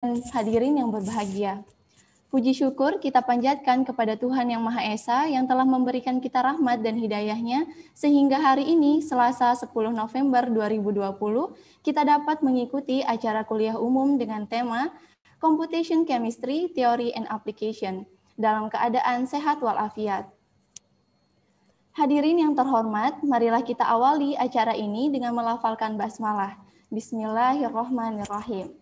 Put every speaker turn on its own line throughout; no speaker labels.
dan hadirin yang berbahagia. Puji syukur kita panjatkan kepada Tuhan Yang Maha Esa yang telah memberikan kita rahmat dan hidayahnya sehingga hari ini Selasa 10 November 2020 kita dapat mengikuti acara kuliah umum dengan tema Computation Chemistry, Theory and Application dalam keadaan sehat walafiat. Hadirin yang terhormat, marilah kita awali acara ini dengan melafalkan basmalah. Bismillahirrahmanirrahim.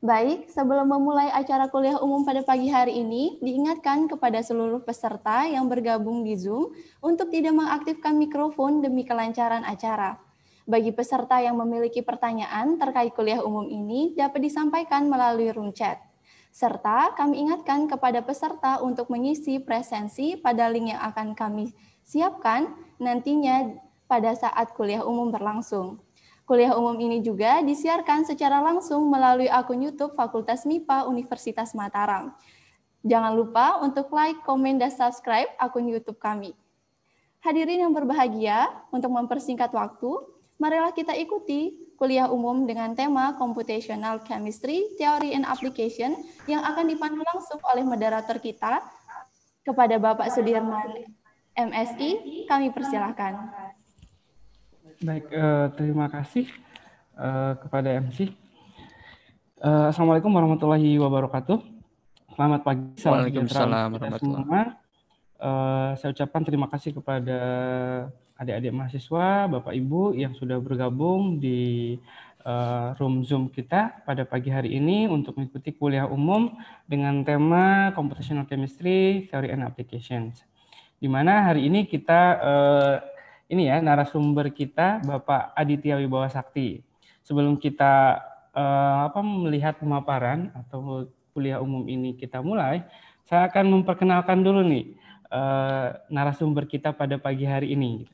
Baik, sebelum memulai acara kuliah umum pada pagi hari ini, diingatkan kepada seluruh peserta yang bergabung di Zoom untuk tidak mengaktifkan mikrofon demi kelancaran acara. Bagi peserta yang memiliki pertanyaan terkait kuliah umum ini dapat disampaikan melalui room chat. Serta kami ingatkan kepada peserta untuk mengisi presensi pada link yang akan kami siapkan nantinya pada saat kuliah umum berlangsung. Kuliah umum ini juga disiarkan secara langsung melalui akun YouTube Fakultas MIPA Universitas Mataram. Jangan lupa untuk like, komen, dan subscribe akun YouTube kami. Hadirin yang berbahagia, untuk mempersingkat waktu, marilah kita ikuti kuliah umum dengan tema Computational Chemistry, Theory and Application yang akan dipandu langsung oleh moderator kita kepada Bapak Sudirman MSI, kami persilahkan.
Baik, uh, terima kasih uh, kepada MC. Uh, eh, Assalamualaikum warahmatullahi wabarakatuh. Selamat pagi. Salam Waalaikumsalam warahmatullahi wabarakatuh. Uh, saya ucapkan terima kasih kepada adik-adik mahasiswa, Bapak Ibu yang sudah bergabung di room Zoom kita pada pagi hari ini untuk mengikuti kuliah umum dengan tema Computational Chemistry, Theory and Applications. Di mana hari ini kita uh, ini ya narasumber kita Bapak Aditya Wibawa Sakti. Sebelum kita uh, apa melihat pemaparan atau kuliah umum ini kita mulai, saya akan memperkenalkan dulu nih uh, narasumber kita pada pagi hari ini.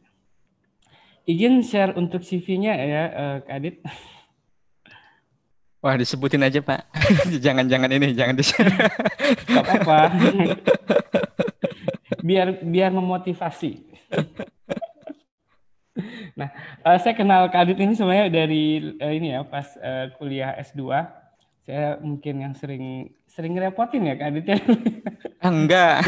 Izin share untuk CV-nya ya uh, Kak Adit.
Wah disebutin aja Pak, jangan-jangan ini jangan di share. apa-apa.
biar biar memotivasi. Nah, uh, saya kenal Kadit ini sebenarnya dari uh, ini ya pas uh, kuliah S2. Saya mungkin yang sering sering repotin ya Kadit ya. Ah, enggak.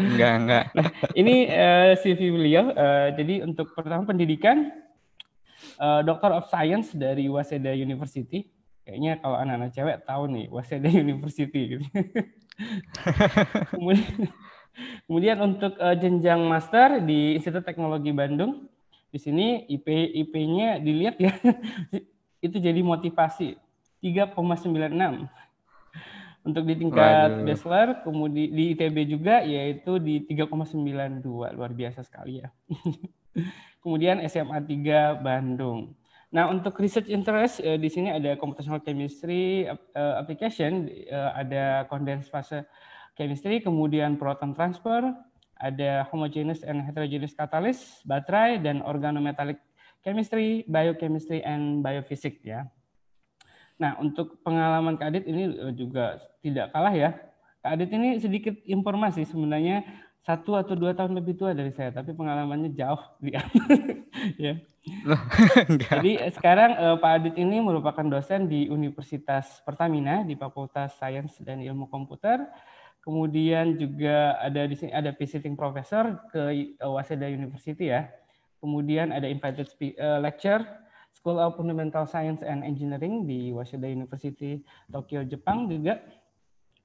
enggak, enggak. Nah,
ini uh, CV beliau uh, jadi untuk pertama pendidikan uh, Doctor of Science dari Waseda University. Kayaknya kalau anak-anak cewek tahu nih Waseda University gitu. Kemudian Kemudian untuk eh, jenjang master di Institut Teknologi Bandung, di sini IP IP-nya dilihat ya itu jadi motivasi 3,96. Untuk di tingkat Waduh. bachelor, kemudian di ITB juga yaitu di 3,92 luar biasa sekali ya. kemudian SMA 3 Bandung. Nah, untuk research interest eh, di sini ada computational chemistry eh, application, ada condensed fase chemistry, kemudian proton transfer, ada homogeneous and heterogeneous catalyst, baterai, dan organometallic chemistry, biochemistry, and biophysics ya. Nah, untuk pengalaman Kak Adit ini eh, juga tidak kalah ya. Kak Adit ini sedikit informasi sebenarnya satu atau dua tahun lebih tua dari saya, tapi pengalamannya jauh di ya. Loh, Jadi eh, sekarang eh, Pak Adit ini merupakan dosen di Universitas Pertamina di Fakultas Sains dan Ilmu Komputer Kemudian juga ada di sini ada visiting professor ke eh, Waseda University ya. Kemudian ada invited eh, lecture School of Fundamental Science and Engineering di Waseda University Tokyo, Jepang juga.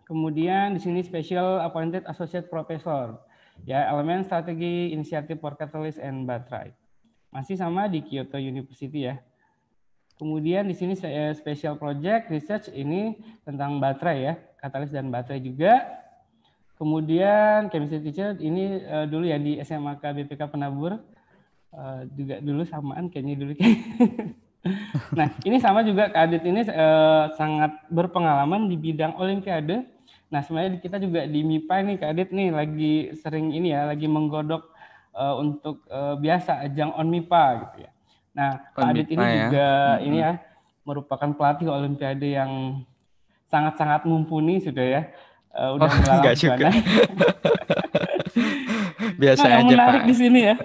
Kemudian di sini special appointed associate professor ya elemen strategi inisiatif for catalyst and battery. Masih sama di Kyoto University ya. Kemudian di sini eh, special project research ini tentang baterai ya, katalis dan baterai juga Kemudian chemistry teacher ini uh, dulu ya di SMA KBPK Penabur uh, juga dulu samaan kayaknya dulu kayak. nah ini sama juga kadet ini uh, sangat berpengalaman di bidang Olimpiade. Nah sebenarnya kita juga di MIPA nih kadet nih lagi sering ini ya lagi menggodok uh, untuk uh, biasa ajang on MIPA gitu ya. Nah kadet ini ya. juga hmm. ini ya merupakan pelatih Olimpiade yang sangat-sangat mumpuni sudah ya uh, udah oh, enggak juga. Kan?
Biasa nah, aja, yang menarik Pak. di
sini ya.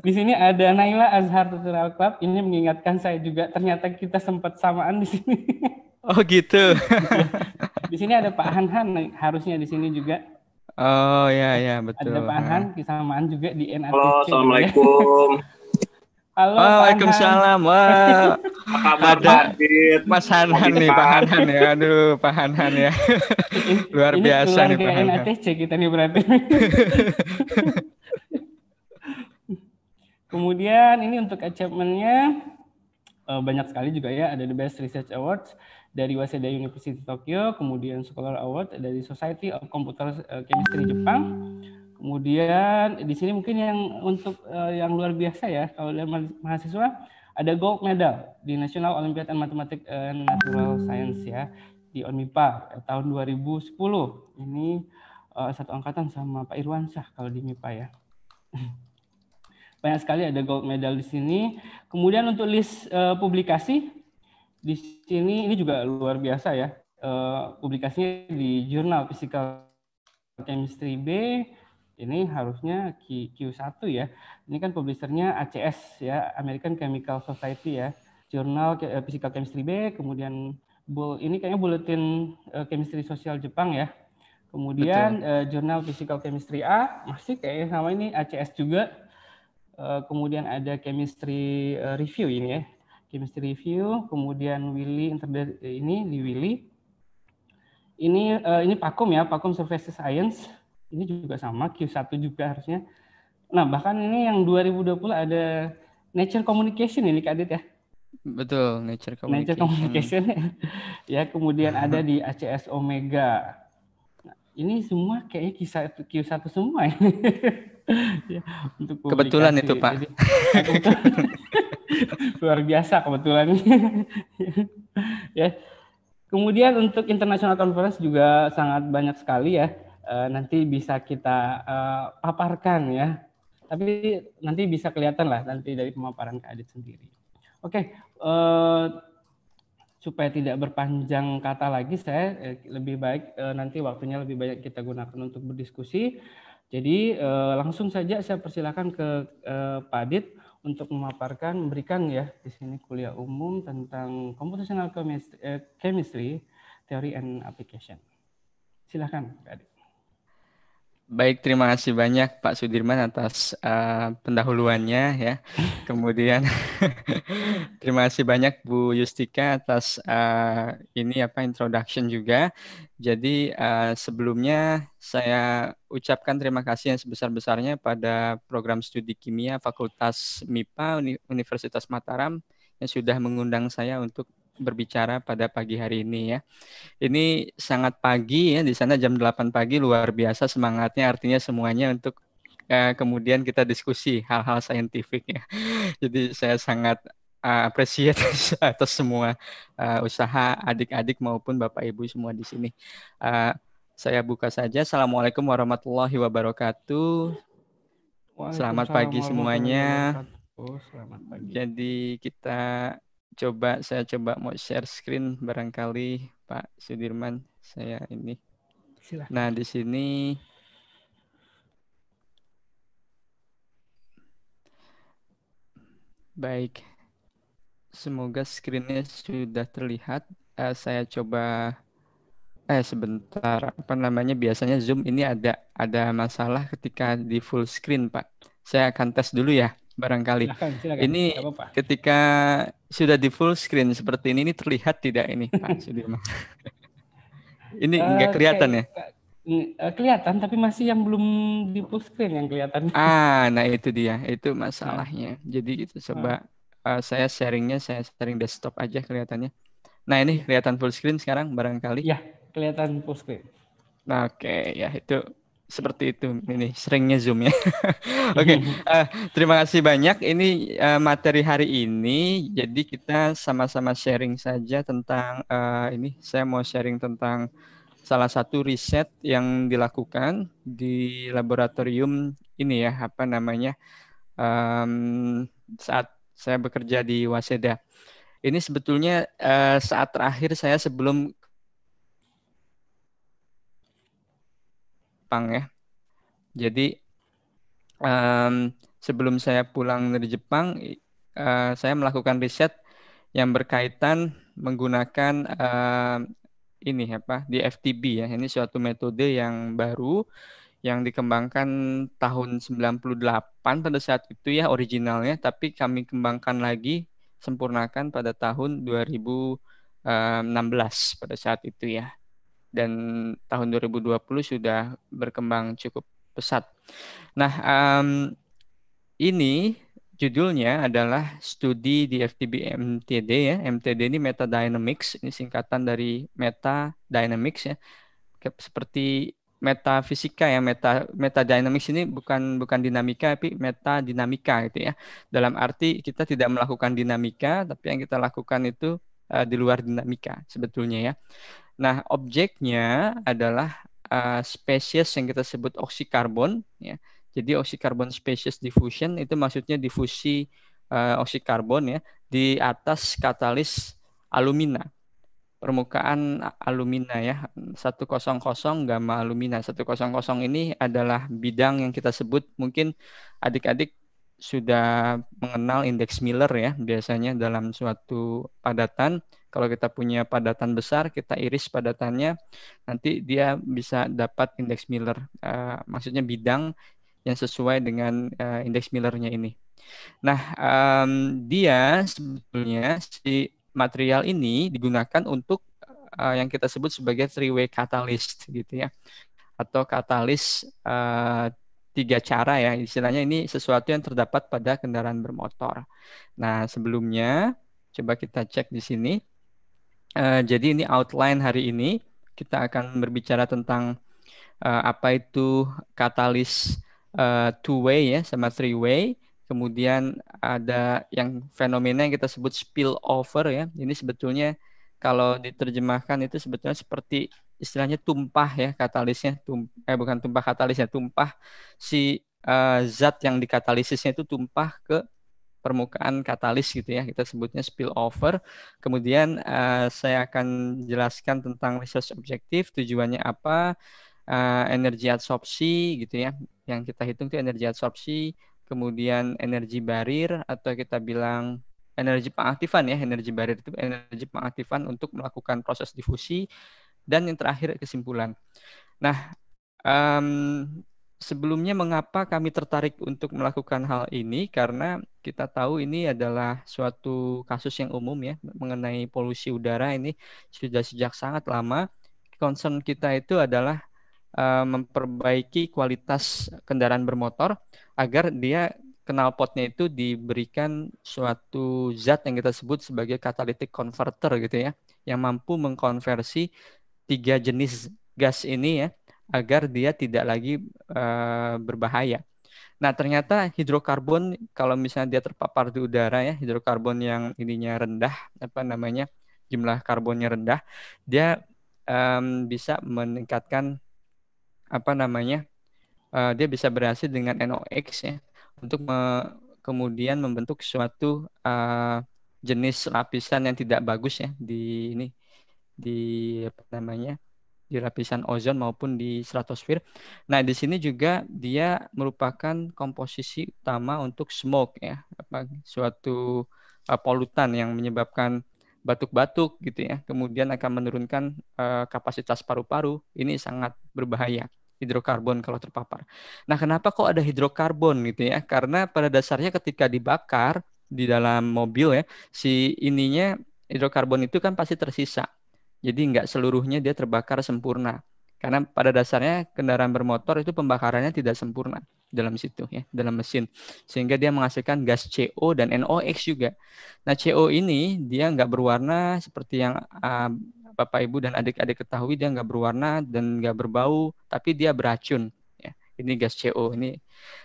Di sini ada Naila Azhar Tutorial Club. Ini mengingatkan saya juga ternyata kita sempat samaan di sini.
Oh gitu.
di sini ada Pak Hanhan harusnya di sini juga.
Oh ya ya betul. Ada Pak Han
kesamaan juga di NRTC. Halo, ya. Assalamualaikum. Ya. Halo, Waalaikumsalam.
Wah, ada Mas Hanhan nih, Pak Hanhan ya. Aduh, Pak Hanhan ya. Luar ini biasa nih Pak kita nih berarti.
Kemudian ini untuk achievement-nya eh, banyak sekali juga ya. Ada the Best Research Awards dari Waseda University Tokyo, kemudian Scholar Award dari Society of Computer eh, Chemistry Jepang, Kemudian di sini mungkin yang untuk uh, yang luar biasa ya kalau dari mahasiswa ada gold medal di National Olympiad and Mathematics and Natural Science ya di Onipa eh, tahun 2010. Ini uh, satu angkatan sama Pak Irwan Syah kalau di MIPA ya. Banyak sekali ada gold medal di sini. Kemudian untuk list uh, publikasi di sini ini juga luar biasa ya. Uh, publikasinya di jurnal Physical Chemistry B, ini harusnya Q, Q1 ya. Ini kan publisernya ACS ya, American Chemical Society ya, jurnal eh, Physical Chemistry B, kemudian bul ini kayaknya bulletin uh, eh, chemistry sosial Jepang ya. Kemudian uh, jurnal Physical Chemistry A masih kayaknya sama ini ACS juga. Uh, kemudian ada chemistry uh, review ini ya. Chemistry review, kemudian Willy ini di Willy. Ini uh, ini Pakum ya, Pakum Surface Science ini juga sama Q1 juga harusnya. Nah, bahkan ini yang 2020 ada Nature Communication ini Kak Adit ya.
Betul, Nature Communication. Nature Communication. ya, kemudian ada
di ACS Omega. Nah, ini semua kayaknya kisah Q1 semua ini. ya, untuk publikasi. kebetulan itu, Pak. Jadi, luar biasa kebetulan. ya. Kemudian untuk international conference juga sangat banyak sekali ya Eh, nanti bisa kita eh, paparkan ya. Tapi nanti bisa kelihatan lah nanti dari pemaparan Kak Adit sendiri. Oke, okay, eh, supaya tidak berpanjang kata lagi, saya lebih baik nanti waktunya lebih banyak kita gunakan untuk berdiskusi. Jadi langsung saja saya persilakan ke Pak Adit untuk memaparkan, memberikan ya di sini kuliah umum tentang computational chemistry, theory and application. Silahkan, Pak Adit.
Baik, terima kasih banyak Pak Sudirman atas uh, pendahuluannya ya. Kemudian terima kasih banyak Bu Yustika atas uh, ini apa introduction juga. Jadi uh, sebelumnya saya ucapkan terima kasih yang sebesar-besarnya pada program studi kimia Fakultas MIPA Universitas Mataram yang sudah mengundang saya untuk berbicara pada pagi hari ini ya. Ini sangat pagi ya di sana jam 8 pagi luar biasa semangatnya artinya semuanya untuk eh, kemudian kita diskusi hal-hal saintifik ya. Jadi saya sangat uh, eh, apresiasi atas semua uh, usaha adik-adik maupun Bapak Ibu semua di sini. Uh, saya buka saja. Assalamualaikum warahmatullahi wabarakatuh. Selamat pagi semuanya. Selamat pagi. Jadi kita coba saya coba mau share screen barangkali Pak Sudirman saya ini. Silahkan. Nah di sini baik semoga screennya sudah terlihat. Uh, saya coba eh sebentar apa namanya biasanya Zoom ini ada ada masalah ketika di full screen Pak. Saya akan tes dulu ya barangkali. Silahkan, silahkan. Ini apa -apa. ketika sudah di full screen seperti ini ini terlihat tidak ini Pak Sudirman? ini uh, eh, enggak kelihatan kayak,
ya? Eh, kelihatan tapi masih yang belum di full
screen yang kelihatan. Ah, nah itu dia, itu nah. masalahnya. Jadi itu ah. coba uh. uh, saya sharingnya saya sharing desktop aja kelihatannya. Nah, ini iya. kelihatan full screen sekarang barangkali. Ya,
kelihatan full screen.
oke okay. ya itu seperti itu ini seringnya zoom ya. Oke, okay. uh, eh, terima kasih banyak. Ini uh, materi hari ini, jadi kita sama-sama sharing saja tentang uh, ini. Saya mau sharing tentang salah satu riset yang dilakukan di laboratorium ini ya, apa namanya um, saat saya bekerja di Waseda. Ini sebetulnya uh, saat terakhir saya sebelum Jepang ya. Jadi um, sebelum saya pulang dari Jepang, uh, saya melakukan riset yang berkaitan menggunakan uh, ini apa di FTB ya. Ini suatu metode yang baru yang dikembangkan tahun 98 pada saat itu ya originalnya, tapi kami kembangkan lagi sempurnakan pada tahun 2016 eh, pada saat itu ya dan tahun 2020 sudah berkembang cukup pesat. Nah, um, ini judulnya adalah studi di FTB MTD ya. MTD ini Meta Dynamics, ini singkatan dari Meta Dynamics ya. Seperti meta fisika ya meta meta dynamics ini bukan bukan dinamika tapi meta dinamika gitu ya dalam arti kita tidak melakukan dinamika tapi yang kita lakukan itu uh, di luar dinamika sebetulnya ya Nah, objeknya adalah uh, eh, spesies yang kita sebut oksikarbon. Ya. Jadi oksikarbon spesies diffusion itu maksudnya difusi uh, eh, oksikarbon ya di atas katalis alumina. Permukaan alumina ya, 100 gamma alumina. 100 ini adalah bidang yang kita sebut mungkin adik-adik sudah mengenal indeks Miller ya biasanya dalam suatu padatan kalau kita punya padatan besar, kita iris padatannya, nanti dia bisa dapat indeks Miller. Uh, maksudnya bidang yang sesuai dengan uh, indeks Millernya ini. Nah, um, dia sebetulnya si material ini digunakan untuk uh, yang kita sebut sebagai three-way catalyst gitu ya, atau katalis uh, tiga cara ya istilahnya ini sesuatu yang terdapat pada kendaraan bermotor. Nah sebelumnya coba kita cek di sini Eh, jadi ini outline hari ini kita akan berbicara tentang uh, apa itu katalis uh, eh, two way ya sama three way. Kemudian ada yang fenomena yang kita sebut spill over ya. Ini sebetulnya kalau diterjemahkan itu sebetulnya seperti istilahnya tumpah ya katalisnya tum eh bukan tumpah katalisnya tumpah si uh, zat yang dikatalisisnya itu tumpah ke permukaan katalis gitu ya kita sebutnya spill over. kemudian uh, saya akan jelaskan tentang research objektif tujuannya apa uh, energi adsorpsi gitu ya yang kita hitung itu energi adsorpsi kemudian energi barir atau kita bilang energi pengaktifan ya energi barir itu energi pengaktifan untuk melakukan proses difusi dan yang terakhir kesimpulan nah um, sebelumnya mengapa kami tertarik untuk melakukan hal ini karena kita tahu ini adalah suatu kasus yang umum ya mengenai polusi udara ini sudah sejak sangat lama concern kita itu adalah uh, memperbaiki kualitas kendaraan bermotor agar dia knalpotnya itu diberikan suatu zat yang kita sebut sebagai catalytic converter gitu ya yang mampu mengkonversi tiga jenis gas ini ya agar dia tidak lagi uh, berbahaya. Nah, ternyata hidrokarbon kalau misalnya dia terpapar di udara ya, hidrokarbon yang ininya rendah, apa namanya? jumlah karbonnya rendah, dia um, bisa meningkatkan apa namanya? Uh, dia bisa berhasil dengan NOx ya untuk me kemudian membentuk suatu uh, jenis lapisan yang tidak bagus ya di ini di apa namanya di lapisan ozon maupun di stratosfer. Nah, di sini juga dia merupakan komposisi utama untuk smoke ya, apa suatu uh, polutan yang menyebabkan batuk-batuk gitu ya. Kemudian akan menurunkan uh, kapasitas paru-paru. Ini sangat berbahaya hidrokarbon kalau terpapar. Nah, kenapa kok ada hidrokarbon gitu ya? Karena pada dasarnya ketika dibakar di dalam mobil ya, si ininya hidrokarbon itu kan pasti tersisa jadi nggak seluruhnya dia terbakar sempurna. Karena pada dasarnya kendaraan bermotor itu pembakarannya tidak sempurna dalam situ ya, dalam mesin. Sehingga dia menghasilkan gas CO dan NOx juga. Nah, CO ini dia nggak berwarna seperti yang uh, Bapak Ibu dan adik-adik ketahui dia nggak berwarna dan nggak berbau, tapi dia beracun Ya, ini gas CO ini.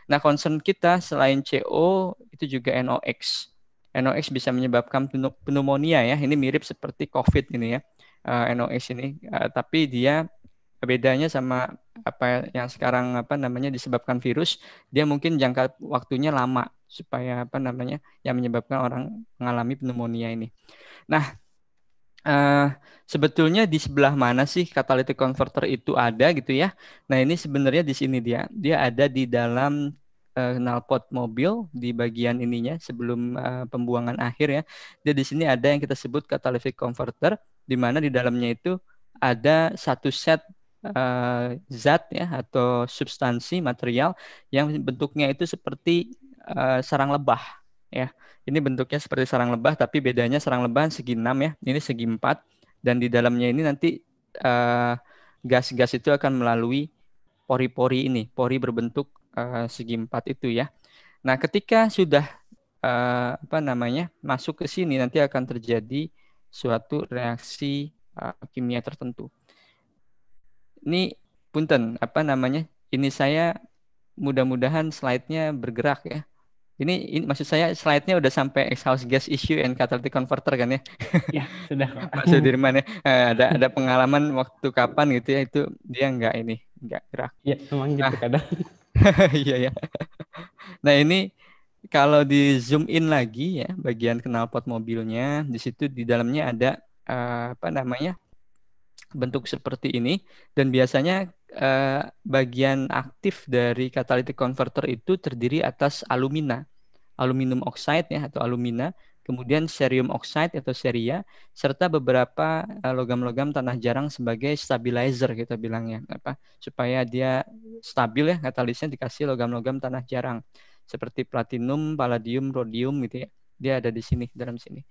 Nah, concern kita selain CO itu juga NOx. NOx bisa menyebabkan pneumonia ya. Ini mirip seperti COVID ini ya uh, eh, NOx ini, uh, tapi dia bedanya sama apa yang sekarang apa namanya disebabkan virus, dia mungkin jangka waktunya lama supaya apa namanya yang menyebabkan orang mengalami pneumonia ini. Nah, uh, sebetulnya di sebelah mana sih catalytic converter itu ada gitu ya? Nah, ini sebenarnya di sini dia. Dia ada di dalam knalpot mobil di bagian ininya sebelum uh, pembuangan akhir ya. Jadi di sini ada yang kita sebut catalytic converter di mana di dalamnya itu ada satu set uh, zat ya atau substansi material yang bentuknya itu seperti uh, sarang lebah ya. Ini bentuknya seperti sarang lebah tapi bedanya sarang lebah segi 6 ya. Ini segi 4 dan di dalamnya ini nanti gas eh, gas-gas itu akan melalui pori-pori ini, pori berbentuk uh, segi empat itu ya. Nah, ketika sudah uh, apa namanya masuk ke sini nanti akan terjadi suatu reaksi uh, kimia tertentu. Ini punten apa namanya? Ini saya mudah-mudahan slide-nya bergerak ya. Ini, ini maksud saya slide-nya udah sampai exhaust gas issue and catalytic converter kan ya? Ya sudah. Pak Sudirman ya eh, ada ada pengalaman waktu kapan gitu ya itu dia nggak ini nggak gerak. Iya memang gitu nah, kadang. iya ya. Nah ini kalau di zoom in lagi ya bagian knalpot mobilnya di situ di dalamnya ada uh, apa namanya bentuk seperti ini dan biasanya uh, bagian aktif dari catalytic converter itu terdiri atas alumina, aluminium oxide ya atau alumina, kemudian cerium oxide atau ceria, serta beberapa eh, logam-logam tanah jarang sebagai stabilizer kita bilangnya apa supaya dia stabil ya katalisnya dikasih logam-logam tanah jarang seperti platinum, palladium, rhodium gitu ya. Dia ada di sini dalam sini.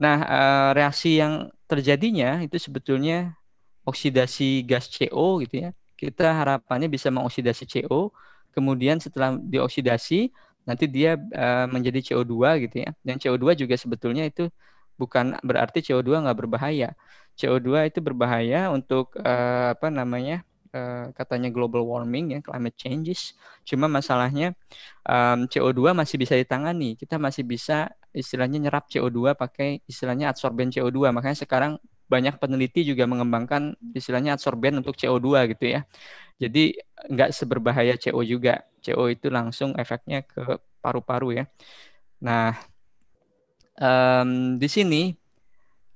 Nah, eh, reaksi yang terjadinya itu sebetulnya oksidasi gas CO gitu ya. Kita harapannya bisa mengoksidasi CO, kemudian setelah dioksidasi nanti dia eh, menjadi CO2 gitu ya. Dan CO2 juga sebetulnya itu bukan berarti CO2 nggak berbahaya. CO2 itu berbahaya untuk eh, apa namanya? Eh, katanya global warming ya climate changes cuma masalahnya um, CO2 masih bisa ditangani kita masih bisa istilahnya nyerap CO2 pakai istilahnya adsorben CO2 makanya sekarang banyak peneliti juga mengembangkan istilahnya adsorben untuk CO2 gitu ya jadi nggak seberbahaya CO juga CO itu langsung efeknya ke paru-paru ya nah um, di sini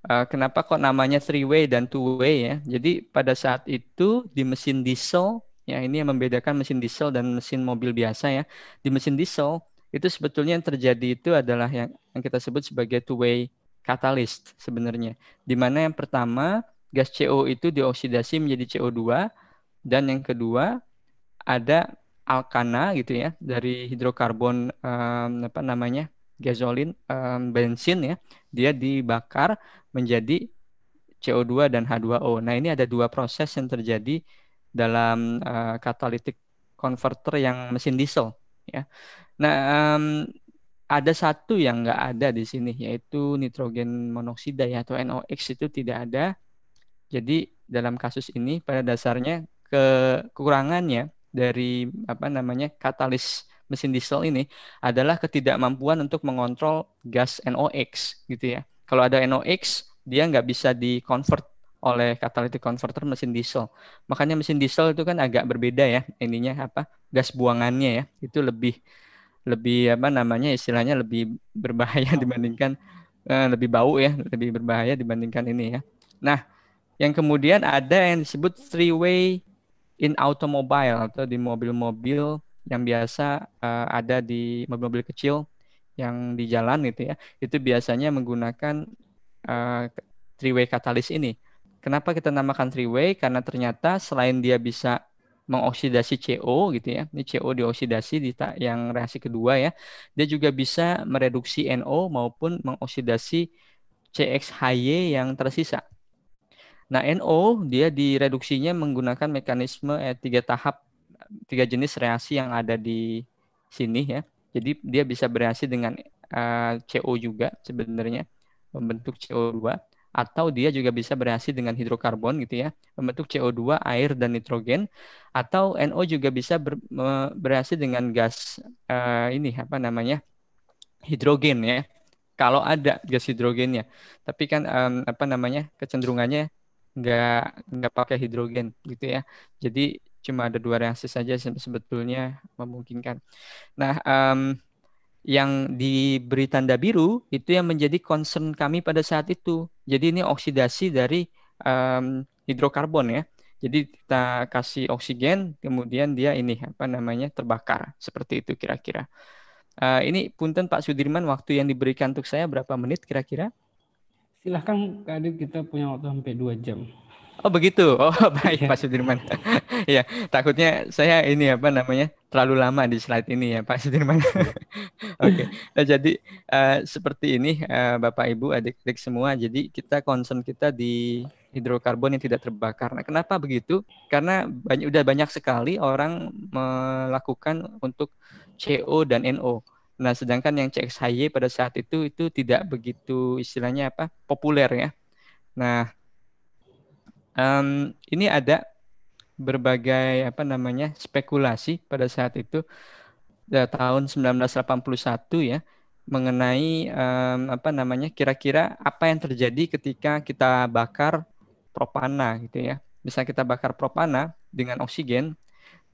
uh, kenapa kok namanya three way dan two way ya. Jadi pada saat itu di mesin diesel ya ini yang membedakan mesin diesel dan mesin mobil biasa ya. Di mesin diesel itu sebetulnya yang terjadi itu adalah yang, yang kita sebut sebagai two way catalyst sebenarnya. Di mana yang pertama gas CO itu dioksidasi menjadi CO2 dan yang kedua ada alkana gitu ya dari hidrokarbon um, apa namanya gasolin um, bensin ya dia dibakar menjadi CO2 dan H2O. Nah, ini ada dua proses yang terjadi dalam uh, eh, catalytic converter yang mesin diesel ya. Nah, um, ada satu yang nggak ada di sini yaitu nitrogen monoksida ya atau NOx itu tidak ada. Jadi dalam kasus ini pada dasarnya kekurangannya dari apa namanya katalis mesin diesel ini adalah ketidakmampuan untuk mengontrol gas NOx gitu ya. Kalau ada NOx, dia nggak bisa di-convert oleh catalytic converter mesin diesel. Makanya mesin diesel itu kan agak berbeda ya ininya apa gas buangannya ya itu lebih lebih apa namanya istilahnya lebih berbahaya dibandingkan eh, lebih bau ya lebih berbahaya dibandingkan ini ya. Nah yang kemudian ada yang disebut three way in automobile atau di mobil-mobil yang biasa uh, ada di mobil-mobil kecil yang di jalan gitu ya, itu biasanya menggunakan uh, three-way katalis ini. Kenapa kita namakan three-way? Karena ternyata selain dia bisa mengoksidasi CO gitu ya. Ini CO dioksidasi di tak yang reaksi kedua ya. Dia juga bisa mereduksi NO maupun mengoksidasi CXHY yang tersisa. Nah, NO dia direduksinya menggunakan mekanisme eh, tiga tahap tiga jenis reaksi yang ada di sini ya. Jadi dia bisa bereaksi dengan uh, eh, CO juga sebenarnya membentuk CO2 atau dia juga bisa bereaksi dengan hidrokarbon gitu ya, membentuk CO2, air dan nitrogen atau NO juga bisa ber, bereaksi dengan gas uh, ini apa namanya? hidrogen ya. Kalau ada gas hidrogennya. Tapi kan um, apa namanya? kecenderungannya nggak nggak pakai hidrogen gitu ya. Jadi cuma ada dua reaksi saja sebetulnya memungkinkan. Nah, um, yang diberi tanda biru itu yang menjadi concern kami pada saat itu. Jadi ini oksidasi dari um, hidrokarbon ya. Jadi kita kasih oksigen, kemudian dia ini apa namanya terbakar seperti itu kira-kira. Uh, ini punten Pak Sudirman waktu yang diberikan untuk saya berapa menit kira-kira?
Silahkan Kak Adit, kita punya waktu sampai dua jam.
Oh begitu. Oh baik Pak Sudirman. ya takutnya saya ini apa namanya terlalu lama di slide ini ya Pak Sudirman. Iya. Oke. okay. Nah jadi uh, seperti ini uh, Bapak Ibu adik-adik semua. Jadi kita concern kita di hidrokarbon yang tidak terbakar. Nah, kenapa begitu? Karena banyak, udah banyak sekali orang melakukan untuk CO dan NO. Nah, sedangkan yang CXHY pada saat itu itu tidak begitu istilahnya apa populer ya. Nah, um, ini ada berbagai apa namanya spekulasi pada saat itu ya, tahun 1981 ya mengenai um, apa namanya kira-kira apa yang terjadi ketika kita bakar propana gitu ya. Bisa kita bakar propana dengan oksigen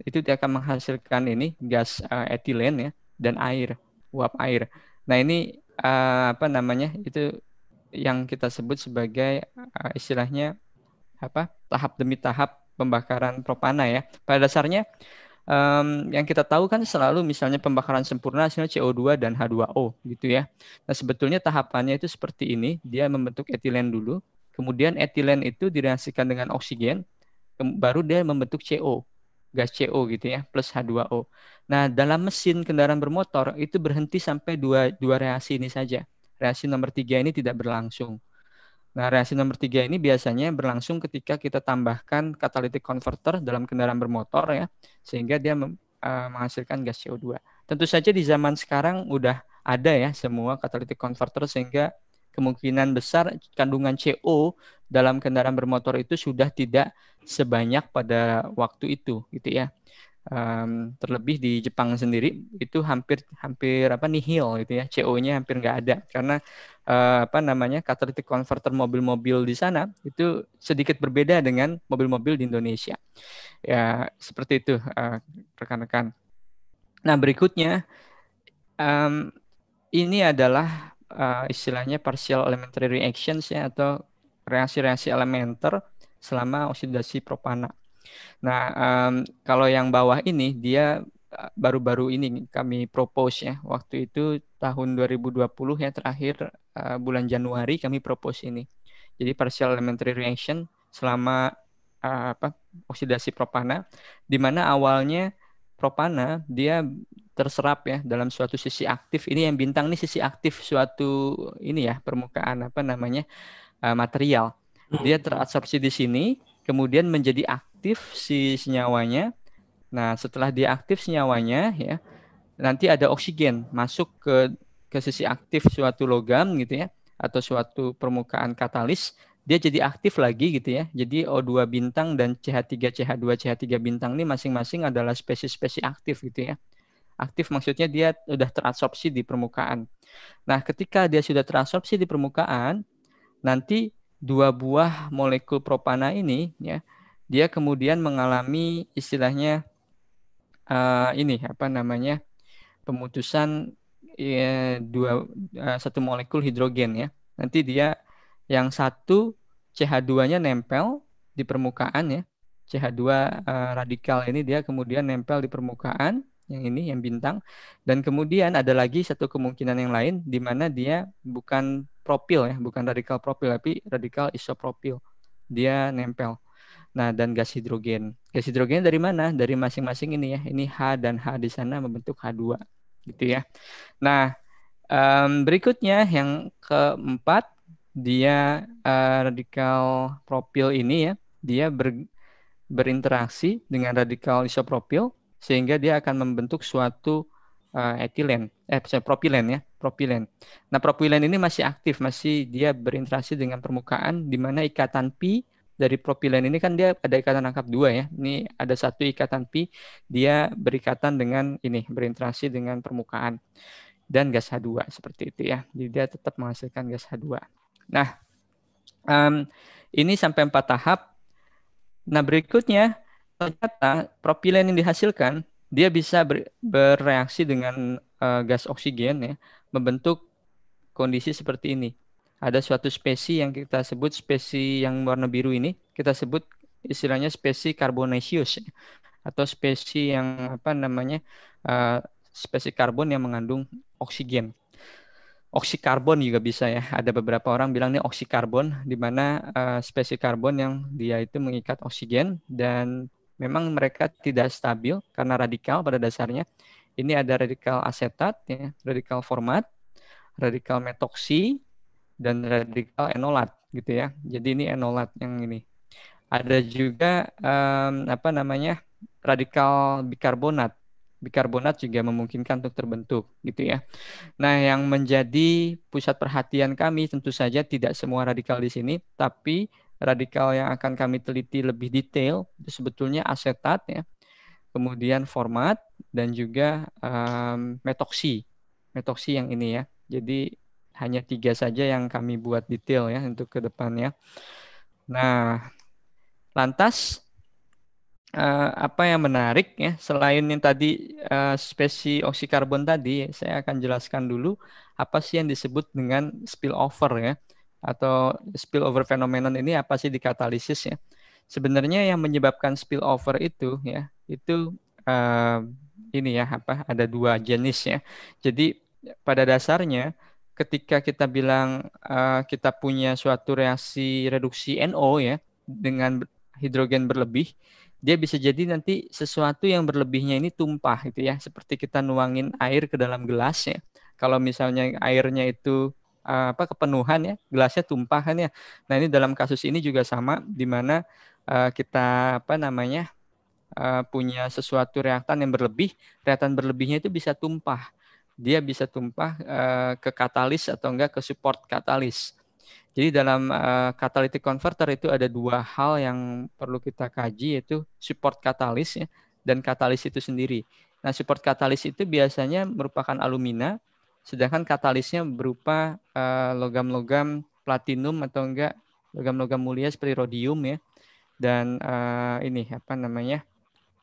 itu dia akan menghasilkan ini gas uh, eh, etilen ya dan air, uap air. Nah, ini uh, apa namanya itu yang kita sebut sebagai uh, istilahnya apa tahap demi tahap pembakaran propana ya. Pada dasarnya um, yang kita tahu kan selalu misalnya pembakaran sempurna hasilnya CO2 dan H2O gitu ya. Nah sebetulnya tahapannya itu seperti ini, dia membentuk etilen dulu, kemudian etilen itu direaksikan dengan oksigen, baru dia membentuk CO, gas CO gitu ya, plus H2O. Nah dalam mesin kendaraan bermotor itu berhenti sampai dua, dua reaksi ini saja. Reaksi nomor tiga ini tidak berlangsung. Nah, reaksi nomor tiga ini biasanya berlangsung ketika kita tambahkan catalytic converter dalam kendaraan bermotor ya, sehingga dia mem, uh, menghasilkan gas CO2. Tentu saja di zaman sekarang udah ada ya semua catalytic converter sehingga kemungkinan besar kandungan CO dalam kendaraan bermotor itu sudah tidak sebanyak pada waktu itu gitu ya um, terlebih di Jepang sendiri itu hampir hampir apa nihil gitu ya CO-nya hampir nggak ada karena uh, apa namanya catalytic converter mobil-mobil di sana itu sedikit berbeda dengan mobil-mobil di Indonesia ya seperti itu eh, rekan-rekan. nah berikutnya um, ini adalah uh, istilahnya partial elementary reactions ya atau reaksi-reaksi elementer selama oksidasi propana. Nah, um, kalau yang bawah ini dia eh, baru-baru ini kami propose ya. Waktu itu tahun 2020 ya terakhir uh, bulan Januari kami propose ini. Jadi partial elementary reaction selama uh, apa oksidasi propana di mana awalnya propana dia terserap ya dalam suatu sisi aktif ini yang bintang ini sisi aktif suatu ini ya permukaan apa namanya uh, material dia hmm. terabsorpsi di sini kemudian menjadi aktif si senyawanya. Nah, setelah dia aktif senyawanya ya, nanti ada oksigen masuk ke ke sisi aktif suatu logam gitu ya atau suatu permukaan katalis, dia jadi aktif lagi gitu ya. Jadi O2 bintang dan CH3 CH2 CH3 bintang ini masing-masing adalah spesies-spesies aktif gitu ya. Aktif maksudnya dia sudah terabsorpsi di permukaan. Nah, ketika dia sudah terabsorpsi di permukaan, nanti dua buah molekul propana ini ya dia kemudian mengalami istilahnya uh, ini apa namanya pemutusan ya, dua uh, satu molekul hidrogen ya nanti dia yang satu CH2-nya nempel di permukaan ya CH2 uh, eh, radikal ini dia kemudian nempel di permukaan yang ini yang bintang dan kemudian ada lagi satu kemungkinan yang lain di mana dia bukan propil ya bukan radikal propil tapi radikal isopropil dia nempel nah dan gas hidrogen gas hidrogen dari mana dari masing-masing ini ya ini H dan H di sana membentuk H2 gitu ya nah um, berikutnya yang keempat dia uh, radikal propil ini ya dia ber, berinteraksi dengan radikal isopropil sehingga dia akan membentuk suatu uh, etilen, eh propilen ya, propilen. Nah, propilen ini masih aktif, masih dia berinteraksi dengan permukaan di mana ikatan pi dari propilen ini kan dia ada ikatan rangkap dua ya. Ini ada satu ikatan pi, dia berikatan dengan ini, berinteraksi dengan permukaan dan gas H2 seperti itu ya. Jadi dia tetap menghasilkan gas H2. Nah, um, ini sampai empat tahap. Nah berikutnya ternyata propilen yang dihasilkan dia bisa ber, bereaksi dengan uh, gas oksigen ya, membentuk kondisi seperti ini. Ada suatu spesi yang kita sebut spesi yang warna biru ini, kita sebut istilahnya spesi carbonaceous ya, atau spesi yang apa namanya uh, spesi karbon yang mengandung oksigen. Oksikarbon juga bisa ya. Ada beberapa orang bilang ini oksikarbon, di mana uh, spesi karbon yang dia itu mengikat oksigen dan memang mereka tidak stabil karena radikal pada dasarnya. Ini ada radikal asetat, ya, radikal format, radikal metoksi, dan radikal enolat gitu ya. Jadi ini enolat yang ini. Ada juga um, apa namanya radikal bikarbonat. Bikarbonat juga memungkinkan untuk terbentuk gitu ya. Nah, yang menjadi pusat perhatian kami tentu saja tidak semua radikal di sini, tapi radikal yang akan kami teliti lebih detail sebetulnya asetat ya kemudian format dan juga um, metoksi metoksi yang ini ya jadi hanya tiga saja yang kami buat detail ya untuk kedepannya nah lantas uh, apa yang menarik ya selain yang tadi uh, spesi oksikarbon tadi saya akan jelaskan dulu apa sih yang disebut dengan spillover ya atau spillover phenomenon ini apa sih dikatalisis ya? Sebenarnya yang menyebabkan spillover itu ya itu uh, ini ya apa ada dua jenis ya. Jadi pada dasarnya ketika kita bilang uh, kita punya suatu reaksi reduksi NO ya dengan hidrogen berlebih, dia bisa jadi nanti sesuatu yang berlebihnya ini tumpah gitu ya, seperti kita nuangin air ke dalam gelas ya. Kalau misalnya airnya itu Eh, apa kepenuhan ya gelasnya tumpahan ya nah ini dalam kasus ini juga sama di mana uh, kita apa namanya uh, punya sesuatu reaktan yang berlebih reaktan berlebihnya itu bisa tumpah dia bisa tumpah uh, ke katalis atau enggak ke support katalis jadi dalam uh, catalytic converter itu ada dua hal yang perlu kita kaji yaitu support katalis ya, dan katalis itu sendiri nah support katalis itu biasanya merupakan alumina Sedangkan katalisnya berupa eh, logam-logam uh, platinum atau enggak logam-logam mulia seperti rhodium ya dan uh, ini apa namanya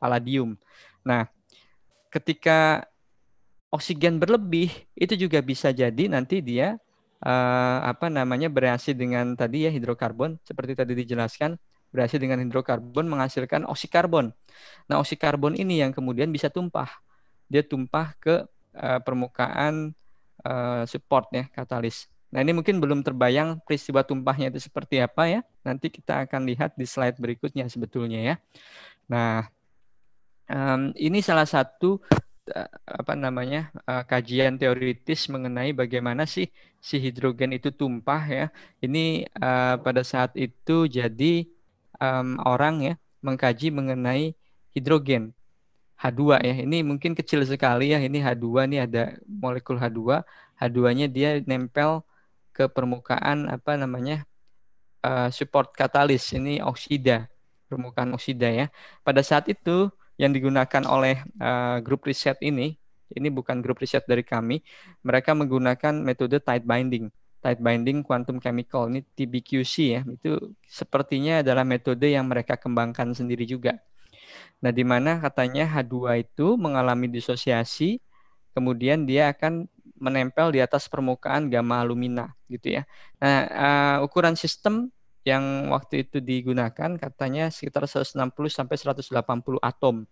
palladium. Nah, ketika oksigen berlebih itu juga bisa jadi nanti dia uh, apa namanya bereaksi dengan tadi ya hidrokarbon seperti tadi dijelaskan bereaksi dengan hidrokarbon menghasilkan oksikarbon. Nah, oksikarbon ini yang kemudian bisa tumpah. Dia tumpah ke uh, permukaan supportnya eh, support ya katalis. Nah ini mungkin belum terbayang peristiwa tumpahnya itu seperti apa ya. Nanti kita akan lihat di slide berikutnya sebetulnya ya. Nah um, ini salah satu eh, apa namanya eh, kajian teoritis mengenai bagaimana sih si hidrogen itu tumpah ya ini uh, pada saat itu jadi um, orang ya mengkaji mengenai hidrogen H2 ya. Ini mungkin kecil sekali ya. Ini H2 ini ada molekul H2. H2-nya dia nempel ke permukaan apa namanya? Uh, support katalis ini oksida, permukaan oksida ya. Pada saat itu yang digunakan oleh uh, grup riset ini, ini bukan grup riset dari kami, mereka menggunakan metode tight binding. Tight binding quantum chemical ini TBQC ya. Itu sepertinya adalah metode yang mereka kembangkan sendiri juga Nah, di mana katanya H2 itu mengalami disosiasi, kemudian dia akan menempel di atas permukaan gamma alumina gitu ya. Nah, uh, ukuran sistem yang waktu itu digunakan katanya sekitar 160 sampai 180 atom.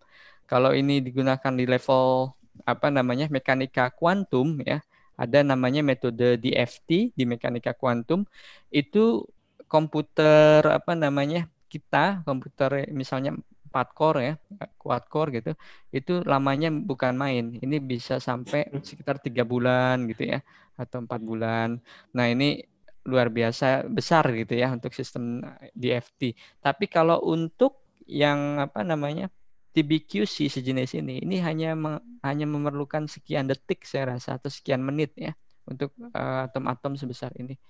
Kalau ini digunakan di level apa namanya mekanika kuantum ya, ada namanya metode DFT di mekanika kuantum itu komputer apa namanya kita komputer misalnya empat core ya, quad core gitu, itu lamanya bukan main. Ini bisa sampai sekitar tiga bulan gitu ya, atau empat bulan. Nah ini luar biasa besar gitu ya untuk sistem eh, DFT. Tapi kalau untuk yang apa namanya TBQC sejenis ini, ini hanya me, hanya memerlukan sekian detik saya rasa atau sekian menit ya untuk eh, atom-atom uh, sebesar ini.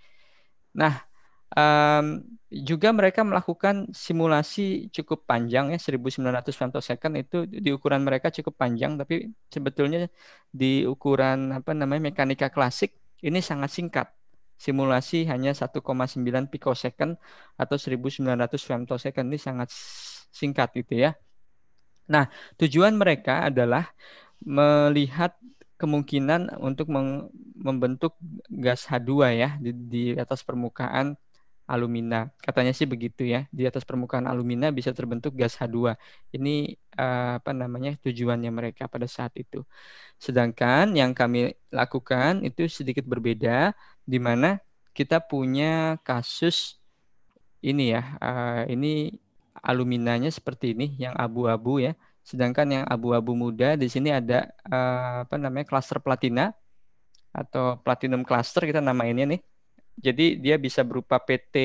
Nah, Um, juga mereka melakukan simulasi cukup panjang ya 1900 femtosecond itu di ukuran mereka cukup panjang tapi sebetulnya di ukuran apa namanya mekanika klasik ini sangat singkat. Simulasi hanya 1,9 picosecond atau 1900 femtosecond ini sangat singkat gitu ya. Nah, tujuan mereka adalah melihat kemungkinan untuk membentuk gas H2 ya di, di atas permukaan alumina. Katanya sih begitu ya. Di atas permukaan alumina bisa terbentuk gas H2. Ini uh, apa namanya tujuannya mereka pada saat itu. Sedangkan yang kami lakukan itu sedikit berbeda di mana kita punya kasus ini ya. Uh, ini aluminanya seperti ini yang abu-abu ya. Sedangkan yang abu-abu muda di sini ada uh, apa namanya klaster platina atau platinum cluster kita namainnya nih jadi dia bisa berupa PT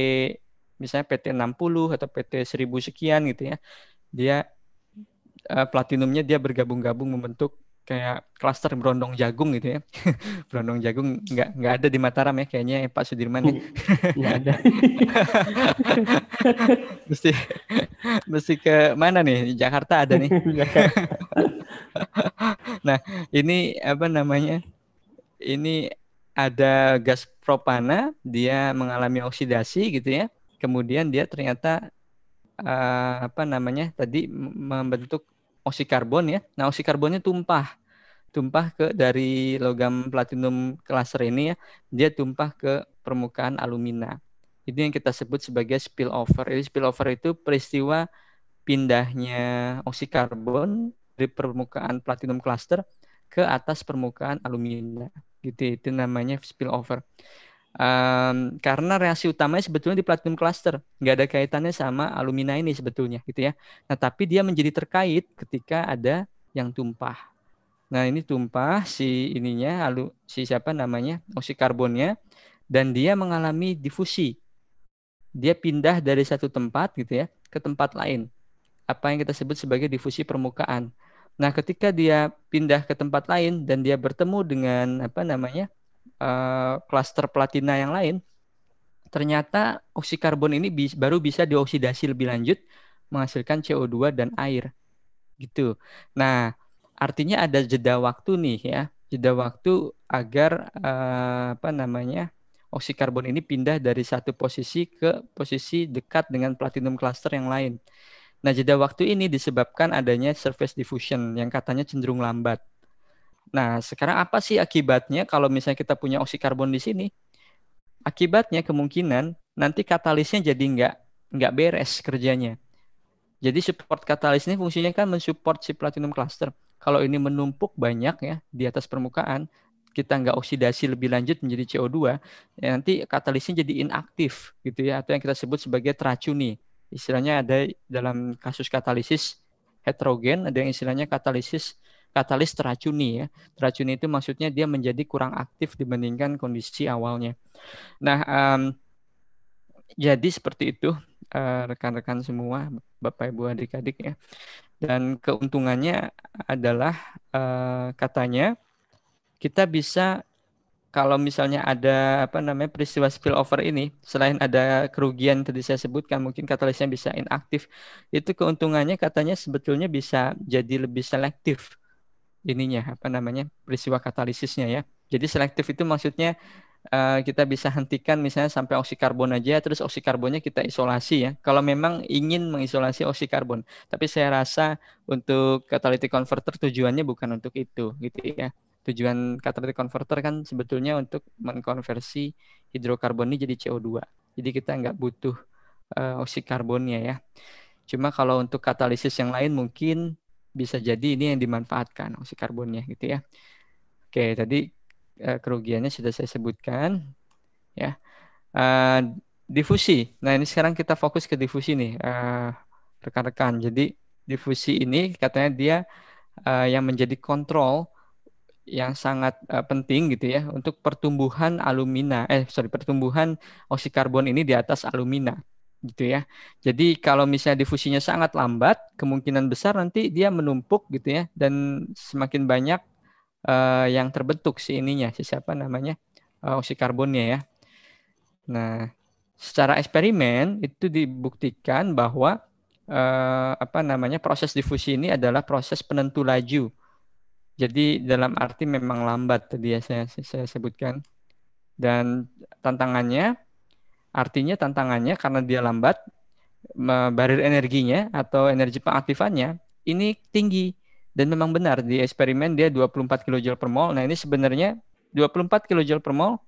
misalnya PT 60 atau PT 1000 sekian gitu ya. Dia uh, platinumnya dia bergabung-gabung membentuk kayak klaster berondong jagung gitu ya. berondong jagung nggak nggak ada di Mataram ya kayaknya ya, Pak Sudirman ya.
Nggak ada.
mesti mesti ke mana nih? Jakarta ada nih. nah, ini apa namanya? Ini ada gas propana, dia mengalami oksidasi gitu ya. Kemudian dia ternyata uh, apa namanya tadi membentuk oksikarbon ya. Nah, oksikarbonnya tumpah tumpah ke dari logam platinum klaser ini ya, dia tumpah ke permukaan alumina. Itu yang kita sebut sebagai spill over. Jadi over itu peristiwa pindahnya oksikarbon dari permukaan platinum cluster ke atas permukaan alumina gitu itu namanya spillover um, karena reaksi utamanya sebetulnya di platinum cluster nggak ada kaitannya sama alumina ini sebetulnya gitu ya nah tapi dia menjadi terkait ketika ada yang tumpah nah ini tumpah si ininya alu si siapa namanya oksi karbonnya dan dia mengalami difusi dia pindah dari satu tempat gitu ya ke tempat lain apa yang kita sebut sebagai difusi permukaan Nah, ketika dia pindah ke tempat lain dan dia bertemu dengan apa namanya eh, klaster uh, platina yang lain, ternyata oksikarbon ini bis, baru bisa dioksidasi lebih lanjut menghasilkan CO2 dan air. Gitu. Nah, artinya ada jeda waktu nih ya, jeda waktu agar uh, apa namanya? oksikarbon ini pindah dari satu posisi ke posisi dekat dengan platinum cluster yang lain. Nah, jeda waktu ini disebabkan adanya surface diffusion yang katanya cenderung lambat. Nah, sekarang apa sih akibatnya kalau misalnya kita punya oksikarbon di sini? Akibatnya kemungkinan nanti katalisnya jadi nggak nggak beres kerjanya. Jadi support katalis ini fungsinya kan mensupport si platinum cluster. Kalau ini menumpuk banyak ya di atas permukaan, kita nggak oksidasi lebih lanjut menjadi CO2, ya nanti katalisnya jadi inaktif gitu ya atau yang kita sebut sebagai teracuni istilahnya ada dalam kasus katalisis heterogen, ada yang istilahnya katalisis katalis teracuni ya. Teracuni itu maksudnya dia menjadi kurang aktif dibandingkan kondisi awalnya. Nah, um, jadi seperti itu eh, rekan-rekan uh, semua, Bapak Ibu adik-adik ya. Dan keuntungannya adalah uh, katanya kita bisa kalau misalnya ada apa namanya peristiwa spillover ini, selain ada kerugian tadi saya sebutkan, mungkin katalisnya bisa inaktif, itu keuntungannya katanya sebetulnya bisa jadi lebih selektif ininya apa namanya peristiwa katalisisnya ya. Jadi selektif itu maksudnya uh, kita bisa hentikan misalnya sampai karbon aja, terus karbonnya kita isolasi ya. Kalau memang ingin mengisolasi karbon, tapi saya rasa untuk catalytic converter tujuannya bukan untuk itu gitu ya tujuan catalytic converter kan sebetulnya untuk mengkonversi hidrokarbon ini jadi CO2. Jadi kita nggak butuh uh, eh, karbonnya ya. Cuma kalau untuk katalisis yang lain mungkin bisa jadi ini yang dimanfaatkan karbonnya gitu ya. Oke, tadi uh, kerugiannya sudah saya sebutkan ya. Uh, difusi. Nah, ini sekarang kita fokus ke difusi nih rekan-rekan. Uh, rekan jadi difusi ini katanya dia uh, yang menjadi kontrol yang sangat uh, penting gitu ya untuk pertumbuhan alumina eh sorry pertumbuhan oksikarbon ini di atas alumina gitu ya. Jadi kalau misalnya difusinya sangat lambat, kemungkinan besar nanti dia menumpuk gitu ya dan semakin banyak uh, yang terbentuk si ininya, si siapa namanya? Uh, eh, oksikarbonnya ya. Nah, secara eksperimen itu dibuktikan bahwa uh, apa namanya? proses difusi ini adalah proses penentu laju jadi dalam arti memang lambat tadi ya saya, saya sebutkan. Dan tantangannya, artinya tantangannya karena dia lambat, barir energinya atau energi pengaktifannya ini tinggi. Dan memang benar di eksperimen dia 24 kJ per mol. Nah ini sebenarnya 24 kJ per mol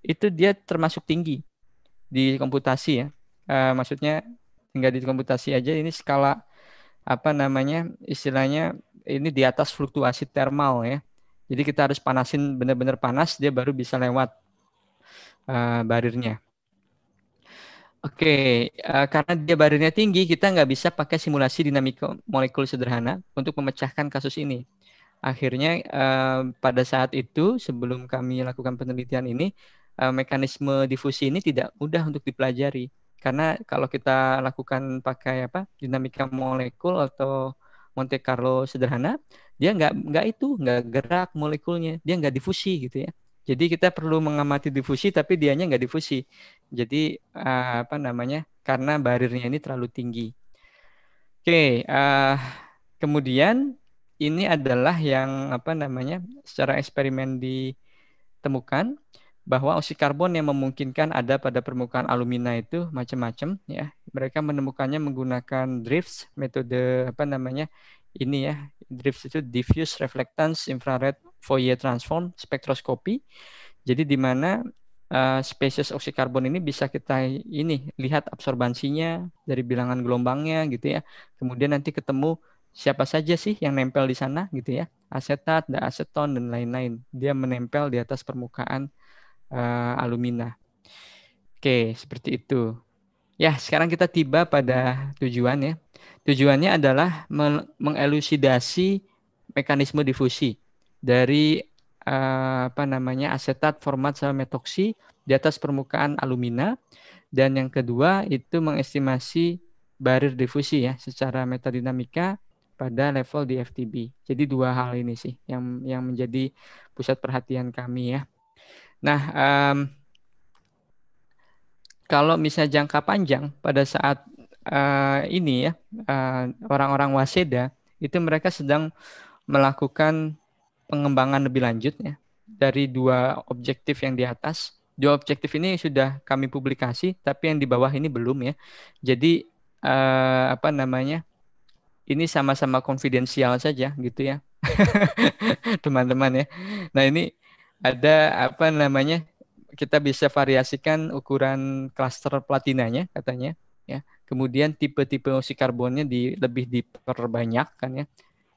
itu dia termasuk tinggi di komputasi ya. E, maksudnya tinggal di komputasi aja ini skala apa namanya istilahnya ini di atas fluktuasi termal ya. Jadi kita harus panasin benar-benar panas dia baru bisa lewat uh, barirnya. Oke, okay. uh, eh, karena dia barirnya tinggi, kita nggak bisa pakai simulasi dinamika molekul sederhana untuk memecahkan kasus ini. Akhirnya uh, pada saat itu, sebelum kami lakukan penelitian ini, uh, mekanisme difusi ini tidak mudah untuk dipelajari. Karena kalau kita lakukan pakai apa dinamika molekul atau Monte Carlo sederhana, dia nggak nggak itu nggak gerak molekulnya, dia nggak difusi gitu ya. Jadi kita perlu mengamati difusi tapi dianya nggak difusi. Jadi eh, apa namanya? Karena barirnya ini terlalu tinggi. Oke, okay, uh, eh, kemudian ini adalah yang apa namanya? Secara eksperimen ditemukan bahwa oksi karbon yang memungkinkan ada pada permukaan alumina itu macam-macam ya. Mereka menemukannya menggunakan drifts, metode apa namanya? ini ya. Drifts itu diffuse reflectance infrared Fourier transform spektroskopi. Jadi di mana uh, spesies karbon ini bisa kita ini lihat absorbansinya dari bilangan gelombangnya gitu ya. Kemudian nanti ketemu siapa saja sih yang nempel di sana gitu ya. Asetat, aseton dan lain-lain. Dia menempel di atas permukaan uh, alumina. Oke, seperti itu. Ya, sekarang kita tiba pada tujuan ya. Tujuannya adalah mengelusidasi mekanisme difusi dari uh, apa namanya asetat format sama metoksi di atas permukaan alumina dan yang kedua itu mengestimasi barir difusi ya secara metadinamika pada level di FTB. Jadi dua hal ini sih yang yang menjadi pusat perhatian kami ya. Nah, um, kalau misalnya jangka panjang pada saat uh, ini ya uh, orang-orang waseda itu mereka sedang melakukan pengembangan lebih lanjut ya dari dua objektif yang di atas. Dua objektif ini sudah kami publikasi, tapi yang di bawah ini belum ya. Jadi uh, apa namanya? Ini sama-sama konfidensial saja gitu ya, teman-teman ya. Nah ini ada apa namanya kita bisa variasikan ukuran klaster platinanya katanya ya kemudian tipe-tipe oksi karbonnya di lebih diperbanyak kan ya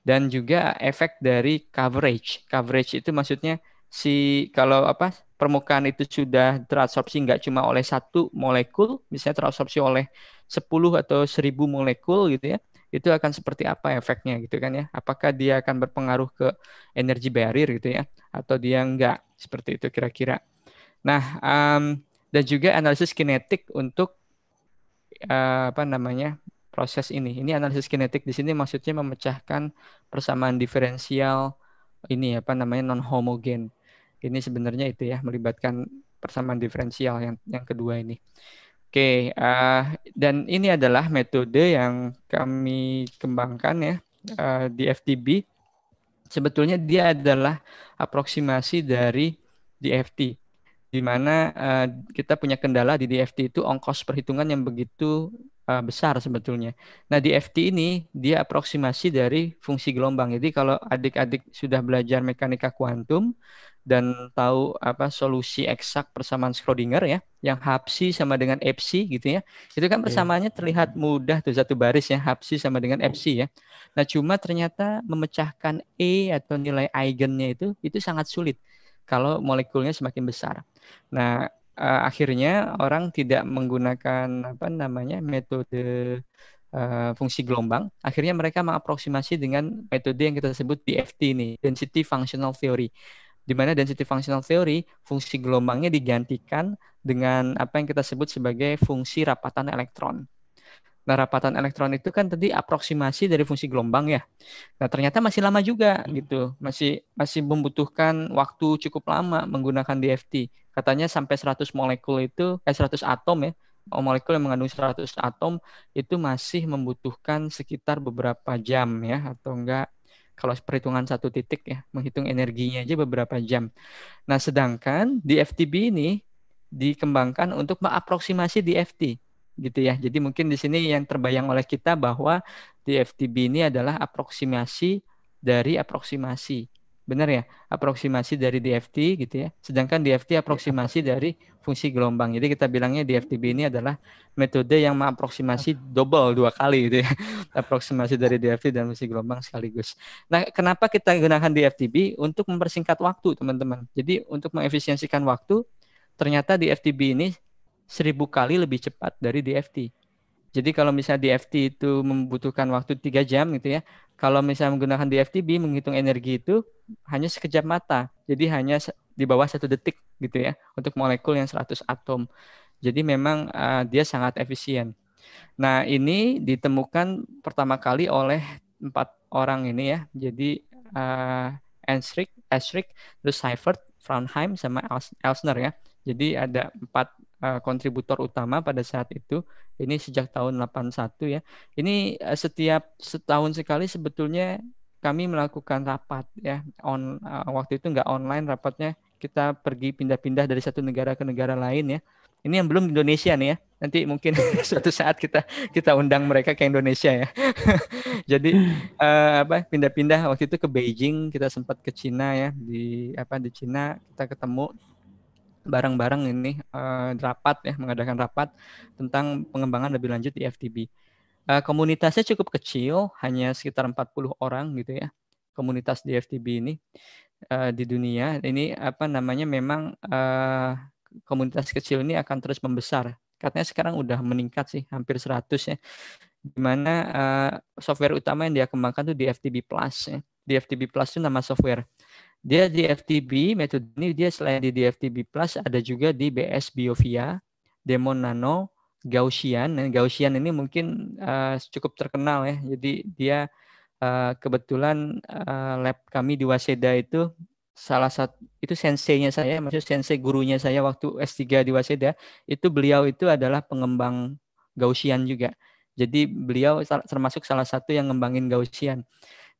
dan juga efek dari coverage coverage itu maksudnya si kalau apa permukaan itu sudah terabsorpsi nggak cuma oleh satu molekul misalnya terabsorpsi oleh 10 atau 1000 molekul gitu ya itu akan seperti apa efeknya gitu kan ya apakah dia akan berpengaruh ke energi barrier gitu ya atau dia enggak seperti itu kira-kira nah um, dan juga analisis kinetik untuk uh, apa namanya proses ini ini analisis kinetik di sini maksudnya memecahkan persamaan diferensial ini apa namanya non homogen ini sebenarnya itu ya melibatkan persamaan diferensial yang yang kedua ini Oke, uh, dan ini adalah metode yang kami kembangkan ya uh, di FTB. Sebetulnya dia adalah aproksimasi dari DFT, di mana uh, kita punya kendala di DFT itu ongkos perhitungan yang begitu uh, besar sebetulnya. Nah, di FT ini dia aproksimasi dari fungsi gelombang. Jadi kalau adik-adik sudah belajar mekanika kuantum dan tahu apa solusi eksak persamaan Schrodinger ya, yang hapsi sama dengan epsi gitu ya. Itu kan iya. persamaannya yeah. terlihat mudah tuh satu baris ya, hapsi sama dengan epsi ya. Nah, cuma ternyata memecahkan E atau nilai eigennya itu itu sangat sulit kalau molekulnya semakin besar. Nah, uh, akhirnya orang tidak menggunakan apa namanya metode uh, fungsi gelombang. Akhirnya mereka mengaproksimasi dengan metode yang kita sebut DFT ini, density functional theory. Di mana density functional theory, fungsi gelombangnya digantikan dengan apa yang kita sebut sebagai fungsi rapatan elektron. Nah, rapatan elektron itu kan tadi aproksimasi dari fungsi gelombang ya. Nah, ternyata masih lama juga hmm. gitu. Masih masih membutuhkan waktu cukup lama menggunakan DFT. Katanya sampai 100 molekul itu eh 100 atom ya. Oh, molekul yang mengandung 100 atom itu masih membutuhkan sekitar beberapa jam ya atau enggak kalau perhitungan satu titik ya menghitung energinya aja beberapa jam. Nah, sedangkan DFTB ini dikembangkan untuk mengaproksimasi DFT gitu ya. Jadi mungkin di sini yang terbayang oleh kita bahwa DFTB ini adalah aproksimasi dari aproksimasi. Benar ya? Aproksimasi dari DFT gitu ya. Sedangkan DFT ya. aproksimasi dari fungsi gelombang. Jadi kita bilangnya DFTB ini adalah metode yang mengaproksimasi ah. double dua kali gitu ya. Aproksimasi dari DFT dan fungsi gelombang sekaligus. Nah, kenapa kita gunakan DFTB untuk mempersingkat waktu, teman-teman? Jadi untuk mengefisiensikan waktu, ternyata DFTB ini seribu kali lebih cepat dari DFT. Jadi kalau misalnya DFT itu membutuhkan waktu tiga jam gitu ya, kalau misalnya menggunakan DFTB menghitung energi itu hanya sekejap mata. Jadi hanya di bawah satu detik gitu ya untuk molekul yang 100 atom. Jadi memang uh, dia sangat efisien. Nah ini ditemukan pertama kali oleh empat orang ini ya. Jadi uh, eh, Enstrick, Eschrick, terus Seifert, Fraunheim, sama Elsner ya. Jadi ada empat Eh, kontributor utama pada saat itu ini sejak tahun 81 ya ini eh, setiap setahun sekali sebetulnya kami melakukan rapat ya on eh, waktu itu nggak online rapatnya kita pergi pindah-pindah dari satu negara ke negara lain ya ini yang belum Indonesia nih ya nanti mungkin suatu saat kita kita undang mereka ke Indonesia ya jadi uh, apa pindah-pindah waktu itu ke Beijing kita sempat ke Cina ya di apa di Cina kita ketemu bareng-bareng ini uh, rapat ya mengadakan rapat tentang pengembangan lebih lanjut di FTB. Uh, eh, komunitasnya cukup kecil, hanya sekitar 40 orang gitu ya. Komunitas di FTB ini uh, di dunia ini apa namanya memang uh, komunitas kecil ini akan terus membesar. Katanya sekarang udah meningkat sih hampir 100 ya. Di mana uh, software utama yang dia kembangkan tuh di FTB Plus ya. Di FTB Plus itu nama software. Dia di FTB, metode ini dia selain di DFTB Plus ada juga di BS Biovia, Demon Nano, Gaussian. Dan Gaussian ini mungkin uh, cukup terkenal ya. Jadi dia uh, kebetulan uh, lab kami di Waseda itu salah satu itu senseinya saya, maksud sensei gurunya saya waktu S3 di Waseda, itu beliau itu adalah pengembang Gaussian juga. Jadi beliau termasuk salah satu yang ngembangin Gaussian.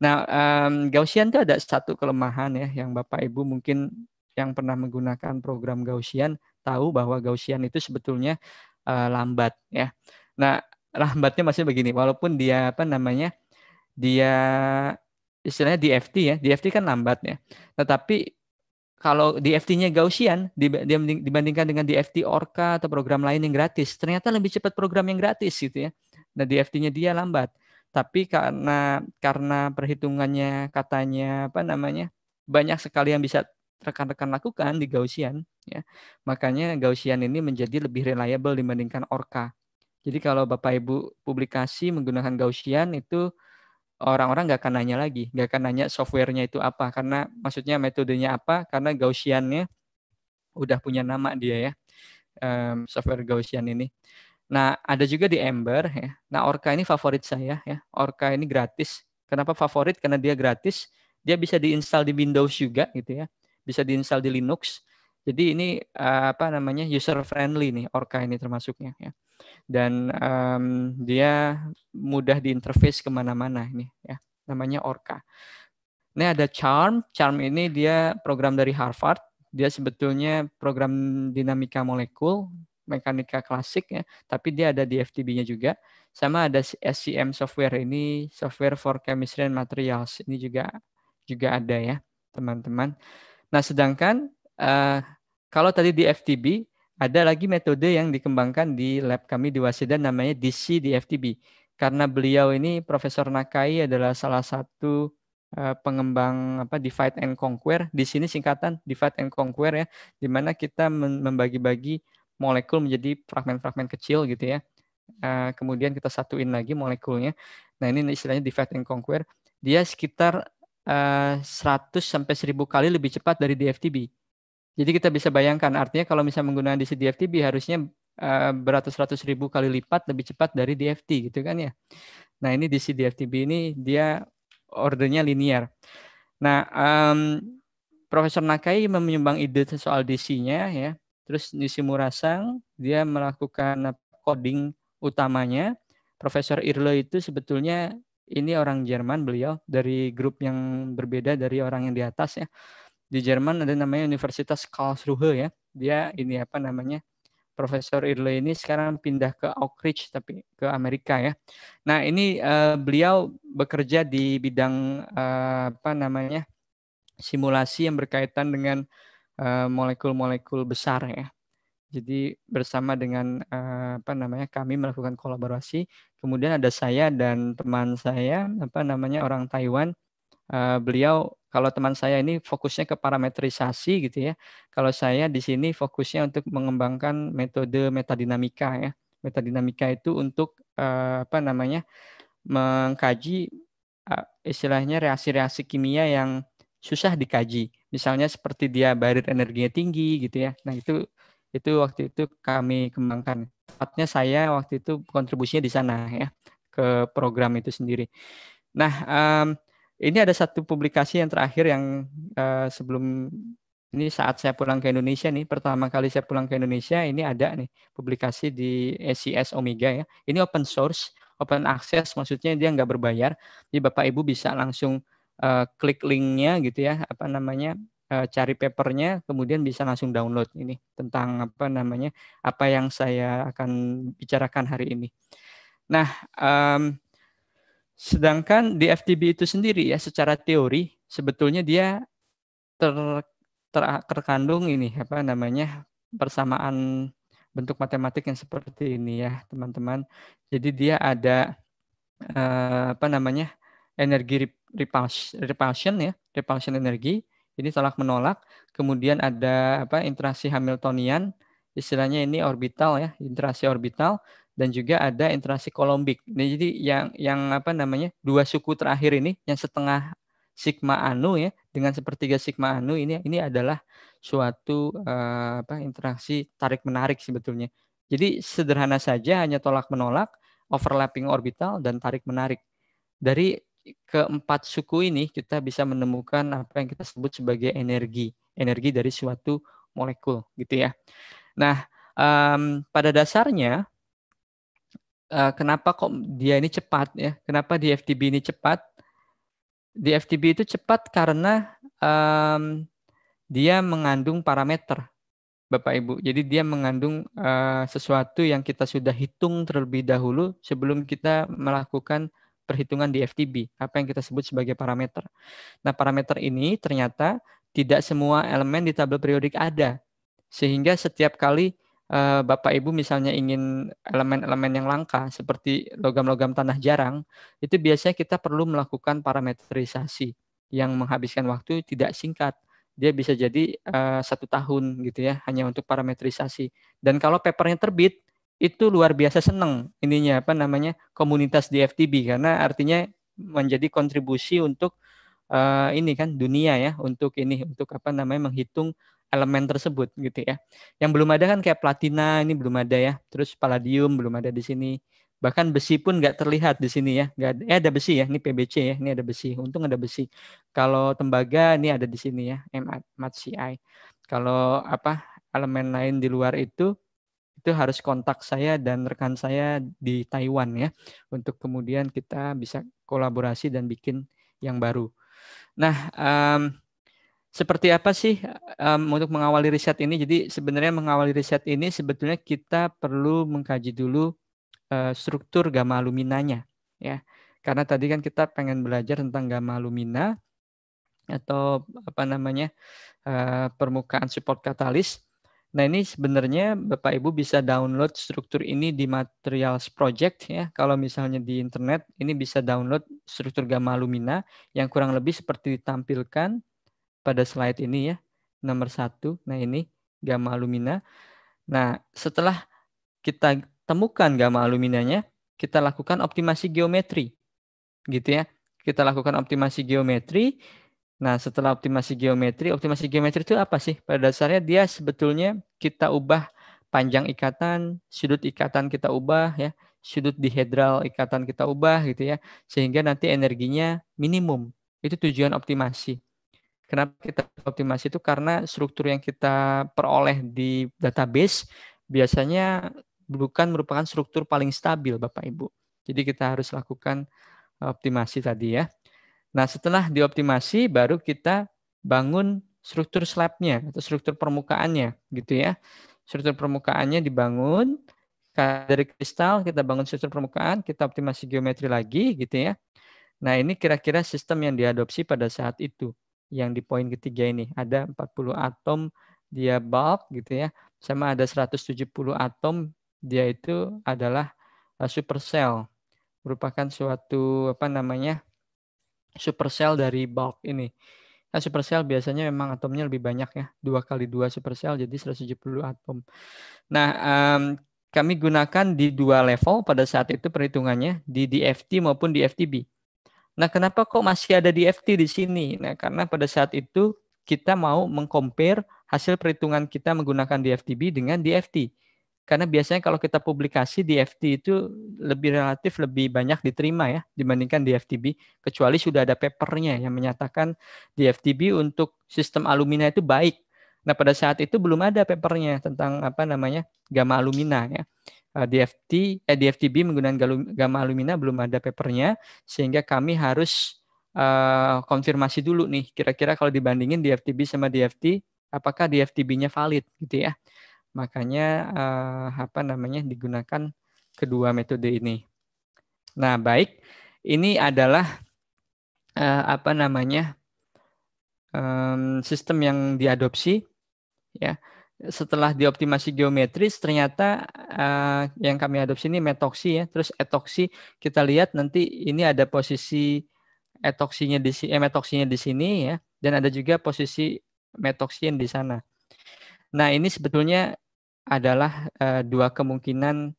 Nah, um, Gaussian itu ada satu kelemahan ya yang Bapak Ibu mungkin yang pernah menggunakan program Gaussian tahu bahwa Gaussian itu sebetulnya uh, lambat ya. Nah, lambatnya masih begini, walaupun dia apa namanya? dia istilahnya DFT ya, DFT kan lambat ya. Tetapi kalau DFT-nya Gaussian dibandingkan dengan DFT Orca atau program lain yang gratis, ternyata lebih cepat program yang gratis gitu ya. Nah, DFT-nya dia lambat tapi karena karena perhitungannya katanya apa namanya banyak sekali yang bisa rekan-rekan lakukan di Gaussian ya makanya Gaussian ini menjadi lebih reliable dibandingkan Orca jadi kalau Bapak Ibu publikasi menggunakan Gaussian itu orang-orang nggak akan nanya lagi nggak akan nanya softwarenya itu apa karena maksudnya metodenya apa karena Gaussiannya udah punya nama dia ya software Gaussian ini Nah, ada juga di Ember ya. Nah, Orca ini favorit saya ya. Orca ini gratis. Kenapa favorit? Karena dia gratis. Dia bisa diinstal di Windows juga gitu ya. Bisa diinstal di Linux. Jadi ini eh, apa namanya user friendly nih Orca ini termasuknya ya. Dan um, dia mudah diinterface kemana-mana ini ya. Namanya Orca. Ini ada Charm. Charm ini dia program dari Harvard. Dia sebetulnya program dinamika molekul mekanika klasik ya, tapi dia ada di FTB-nya juga. Sama ada SCM software ini, software for chemistry and materials ini juga juga ada ya, teman-teman. Nah, sedangkan uh, kalau tadi di FTB ada lagi metode yang dikembangkan di lab kami di Waseda namanya DC di FTB. Karena beliau ini Profesor Nakai adalah salah satu eh, pengembang apa divide and conquer di sini singkatan divide and conquer ya di mana kita membagi-bagi molekul menjadi fragmen-fragmen kecil gitu ya. Uh, kemudian kita satuin lagi molekulnya. Nah ini istilahnya divide and conquer. Dia sekitar uh, eh, 100 sampai 1000 kali lebih cepat dari DFTB. Jadi kita bisa bayangkan artinya kalau misalnya menggunakan DC DFTB harusnya uh, beratus-ratus ribu kali lipat lebih cepat dari DFT gitu kan ya. Nah ini DC DFTB ini dia ordernya linear. Nah um, Profesor Nakai menyumbang ide soal DC-nya ya Terus Sang dia melakukan coding utamanya. Profesor Irle itu sebetulnya ini orang Jerman beliau dari grup yang berbeda dari orang yang di atas ya. Di Jerman ada namanya Universitas Karlsruhe ya. Dia ini apa namanya? Profesor Irle ini sekarang pindah ke Oak Ridge tapi ke Amerika ya. Nah ini uh, beliau bekerja di bidang uh, apa namanya simulasi yang berkaitan dengan Eh, molekul-molekul besar ya. Jadi bersama dengan eh, apa namanya kami melakukan kolaborasi. Kemudian ada saya dan teman saya apa namanya orang Taiwan. Eh, beliau kalau teman saya ini fokusnya ke parametrisasi gitu ya. Kalau saya di sini fokusnya untuk mengembangkan metode metadinamika ya. Metadinamika itu untuk apa namanya mengkaji istilahnya reaksi-reaksi kimia yang susah dikaji. Misalnya seperti dia barir energinya tinggi gitu ya. Nah itu itu waktu itu kami kembangkan. Tepatnya saya waktu itu kontribusinya di sana ya ke program itu sendiri. Nah um, ini ada satu publikasi yang terakhir yang uh, sebelum ini saat saya pulang ke Indonesia nih pertama kali saya pulang ke Indonesia ini ada nih publikasi di SCS Omega ya. Ini open source, open access maksudnya dia nggak berbayar. Jadi bapak ibu bisa langsung uh, klik linknya gitu ya apa namanya uh, cari papernya kemudian bisa langsung download ini tentang apa namanya apa yang saya akan bicarakan hari ini. Nah um, sedangkan di FTB itu sendiri ya secara teori sebetulnya dia ter, terkandung ini apa namanya persamaan bentuk matematik yang seperti ini ya teman-teman. Jadi dia ada eh, apa namanya energi repulsion, repulsion ya, repulsion energi. Ini tolak menolak. Kemudian ada apa? Interaksi Hamiltonian, istilahnya ini orbital ya, interaksi orbital dan juga ada interaksi kolombik. Nah, jadi yang yang apa namanya? dua suku terakhir ini yang setengah sigma anu ya dengan sepertiga sigma anu ini ini adalah suatu uh, apa interaksi tarik menarik sebetulnya. Jadi sederhana saja hanya tolak menolak, overlapping orbital dan tarik menarik. Dari keempat suku ini kita bisa menemukan apa yang kita sebut sebagai energi, energi dari suatu molekul gitu ya. Nah, um, pada dasarnya uh, kenapa kok dia ini cepat ya? Kenapa di FTB ini cepat? Di FTB itu cepat karena um, dia mengandung parameter Bapak Ibu. Jadi dia mengandung uh, sesuatu yang kita sudah hitung terlebih dahulu sebelum kita melakukan perhitungan di FTB, apa yang kita sebut sebagai parameter. Nah, parameter ini ternyata tidak semua elemen di tabel periodik ada. Sehingga setiap kali eh, Bapak Ibu misalnya ingin elemen-elemen yang langka seperti logam-logam tanah jarang, itu biasanya kita perlu melakukan parameterisasi yang menghabiskan waktu tidak singkat. Dia bisa jadi uh, satu tahun gitu ya hanya untuk parameterisasi. Dan kalau papernya terbit, itu luar biasa seneng ininya apa namanya komunitas di FTB karena artinya menjadi kontribusi untuk uh, ini kan dunia ya untuk ini untuk apa namanya menghitung elemen tersebut gitu ya. Yang belum ada kan kayak platina ini belum ada ya. Terus palladium belum ada di sini. Bahkan besi pun nggak terlihat di sini ya. Nggak ada, eh, ada besi ya. Ini PBC ya. Ini ada besi. Untung ada besi. Kalau tembaga ini ada di sini ya. MCI. Kalau apa elemen lain di luar itu itu harus kontak saya dan rekan saya di Taiwan ya untuk kemudian kita bisa kolaborasi dan bikin yang baru. Nah, um, seperti apa sih um, untuk mengawali riset ini? Jadi sebenarnya mengawali riset ini sebetulnya kita perlu mengkaji dulu uh, struktur gamma luminanya ya. Karena tadi kan kita pengen belajar tentang gamma lumina atau apa namanya uh, permukaan support katalis. Nah ini sebenarnya Bapak Ibu bisa download struktur ini di Materials Project ya. Kalau misalnya di internet ini bisa download struktur gamma lumina yang kurang lebih seperti ditampilkan pada slide ini ya. Nomor satu, nah ini gamma lumina. Nah setelah kita temukan gamma aluminanya, kita lakukan optimasi geometri. Gitu ya. Kita lakukan optimasi geometri Nah, setelah optimasi geometri, optimasi geometri itu apa sih? Pada dasarnya dia sebetulnya kita ubah panjang ikatan, sudut ikatan kita ubah ya, sudut dihedral ikatan kita ubah gitu ya, sehingga nanti energinya minimum. Itu tujuan optimasi. Kenapa kita optimasi itu karena struktur yang kita peroleh di database biasanya bukan merupakan struktur paling stabil Bapak Ibu. Jadi kita harus lakukan eh, optimasi tadi ya. Nah, setelah dioptimasi baru kita bangun struktur slabnya atau struktur permukaannya gitu ya. Struktur permukaannya dibangun dari kristal kita bangun struktur permukaan, kita optimasi geometri lagi gitu ya. Nah, ini kira-kira sistem yang diadopsi pada saat itu yang di poin ketiga ini ada 40 atom dia bulk gitu ya. Sama ada 170 atom dia itu adalah eh, supercell merupakan suatu apa namanya supercell dari bulk ini. Nah, supercell biasanya memang atomnya lebih banyak ya, dua kali dua supercell jadi 170 atom. Nah, um, kami gunakan di dua level pada saat itu perhitungannya di DFT maupun di FTB. Nah, kenapa kok masih ada DFT di sini? Nah, karena pada saat itu kita mau mengcompare hasil perhitungan kita menggunakan DFTB dengan DFT karena biasanya kalau kita publikasi di FT itu lebih relatif lebih banyak diterima ya dibandingkan di FTB kecuali sudah ada papernya yang menyatakan di FTB untuk sistem alumina itu baik. Nah pada saat itu belum ada papernya tentang apa namanya gamma alumina ya. DFT eh, DFTB eh, menggunakan gamma alumina belum ada papernya sehingga kami harus uh, konfirmasi dulu nih kira-kira kalau dibandingin DFTB sama DFT apakah DFTB-nya valid gitu ya. Makanya uh, apa namanya digunakan kedua metode ini. Nah, baik. Ini adalah uh, apa namanya? Um, sistem yang diadopsi ya. Setelah dioptimasi geometris ternyata uh, yang kami adopsi ini metoksi ya, terus etoksi kita lihat nanti ini ada posisi etoksinya di sini, eh, metoksinya di sini ya, dan ada juga posisi metoksian di sana. Nah, ini sebetulnya adalah uh, dua kemungkinan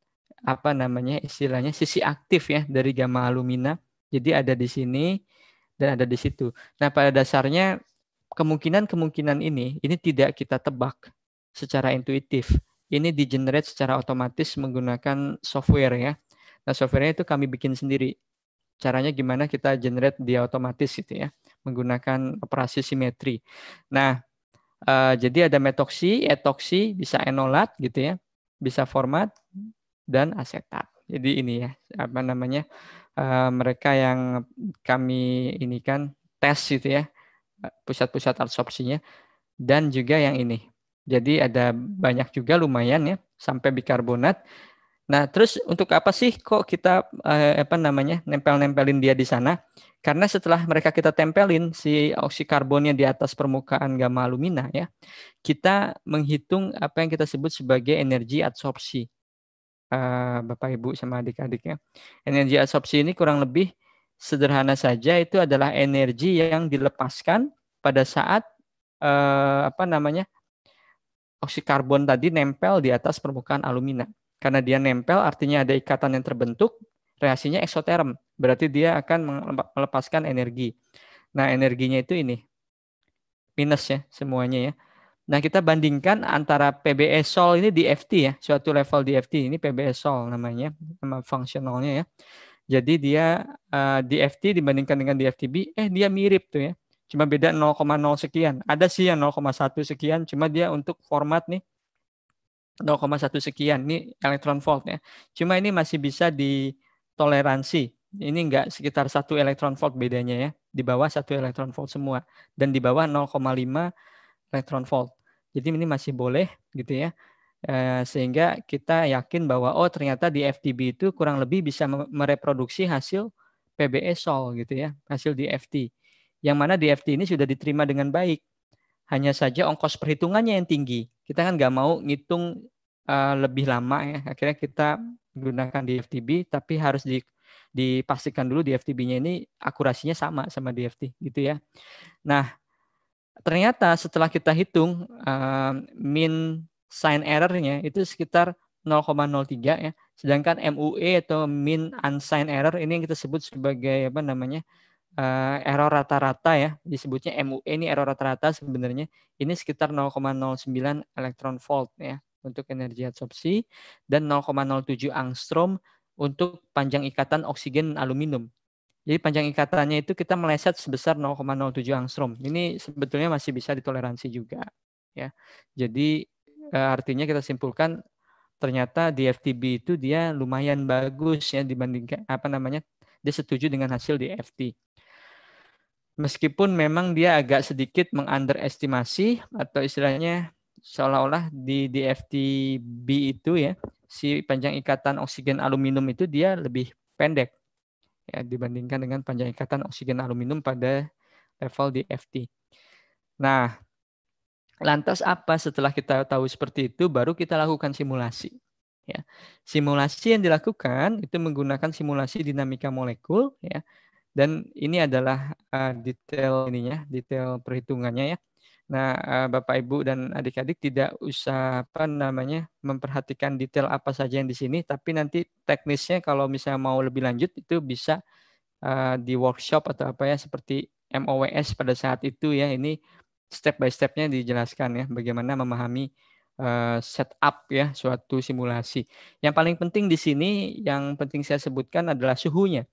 apa namanya istilahnya sisi aktif ya dari gamma alumina. Jadi ada di sini dan ada di situ. Nah, pada dasarnya kemungkinan-kemungkinan ini ini tidak kita tebak secara intuitif. Ini di-generate secara otomatis menggunakan software ya. Nah, softwarenya itu kami bikin sendiri. Caranya gimana kita generate dia otomatis gitu ya, menggunakan operasi simetri. Nah, Uh, jadi ada metoksi, etoksi, bisa enolat gitu ya, bisa format dan asetat. Jadi ini ya apa namanya uh, mereka yang kami ini kan tes gitu ya pusat-pusat absorpsinya dan juga yang ini. Jadi ada banyak juga lumayan ya sampai bikarbonat Nah, terus untuk apa sih kok kita eh, apa namanya nempel-nempelin dia di sana? Karena setelah mereka kita tempelin si oksikarbonnya di atas permukaan gamma alumina ya, kita menghitung apa yang kita sebut sebagai energi adsorpsi. Uh, Bapak Ibu sama adik adik ya. Energi adsorpsi ini kurang lebih sederhana saja itu adalah energi yang dilepaskan pada saat uh, apa namanya? oksikarbon tadi nempel di atas permukaan alumina. Karena dia nempel artinya ada ikatan yang terbentuk, reaksinya eksoterm. Berarti dia akan melepaskan energi. Nah, energinya itu ini. Minus ya semuanya ya. Nah, kita bandingkan antara PBE sol ini di FT ya, suatu level di FT ini PBE sol namanya, nama fungsionalnya ya. Jadi dia uh, eh, FT dibandingkan dengan di FTB eh dia mirip tuh ya. Cuma beda 0,0 sekian. Ada sih yang 0,1 sekian, cuma dia untuk format nih 0,1 sekian ini elektron volt ya. Cuma ini masih bisa ditoleransi. Ini enggak sekitar satu elektron volt bedanya ya. Di bawah satu elektron volt semua dan di bawah 0,5 elektron volt. Jadi ini masih boleh gitu ya. Eh, sehingga kita yakin bahwa oh ternyata di FTB itu kurang lebih bisa mereproduksi hasil PBE sol gitu ya, hasil di FT. Yang mana di FT ini sudah diterima dengan baik hanya saja ongkos perhitungannya yang tinggi. Kita kan nggak mau ngitung uh, lebih lama ya. Akhirnya kita gunakan DFTB, tapi harus di, dipastikan dulu dftb nya ini akurasinya sama sama DFT gitu ya. Nah, ternyata setelah kita hitung uh, min sign error-nya itu sekitar 0,03 ya. Sedangkan MUE atau mean unsigned error ini yang kita sebut sebagai apa namanya? uh, error rata-rata ya, disebutnya MUE ini error rata-rata sebenarnya ini sekitar 0,09 elektron volt ya untuk energi adsorpsi dan 0,07 angstrom untuk panjang ikatan oksigen aluminium. Jadi panjang ikatannya itu kita meleset sebesar 0,07 angstrom. Ini sebetulnya masih bisa ditoleransi juga ya. Jadi eh, artinya kita simpulkan ternyata di FTB itu dia lumayan bagus ya dibandingkan apa namanya dia setuju dengan hasil di FT meskipun memang dia agak sedikit mengunderestimasi atau istilahnya seolah-olah di DFTB itu ya si panjang ikatan oksigen aluminium itu dia lebih pendek ya dibandingkan dengan panjang ikatan oksigen aluminium pada level DFT. Nah, lantas apa setelah kita tahu seperti itu baru kita lakukan simulasi. Ya. Simulasi yang dilakukan itu menggunakan simulasi dinamika molekul ya dan ini adalah uh, detail ininya, detail perhitungannya ya. Nah, uh, Bapak Ibu dan adik-adik tidak usah apa namanya memperhatikan detail apa saja yang di sini, tapi nanti teknisnya kalau misalnya mau lebih lanjut itu bisa uh, di workshop atau apa ya seperti MOWS pada saat itu ya. Ini step by stepnya dijelaskan ya bagaimana memahami setup ya suatu simulasi. Yang paling penting di sini yang penting saya sebutkan adalah suhunya.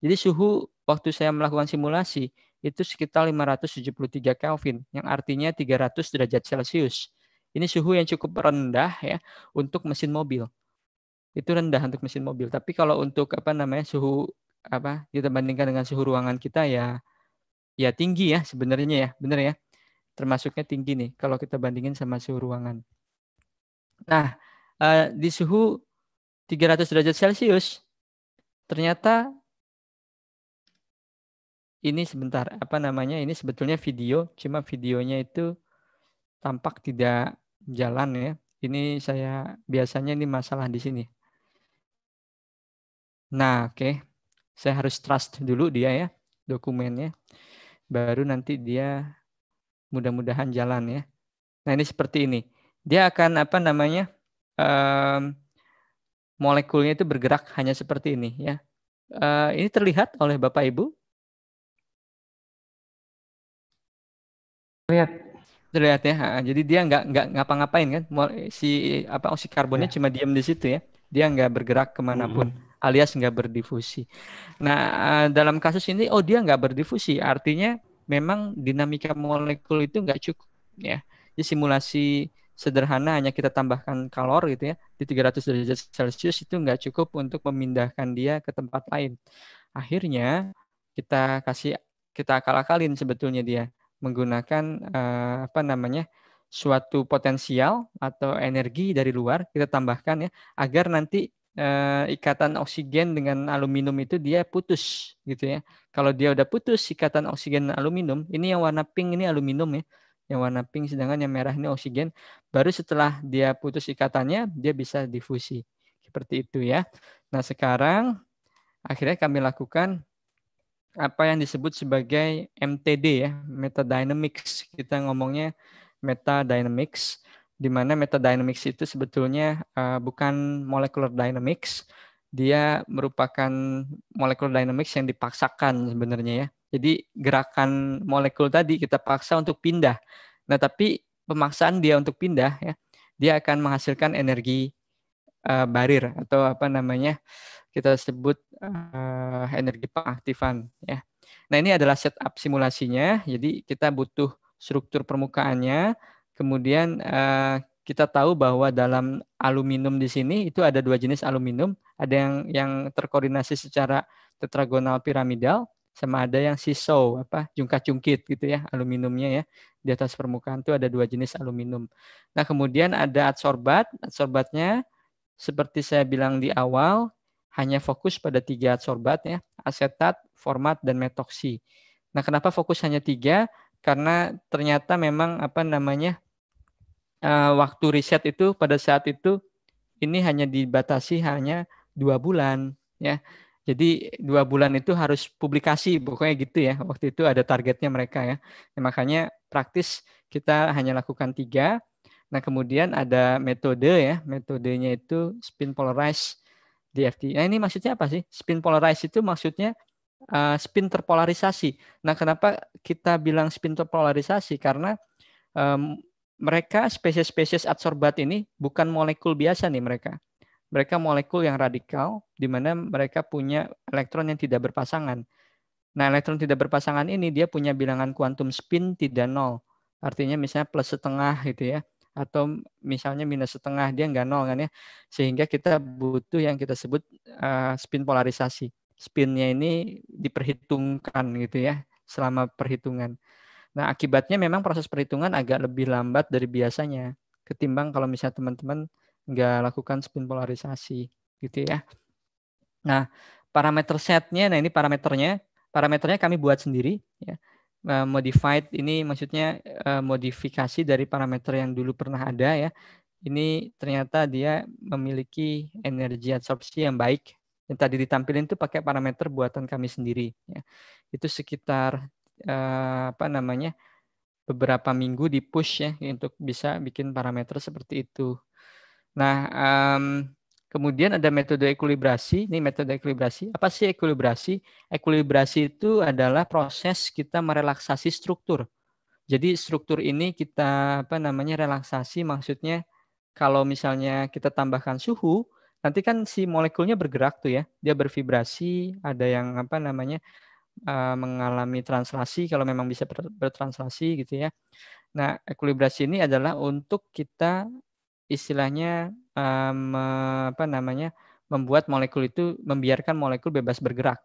Jadi suhu waktu saya melakukan simulasi itu sekitar 573 Kelvin, yang artinya 300 derajat Celcius. Ini suhu yang cukup rendah ya untuk mesin mobil. Itu rendah untuk mesin mobil. Tapi kalau untuk apa namanya suhu apa kita bandingkan dengan suhu ruangan kita ya ya tinggi ya sebenarnya ya, benar ya. Termasuknya tinggi nih kalau kita bandingin sama suhu ruangan. Nah, eh, di suhu 300 derajat Celcius ternyata ini sebentar apa namanya ini sebetulnya video cuma videonya itu tampak tidak jalan ya ini saya biasanya ini masalah di sini nah oke okay. saya harus trust dulu dia ya dokumennya baru nanti dia mudah-mudahan jalan ya nah ini seperti ini dia akan apa namanya um, molekulnya itu bergerak hanya seperti ini ya uh, ini terlihat oleh bapak ibu terlihat Terlihat ya. jadi dia nggak nggak ngapa-ngapain kan? Si apa si karbonnya ya. cuma diam di situ ya. Dia nggak bergerak kemanapun. Hmm. alias nggak berdifusi. Nah eh, dalam kasus ini oh dia nggak berdifusi, artinya memang dinamika molekul itu nggak cukup ya. Jadi simulasi sederhana hanya kita tambahkan kalor gitu ya di 300 derajat Celcius itu nggak cukup untuk memindahkan dia ke tempat lain. Akhirnya kita kasih kita akal-akalin sebetulnya dia menggunakan uh, apa namanya suatu potensial atau energi dari luar kita tambahkan ya agar nanti uh, ikatan oksigen dengan aluminium itu dia putus gitu ya. Kalau dia udah putus ikatan oksigen aluminium, ini yang warna pink ini aluminium ya. Yang warna pink sedangkan yang merah ini oksigen. Baru setelah dia putus ikatannya dia bisa difusi. Seperti itu ya. Nah, sekarang akhirnya kami lakukan apa yang disebut sebagai MTD ya, meta dynamics Kita ngomongnya meta dynamics di mana dynamics itu sebetulnya uh, bukan molecular dynamics, dia merupakan molecular dynamics yang dipaksakan sebenarnya ya. Jadi gerakan molekul tadi kita paksa untuk pindah. Nah, tapi pemaksaan dia untuk pindah ya, dia akan menghasilkan energi uh, barir atau apa namanya? kita sebut uh, energi pengaktifan ya. Nah, ini adalah setup simulasinya. Jadi kita butuh struktur permukaannya, kemudian uh, kita tahu bahwa dalam aluminium di sini itu ada dua jenis aluminium, ada yang yang terkoordinasi secara tetragonal piramidal sama ada yang siso apa jungkat-jungkit gitu ya aluminiumnya ya di atas permukaan itu ada dua jenis aluminium. Nah kemudian ada adsorbat, adsorbatnya seperti saya bilang di awal hanya fokus pada tiga sorbat ya, asetat, format, dan metoksi. Nah, kenapa fokus hanya tiga? Karena ternyata memang apa namanya uh, waktu riset itu pada saat itu ini hanya dibatasi hanya dua bulan ya. Jadi dua bulan itu harus publikasi, pokoknya gitu ya. Waktu itu ada targetnya mereka ya. Nah, makanya praktis kita hanya lakukan tiga. Nah kemudian ada metode ya, metodenya itu spin polarize. DFT. Nah, ini maksudnya apa sih? Spin polarized itu maksudnya uh, spin terpolarisasi. Nah, kenapa kita bilang spin terpolarisasi? Karena um, mereka spesies-spesies adsorbat ini bukan molekul biasa nih mereka. Mereka molekul yang radikal, di mana mereka punya elektron yang tidak berpasangan. Nah, elektron tidak berpasangan ini dia punya bilangan kuantum spin tidak nol. Artinya misalnya plus setengah gitu ya atau misalnya minus setengah dia nggak nol kan ya sehingga kita butuh yang kita sebut uh, spin polarisasi spinnya ini diperhitungkan gitu ya selama perhitungan nah akibatnya memang proses perhitungan agak lebih lambat dari biasanya ketimbang kalau misalnya teman-teman nggak lakukan spin polarisasi gitu ya nah parameter setnya nah ini parameternya parameternya kami buat sendiri ya Eh, modified ini maksudnya eh, modifikasi dari parameter yang dulu pernah ada ya. Ini ternyata dia memiliki energi absorpsi yang baik. Yang tadi ditampilin itu pakai parameter buatan kami sendiri. Ya. Itu sekitar eh, apa namanya beberapa minggu di push ya untuk bisa bikin parameter seperti itu. Nah um, Kemudian ada metode ekulibrasi. Ini metode ekulibrasi. Apa sih ekulibrasi? Ekulibrasi itu adalah proses kita merelaksasi struktur. Jadi struktur ini kita apa namanya relaksasi maksudnya kalau misalnya kita tambahkan suhu, nanti kan si molekulnya bergerak tuh ya. Dia bervibrasi, ada yang apa namanya eh, mengalami translasi kalau memang bisa bertranslasi gitu ya. Nah, ekulibrasi ini adalah untuk kita istilahnya um, apa namanya membuat molekul itu membiarkan molekul bebas bergerak.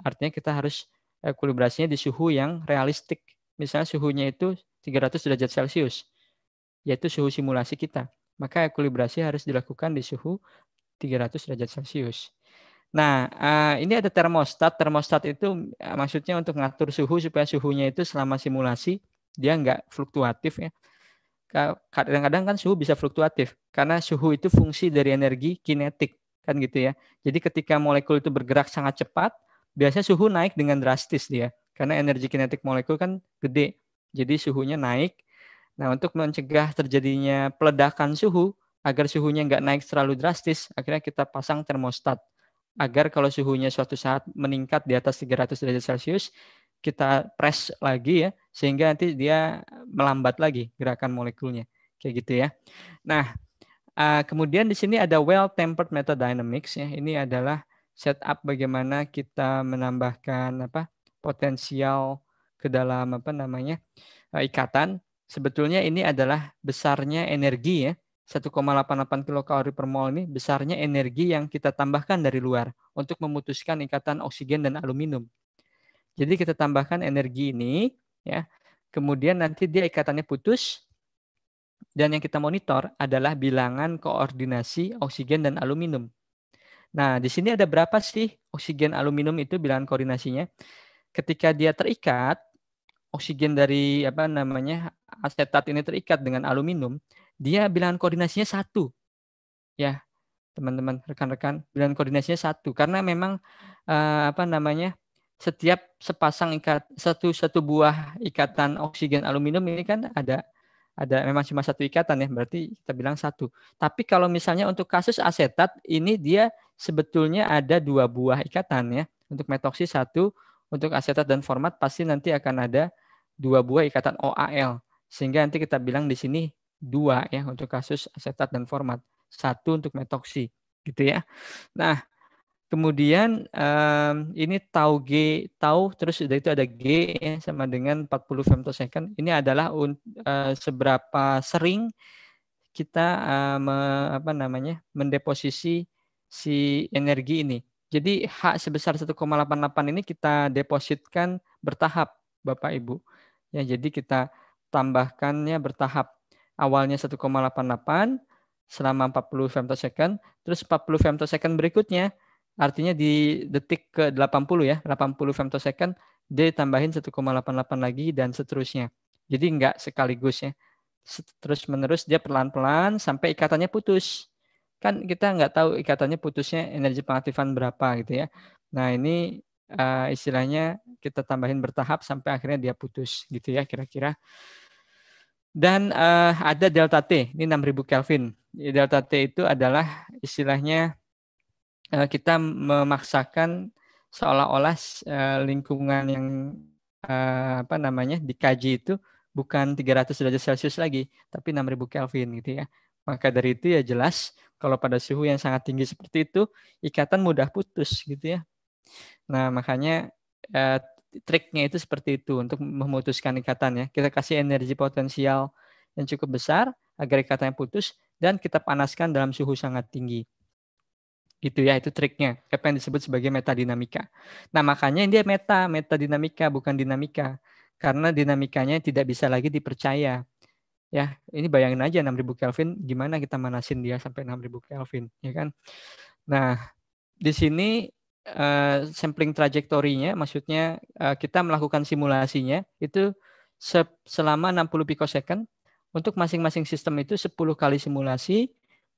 Artinya kita harus ekulibrasinya di suhu yang realistik. Misalnya suhunya itu 300 derajat Celcius, yaitu suhu simulasi kita. Maka ekulibrasi harus dilakukan di suhu 300 derajat Celcius. Nah, eh, ini ada termostat. Termostat itu eh, maksudnya untuk ngatur suhu supaya suhunya itu selama simulasi dia nggak fluktuatif ya kadang-kadang kan suhu bisa fluktuatif karena suhu itu fungsi dari energi kinetik kan gitu ya. Jadi ketika molekul itu bergerak sangat cepat, biasanya suhu naik dengan drastis dia karena energi kinetik molekul kan gede. Jadi suhunya naik. Nah, untuk mencegah terjadinya peledakan suhu agar suhunya nggak naik terlalu drastis, akhirnya kita pasang termostat agar kalau suhunya suatu saat meningkat di atas 300 derajat Celcius, kita press lagi ya, sehingga nanti dia melambat lagi gerakan molekulnya kayak gitu ya. Nah, eh, kemudian di sini ada well tempered metadynamics ya. Ini adalah setup bagaimana kita menambahkan apa potensial ke dalam apa namanya eh, ikatan. Sebetulnya ini adalah besarnya energi ya. 1,88 kilokalori per mol ini besarnya energi yang kita tambahkan dari luar untuk memutuskan ikatan oksigen dan aluminium. Jadi kita tambahkan energi ini ya. Kemudian nanti dia ikatannya putus dan yang kita monitor adalah bilangan koordinasi oksigen dan aluminium. Nah, di sini ada berapa sih oksigen aluminium itu bilangan koordinasinya? Ketika dia terikat, oksigen dari apa namanya asetat ini terikat dengan aluminium, dia bilangan koordinasinya satu. Ya, teman-teman rekan-rekan bilangan koordinasinya satu karena memang eh, apa namanya setiap sepasang ikat satu satu buah ikatan oksigen aluminium ini kan ada ada memang cuma satu ikatan ya berarti kita bilang satu. Tapi kalau misalnya untuk kasus asetat ini dia sebetulnya ada dua buah ikatan ya untuk metoksi satu untuk asetat dan format pasti nanti akan ada dua buah ikatan OAL sehingga nanti kita bilang di sini dua ya untuk kasus asetat dan format satu untuk metoksi gitu ya. Nah Kemudian um, ini tau G, tau terus sudah itu ada G ya, sama dengan 40 femtosecond. Ini adalah un, uh, seberapa sering kita uh, me, apa namanya mendeposisi si energi ini. Jadi H sebesar 1,88 ini kita depositkan bertahap Bapak Ibu. Ya, jadi kita tambahkannya bertahap. Awalnya 1,88 selama 40 femtosecond, terus 40 femtosecond berikutnya artinya di detik ke 80 ya, 80 femtosecond, dia tambahin 1,88 lagi dan seterusnya. Jadi nggak sekaligus ya. Terus menerus dia pelan-pelan sampai ikatannya putus. Kan kita nggak tahu ikatannya putusnya energi pengaktifan berapa gitu ya. Nah ini uh, istilahnya kita tambahin bertahap sampai akhirnya dia putus gitu ya kira-kira. Dan uh, ada delta T, ini 6000 Kelvin. Delta T itu adalah istilahnya Eh, kita memaksakan seolah-olah eh, lingkungan yang eh, apa namanya dikaji itu bukan 300 derajat Celcius lagi, tapi 6000 Kelvin gitu ya. Maka dari itu ya jelas kalau pada suhu yang sangat tinggi seperti itu ikatan mudah putus gitu ya. Nah, makanya eh, triknya itu seperti itu untuk memutuskan ikatan ya. Kita kasih energi potensial yang cukup besar agar ikatannya putus dan kita panaskan dalam suhu sangat tinggi gitu ya itu triknya apa yang disebut sebagai metadinamika nah makanya dia meta metadinamika bukan dinamika karena dinamikanya tidak bisa lagi dipercaya ya ini bayangin aja 6000 Kelvin gimana kita manasin dia sampai 6000 Kelvin ya kan nah di sini uh, sampling trajektorinya maksudnya uh, kita melakukan simulasinya itu selama 60 picosecond untuk masing-masing sistem itu 10 kali simulasi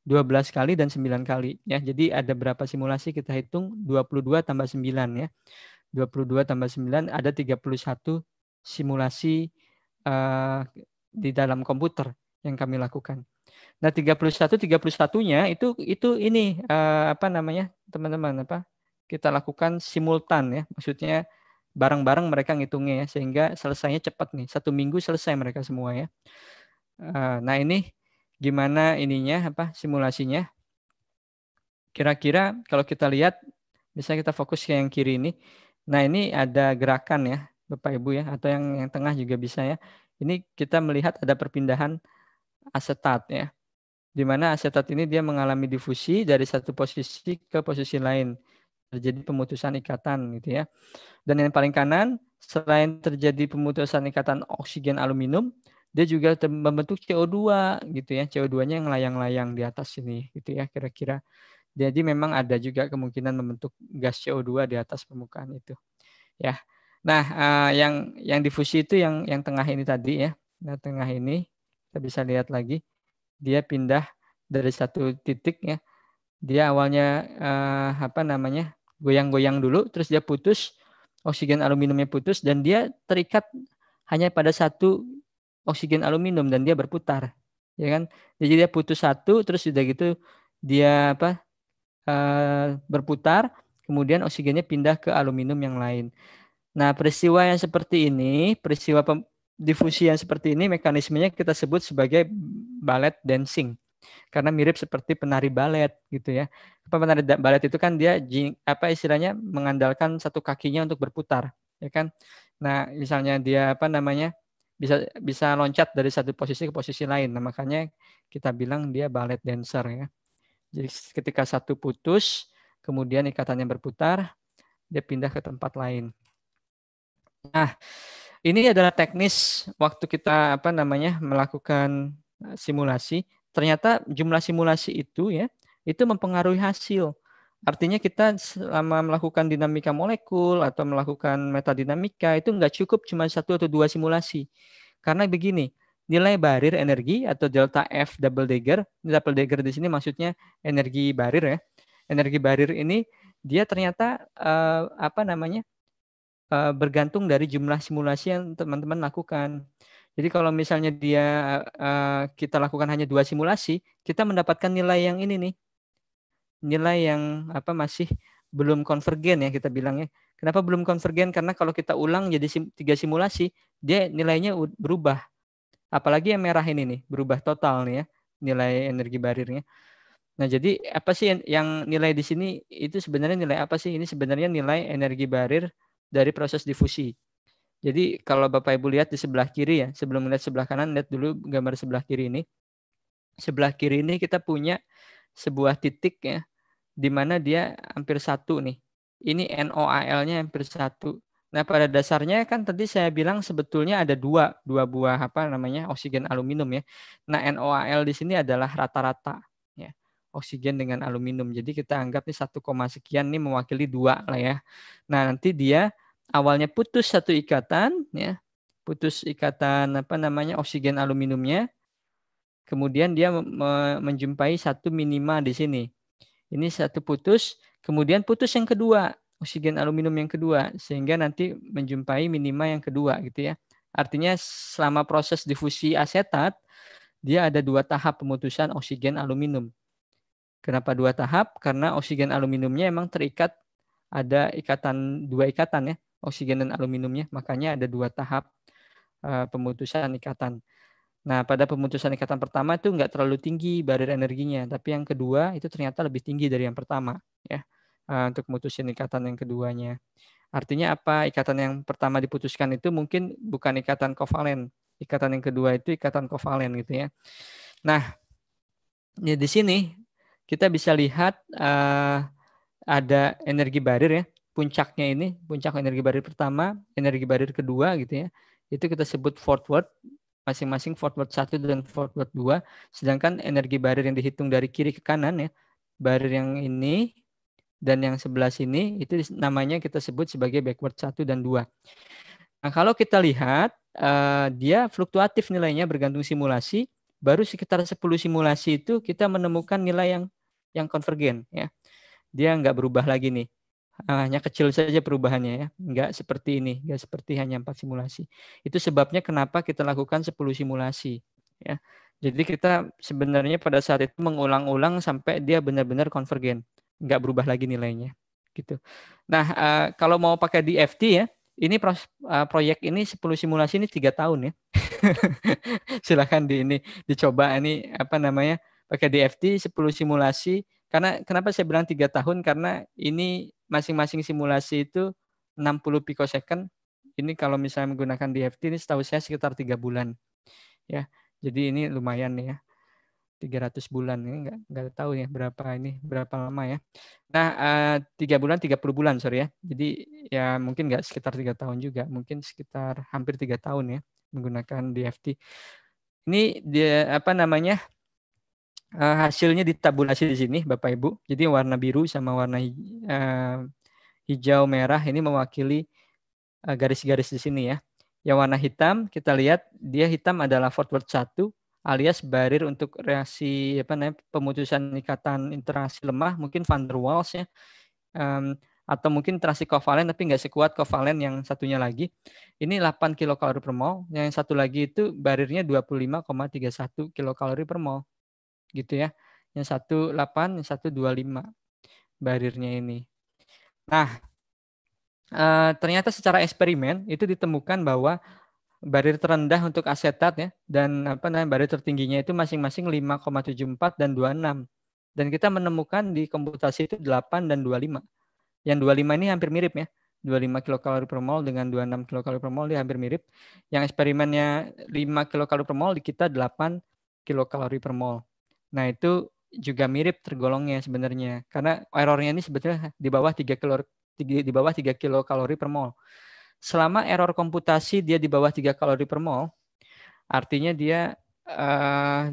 12 kali dan 9 kali ya. Jadi ada berapa simulasi kita hitung 22 tambah 9 ya. 22 tambah 9 ada 31 simulasi uh, di dalam komputer yang kami lakukan. Nah, 31 31-nya itu itu ini uh, apa namanya? teman-teman apa? Kita lakukan simultan ya. Maksudnya barang barang mereka ngitungnya ya sehingga selesainya cepat nih. Satu minggu selesai mereka semua ya. Uh, nah, ini gimana ininya apa simulasinya kira-kira kalau kita lihat bisa kita fokus ke yang kiri ini nah ini ada gerakan ya Bapak Ibu ya atau yang yang tengah juga bisa ya ini kita melihat ada perpindahan asetat ya di mana asetat ini dia mengalami difusi dari satu posisi ke posisi lain terjadi pemutusan ikatan gitu ya dan yang paling kanan selain terjadi pemutusan ikatan oksigen aluminium dia juga membentuk CO2 gitu ya. CO2-nya yang layang-layang di atas sini gitu ya kira-kira. Jadi memang ada juga kemungkinan membentuk gas CO2 di atas permukaan itu. Ya. Nah, eh, yang yang difusi itu yang yang tengah ini tadi ya. Nah, tengah ini kita bisa lihat lagi dia pindah dari satu titik ya. Dia awalnya eh, apa namanya? goyang-goyang dulu terus dia putus oksigen aluminiumnya putus dan dia terikat hanya pada satu oksigen aluminium dan dia berputar ya kan jadi dia putus satu terus sudah gitu dia apa e, berputar kemudian oksigennya pindah ke aluminium yang lain nah peristiwa yang seperti ini peristiwa pem, difusi yang seperti ini mekanismenya kita sebut sebagai ballet dancing karena mirip seperti penari balet gitu ya apa penari balet itu kan dia apa istilahnya mengandalkan satu kakinya untuk berputar ya kan nah misalnya dia apa namanya bisa bisa loncat dari satu posisi ke posisi lain. Nah, makanya kita bilang dia ballet dancer ya. Jadi ketika satu putus, kemudian ikatannya berputar, dia pindah ke tempat lain. Nah, ini adalah teknis waktu kita apa namanya melakukan eh, simulasi. Ternyata jumlah simulasi itu ya itu mempengaruhi hasil. Artinya kita selama melakukan dinamika molekul atau melakukan metadinamika itu nggak cukup cuma satu atau dua simulasi. Karena begini, nilai barir energi atau delta F double dagger, double dagger di sini maksudnya energi barir ya. Energi barir ini dia ternyata eh, apa namanya eh, bergantung dari jumlah simulasi yang teman-teman lakukan. Jadi kalau misalnya dia eh, kita lakukan hanya dua simulasi, kita mendapatkan nilai yang ini nih, nilai yang apa masih belum konvergen ya kita bilangnya. Kenapa belum konvergen? Karena kalau kita ulang jadi sim, tiga simulasi, dia nilainya berubah. Apalagi yang merah ini nih, berubah total nih ya nilai energi barirnya. Nah, jadi apa sih yang, yang nilai di sini itu sebenarnya nilai apa sih? Ini sebenarnya nilai energi barir dari proses difusi. Jadi kalau Bapak Ibu lihat di sebelah kiri ya, sebelum melihat sebelah kanan lihat dulu gambar sebelah kiri ini. Sebelah kiri ini kita punya sebuah titik ya di mana dia hampir satu nih. Ini NOAL-nya hampir satu. Nah pada dasarnya kan tadi saya bilang sebetulnya ada dua dua buah apa namanya oksigen aluminium ya. Nah NOAL di sini adalah rata-rata ya oksigen dengan aluminium. Jadi kita anggap nih satu koma sekian nih mewakili dua lah ya. Nah nanti dia awalnya putus satu ikatan ya putus ikatan apa namanya oksigen aluminiumnya kemudian dia menjumpai satu minima di sini. Ini satu putus, kemudian putus yang kedua, oksigen aluminium yang kedua, sehingga nanti menjumpai minima yang kedua gitu ya. Artinya selama proses difusi asetat, dia ada dua tahap pemutusan oksigen aluminium. Kenapa dua tahap? Karena oksigen aluminiumnya emang terikat ada ikatan dua ikatan ya, oksigen dan aluminiumnya, makanya ada dua tahap eh, pemutusan ikatan. Nah, pada pemutusan ikatan pertama itu nggak terlalu tinggi barrier energinya, tapi yang kedua itu ternyata lebih tinggi dari yang pertama, ya, eh, untuk memutuskan ikatan yang keduanya. Artinya apa? Ikatan yang pertama diputuskan itu mungkin bukan ikatan kovalen, ikatan yang kedua itu ikatan kovalen gitu ya. Nah, ya di sini kita bisa lihat uh, ada energi barrier ya, puncaknya ini, puncak energi barrier pertama, energi barrier kedua gitu ya. Itu kita sebut forward masing-masing forward 1 dan forward 2. Sedangkan energi barrier yang dihitung dari kiri ke kanan ya, barrier yang ini dan yang sebelah sini itu namanya kita sebut sebagai backward 1 dan 2. Nah, kalau kita lihat uh, dia fluktuatif nilainya bergantung simulasi, baru sekitar 10 simulasi itu kita menemukan nilai yang yang konvergen ya. Dia nggak berubah lagi nih hanya kecil saja perubahannya ya. Enggak seperti ini, enggak seperti hanya empat simulasi. Itu sebabnya kenapa kita lakukan 10 simulasi ya. Jadi kita sebenarnya pada saat itu mengulang-ulang sampai dia benar-benar konvergen, enggak berubah lagi nilainya gitu. Nah, eh, kalau mau pakai DFT ya, ini eh, proyek ini 10 simulasi ini tiga tahun ya. Silahkan di ini dicoba ini apa namanya? pakai DFT 10 simulasi karena kenapa saya bilang tiga tahun? Karena ini masing-masing simulasi itu 60 picosecond. Ini kalau misalnya menggunakan DFT ini setahu saya sekitar tiga bulan. Ya, jadi ini lumayan ya. 300 bulan ini enggak nggak tahu ya berapa ini berapa lama ya. Nah eh, tiga uh, bulan 30 bulan sorry ya. Jadi ya mungkin enggak sekitar tiga tahun juga, mungkin sekitar hampir tiga tahun ya menggunakan DFT. Ini dia apa namanya uh, hasilnya ditabulasi di sini Bapak Ibu. Jadi warna biru sama warna eh, hijau merah ini mewakili eh, garis-garis di sini ya. Yang warna hitam kita lihat dia hitam adalah forward 1 alias barir untuk reaksi apa namanya pemutusan ikatan interaksi lemah mungkin van der Waals ya. Um, atau mungkin interaksi kovalen tapi nggak sekuat kovalen yang satunya lagi. Ini 8 kilokalori per mol, yang satu lagi itu barirnya 25,31 kilokalori per mol gitu ya. Yang satu 8, yang satu 25 barirnya ini. Nah, e, ternyata secara eksperimen itu ditemukan bahwa barir terendah untuk asetat ya dan apa namanya barir tertingginya itu masing-masing 5,74 dan 26. Dan kita menemukan di komputasi itu 8 dan 25. Yang 25 ini hampir mirip ya. 25 kilokalori per mol dengan 26 kilokalori per mol dia hampir mirip. Yang eksperimennya 5 kilokalori per mol di kita 8 kilokalori per mol. Nah, itu juga mirip tergolongnya sebenarnya. Karena errornya ini sebetulnya di bawah 3 kilo di bawah 3 kalori per mol. Selama error komputasi dia di bawah 3 kalori per mol, artinya dia uh,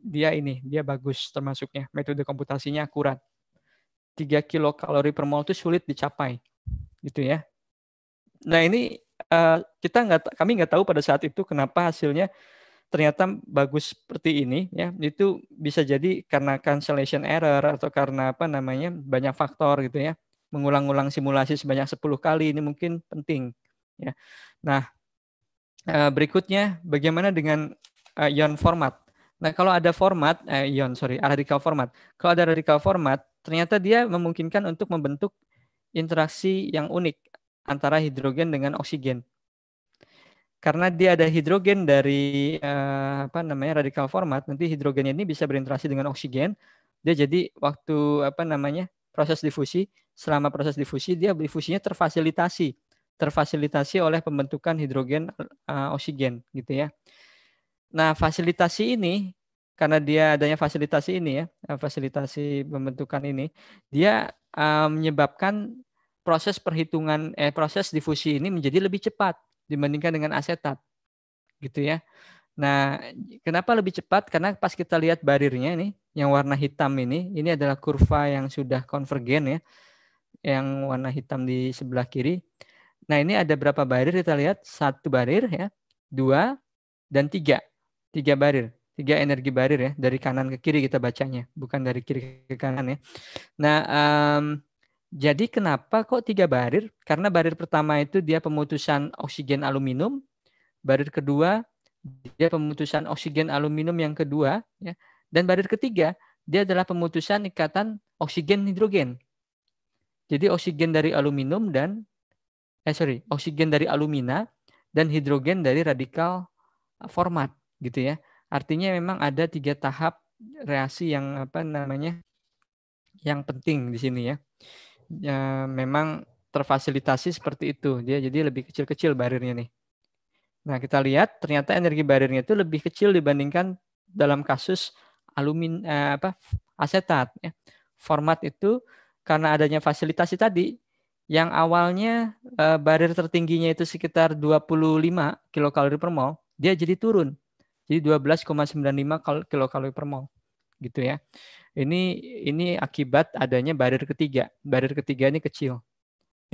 dia ini, dia bagus termasuknya. Metode komputasinya akurat. 3 kalori per mol itu sulit dicapai. Gitu ya. Nah, ini uh, kita nggak kami nggak tahu pada saat itu kenapa hasilnya ternyata bagus seperti ini ya itu bisa jadi karena cancellation error atau karena apa namanya banyak faktor gitu ya mengulang-ulang simulasi sebanyak 10 kali ini mungkin penting ya nah eh, berikutnya bagaimana dengan eh, ion format nah kalau ada format eh, ion sorry radical format kalau ada radical format ternyata dia memungkinkan untuk membentuk interaksi yang unik antara hidrogen dengan oksigen karena dia ada hidrogen dari uh, apa namanya radikal format nanti hidrogennya ini bisa berinteraksi dengan oksigen dia jadi waktu apa namanya proses difusi selama proses difusi dia difusinya terfasilitasi terfasilitasi oleh pembentukan hidrogen uh, oksigen gitu ya nah fasilitasi ini karena dia adanya fasilitasi ini ya eh, fasilitasi pembentukan ini dia uh, menyebabkan proses perhitungan eh proses difusi ini menjadi lebih cepat dibandingkan dengan asetat. Gitu ya. Nah, kenapa lebih cepat? Karena pas kita lihat barirnya ini yang warna hitam ini, ini adalah kurva yang sudah konvergen ya, yang warna hitam di sebelah kiri. Nah, ini ada berapa barir kita lihat? Satu barir ya, dua, dan tiga. Tiga barir tiga energi barir ya dari kanan ke kiri kita bacanya bukan dari kiri ke kanan ya nah um, jadi kenapa kok tiga barir? Karena barir pertama itu dia pemutusan oksigen aluminium, barir kedua dia pemutusan oksigen aluminium yang kedua, ya. dan barir ketiga dia adalah pemutusan ikatan oksigen hidrogen. Jadi oksigen dari aluminium dan eh sorry oksigen dari alumina dan hidrogen dari radikal format gitu ya. Artinya memang ada tiga tahap reaksi yang apa namanya yang penting di sini ya ya, memang terfasilitasi seperti itu. Dia jadi lebih kecil-kecil barirnya nih. Nah, kita lihat ternyata energi barirnya itu lebih kecil dibandingkan dalam kasus alumin eh, apa asetat ya. Format itu karena adanya fasilitasi tadi yang awalnya eh, barir tertingginya itu sekitar 25 kilokalori per mol, dia jadi turun. Jadi 12,95 kilokalori per mol gitu ya. Ini ini akibat adanya barir ketiga. Barir ketiga ini kecil.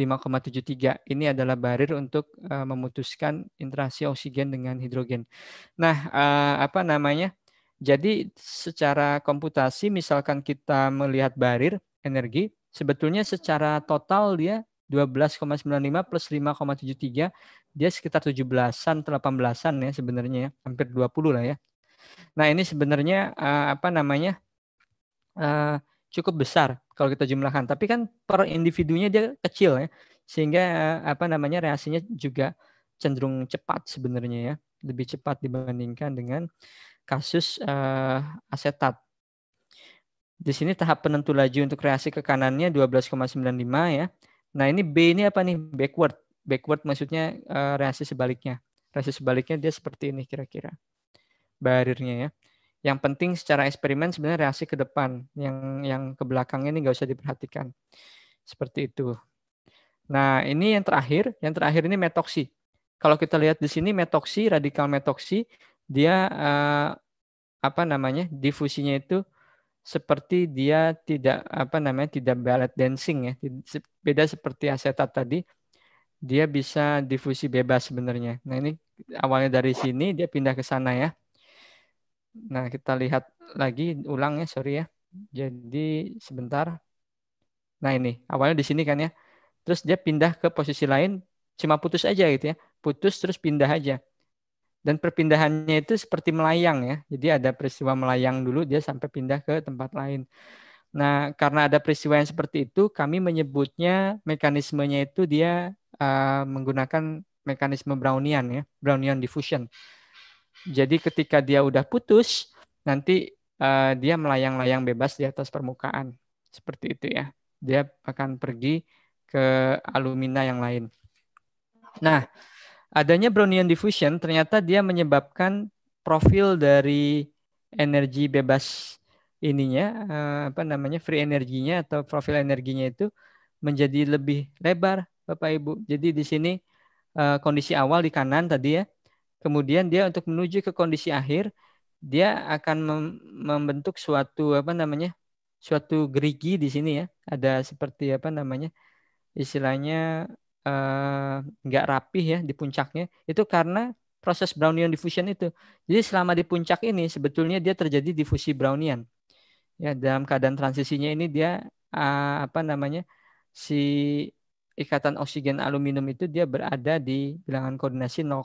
5,73. Ini adalah barir untuk uh, memutuskan interaksi oksigen dengan hidrogen. Nah, uh, apa namanya? Jadi secara komputasi misalkan kita melihat barir energi, sebetulnya secara total dia 12,95 plus 5,73 dia sekitar 17-an atau 18-an ya sebenarnya ya, hampir 20 lah ya. Nah, ini sebenarnya uh, apa namanya? uh, cukup besar kalau kita jumlahkan. Tapi kan per individunya dia kecil ya, sehingga uh, apa namanya reaksinya juga cenderung cepat sebenarnya ya, lebih cepat dibandingkan dengan kasus uh, asetat. Di sini tahap penentu laju untuk reaksi ke kanannya 12,95 ya. Nah ini B ini apa nih? Backward. Backward maksudnya uh, reaksi sebaliknya. Reaksi sebaliknya dia seperti ini kira-kira. Barirnya ya. Yang penting secara eksperimen sebenarnya reaksi ke depan, yang yang ke belakang ini nggak usah diperhatikan. Seperti itu. Nah, ini yang terakhir, yang terakhir ini metoksi. Kalau kita lihat di sini metoksi, radikal metoksi, dia eh, apa namanya? difusinya itu seperti dia tidak apa namanya? tidak ballet dancing ya. Beda seperti asetat tadi, dia bisa difusi bebas sebenarnya. Nah, ini awalnya dari sini dia pindah ke sana ya. Nah, kita lihat lagi ulang ya sorry ya. Jadi sebentar. Nah ini, awalnya di sini kan ya. Terus dia pindah ke posisi lain, cuma putus aja gitu ya. Putus terus pindah aja. Dan perpindahannya itu seperti melayang ya. Jadi ada peristiwa melayang dulu, dia sampai pindah ke tempat lain. Nah, karena ada peristiwa yang seperti itu, kami menyebutnya mekanismenya itu dia uh, menggunakan mekanisme Brownian ya, Brownian diffusion. Jadi ketika dia udah putus, nanti uh, dia melayang-layang bebas di atas permukaan. Seperti itu ya. Dia akan pergi ke alumina yang lain. Nah, adanya Brownian diffusion ternyata dia menyebabkan profil dari energi bebas ininya eh, apa namanya free energinya atau profil energinya itu menjadi lebih lebar Bapak Ibu. Jadi di sini eh, kondisi awal di kanan tadi ya kemudian dia untuk menuju ke kondisi akhir dia akan mem membentuk suatu apa namanya suatu gerigi di sini ya ada seperti apa namanya istilahnya eh, nggak uh, rapih ya di puncaknya itu karena proses Brownian diffusion itu jadi selama di puncak ini sebetulnya dia terjadi difusi Brownian ya dalam keadaan transisinya ini dia uh, apa namanya si ikatan oksigen aluminium itu dia berada di bilangan koordinasi 0,5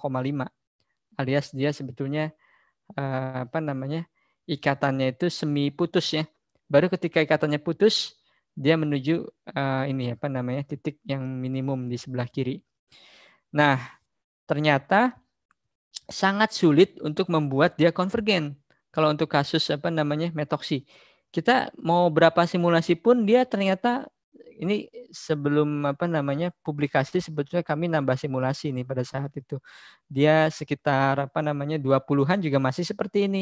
alias dia sebetulnya eh, apa namanya ikatannya itu semi putus ya. Baru ketika ikatannya putus dia menuju uh, ini apa namanya titik yang minimum di sebelah kiri. Nah, ternyata sangat sulit untuk membuat dia konvergen. Kalau untuk kasus apa namanya metoksi, kita mau berapa simulasi pun dia ternyata ini sebelum apa namanya publikasi sebetulnya kami nambah simulasi ini pada saat itu. Dia sekitar apa namanya 20-an juga masih seperti ini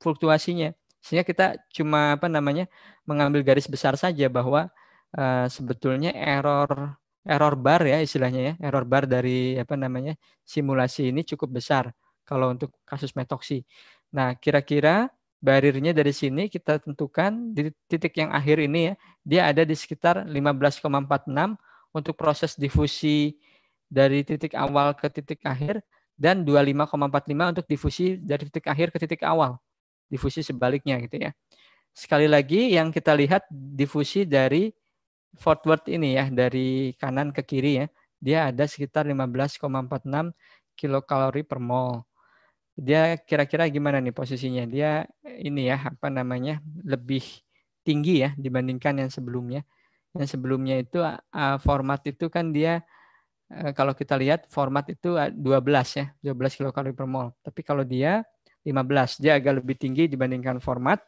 fluktuasinya. Sehingga kita cuma apa namanya mengambil garis besar saja bahwa uh, sebetulnya error error bar ya istilahnya ya, error bar dari apa namanya simulasi ini cukup besar kalau untuk kasus metoksi. Nah, kira-kira barirnya dari sini kita tentukan di titik yang akhir ini ya, dia ada di sekitar 15,46 untuk proses difusi dari titik awal ke titik akhir dan 25,45 untuk difusi dari titik akhir ke titik awal. Difusi sebaliknya gitu ya. Sekali lagi yang kita lihat difusi dari forward ini ya, dari kanan ke kiri ya. Dia ada sekitar 15,46 kilokalori per mol dia kira-kira gimana nih posisinya? Dia ini ya apa namanya lebih tinggi ya dibandingkan yang sebelumnya. Yang sebelumnya itu format itu kan dia e, kalau kita lihat format itu 12 ya, 12 kilokalori per mol. Tapi kalau dia 15, dia agak lebih tinggi dibandingkan format.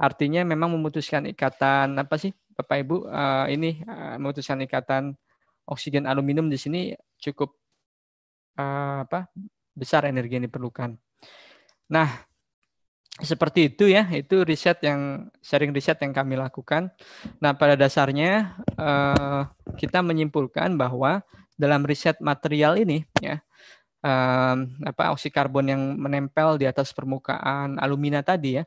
Artinya memang memutuskan ikatan apa sih Bapak Ibu e, ini e, memutuskan ikatan oksigen aluminium di sini cukup apa besar energi yang diperlukan. Nah, seperti itu ya, itu riset yang sharing riset yang kami lakukan. Nah, pada dasarnya eh, kita menyimpulkan bahwa dalam riset material ini ya eh, apa oksikarbon yang menempel di atas permukaan alumina tadi ya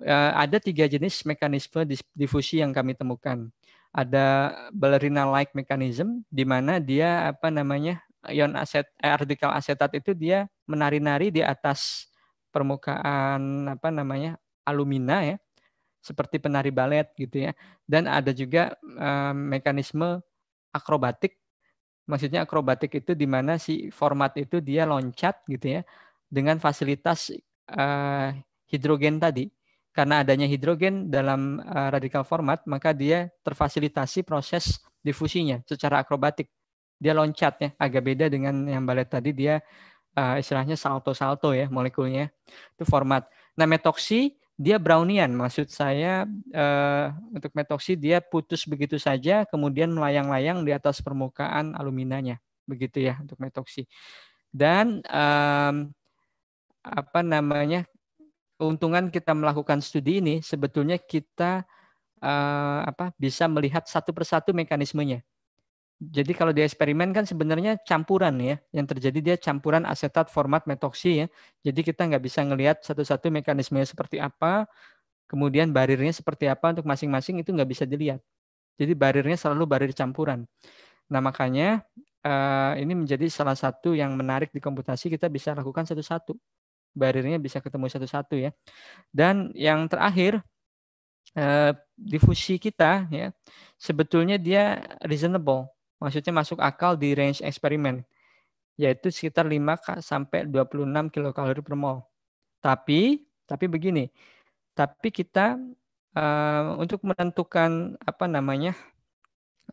eh, ada tiga jenis mekanisme difusi yang kami temukan. Ada ballerina like mechanism di mana dia apa namanya ion aset eh, radikal asetat itu dia menari-nari di atas permukaan apa namanya alumina ya seperti penari balet gitu ya dan ada juga eh, mekanisme akrobatik maksudnya akrobatik itu di mana si format itu dia loncat gitu ya dengan fasilitas eh, hidrogen tadi karena adanya hidrogen dalam uh, eh, radikal format, maka dia terfasilitasi proses difusinya secara akrobatik dia loncat ya agak beda dengan yang balet tadi dia uh, istilahnya salto-salto ya molekulnya itu format nah metoksi dia brownian maksud saya uh, untuk metoksi dia putus begitu saja kemudian melayang-layang di atas permukaan aluminanya begitu ya untuk metoksi dan um, apa namanya keuntungan kita melakukan studi ini sebetulnya kita uh, apa bisa melihat satu persatu mekanismenya jadi kalau di eksperimen kan sebenarnya campuran ya, yang terjadi dia campuran asetat format metoksi ya. Jadi kita nggak bisa ngelihat satu-satu mekanismenya seperti apa, kemudian barirnya seperti apa untuk masing-masing itu nggak bisa dilihat. Jadi barirnya selalu barir campuran. Nah makanya eh, ini menjadi salah satu yang menarik di komputasi kita bisa lakukan satu-satu. Barirnya bisa ketemu satu-satu ya. Dan yang terakhir eh, difusi kita ya sebetulnya dia reasonable maksudnya masuk akal di range eksperimen, yaitu sekitar 5 sampai 26 kilokalori per mol. Tapi, tapi begini, tapi kita uh, untuk menentukan apa namanya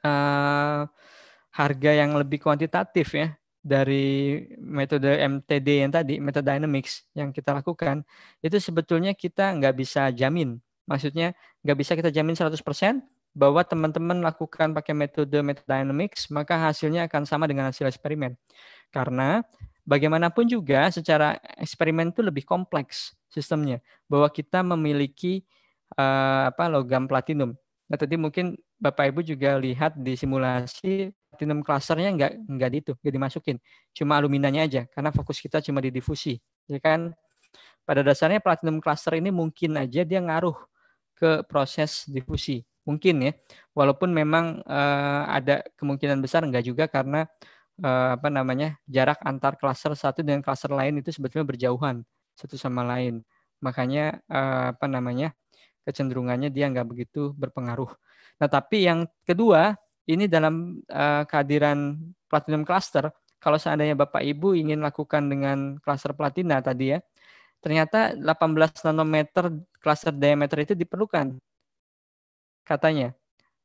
uh, harga yang lebih kuantitatif ya dari metode MTD yang tadi, metode dynamics yang kita lakukan, itu sebetulnya kita nggak bisa jamin. Maksudnya nggak bisa kita jamin 100%, bahwa teman-teman lakukan pakai metode metadynamics, maka hasilnya akan sama dengan hasil eksperimen. Karena bagaimanapun juga secara eksperimen itu lebih kompleks sistemnya, bahwa kita memiliki uh, apa logam platinum. Nah, tadi mungkin Bapak Ibu juga lihat di simulasi platinum clusternya nggak nggak itu nggak dimasukin, cuma aluminanya aja karena fokus kita cuma di difusi, ya kan? Pada dasarnya platinum cluster ini mungkin aja dia ngaruh ke proses difusi mungkin ya walaupun memang uh, ada kemungkinan besar enggak juga karena uh, apa namanya jarak antar klaster satu dengan klaster lain itu sebetulnya berjauhan satu sama lain makanya uh, apa namanya kecenderungannya dia enggak begitu berpengaruh nah tapi yang kedua ini dalam uh, kehadiran platinum cluster kalau seandainya bapak ibu ingin lakukan dengan klaster platina tadi ya ternyata 18 nanometer klaster diameter itu diperlukan katanya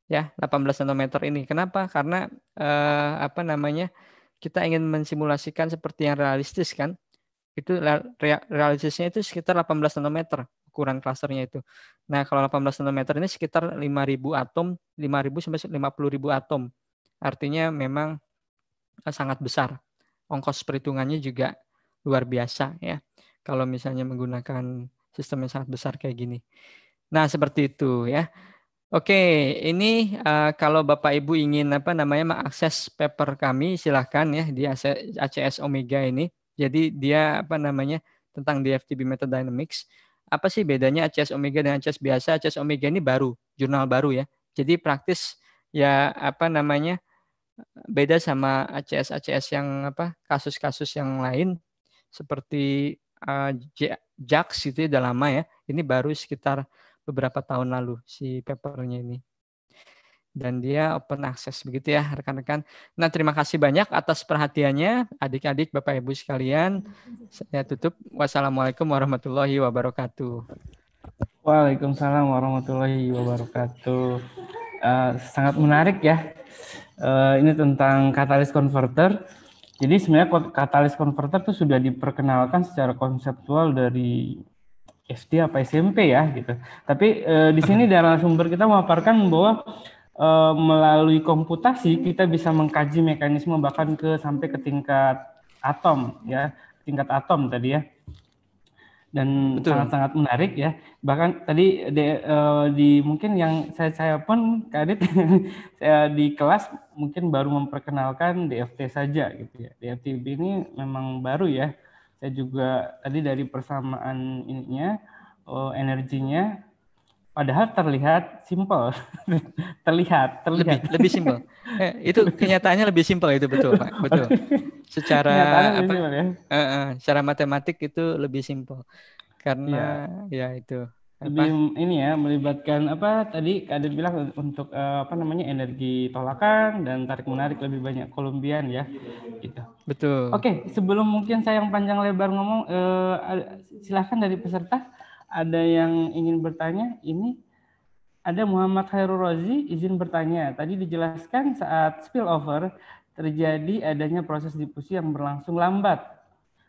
ya 18 nanometer ini. Kenapa? Karena eh, apa namanya kita ingin mensimulasikan seperti yang realistis kan? Itu realistisnya itu sekitar 18 nanometer ukuran klasternya itu. Nah, kalau 18 nanometer ini sekitar 5000 atom, 5000 sampai 50000 atom. Artinya memang eh, sangat besar. Ongkos perhitungannya juga luar biasa ya. Kalau misalnya menggunakan sistem yang sangat besar kayak gini. Nah, seperti itu ya. Oke, ini uh, kalau Bapak Ibu ingin apa namanya mengakses paper kami silahkan ya di ACS Omega ini. Jadi dia apa namanya tentang DFTB Metadynamics. Apa sih bedanya ACS Omega dengan ACS biasa? ACS Omega ini baru, jurnal baru ya. Jadi praktis ya apa namanya beda sama ACS ACS yang apa kasus-kasus yang lain seperti uh, JAX itu ya, udah lama ya. Ini baru sekitar beberapa tahun lalu si papernya ini. Dan dia open access begitu ya rekan-rekan. Nah terima kasih banyak atas perhatiannya adik-adik Bapak Ibu sekalian. Saya tutup. Wassalamualaikum warahmatullahi wabarakatuh.
Waalaikumsalam warahmatullahi wabarakatuh. Uh, sangat menarik ya. Uh, ini tentang katalis converter. Jadi sebenarnya katalis converter itu sudah diperkenalkan secara konseptual dari SD apa SMP ya gitu. Tapi e, di sini dari sumber kita memaparkan bahwa e, melalui komputasi kita bisa mengkaji mekanisme bahkan ke sampai ke tingkat atom ya, tingkat atom tadi ya. Dan sangat-sangat menarik ya. Bahkan tadi di, e, eh, di mungkin yang saya saya pun kadit saya di kelas mungkin baru memperkenalkan DFT saja gitu ya. DFT ini memang baru ya saya juga tadi dari persamaan ininya oh, energinya padahal terlihat simpel terlihat terlihat lebih, lebih simpel
eh, itu kenyataannya lebih simpel itu betul pak betul secara apa, ya? uh, uh, secara matematik itu lebih simpel karena ya, ya itu
lebih apa? ini ya melibatkan apa tadi kader bilang untuk eh, apa namanya energi tolakan dan tarik menarik lebih banyak Kolombian ya gitu. Betul. Oke, sebelum mungkin saya yang panjang lebar ngomong eh, silahkan dari peserta ada yang ingin bertanya ini ada Muhammad Khairul Rozi izin bertanya. Tadi dijelaskan saat spillover terjadi adanya proses difusi yang berlangsung lambat.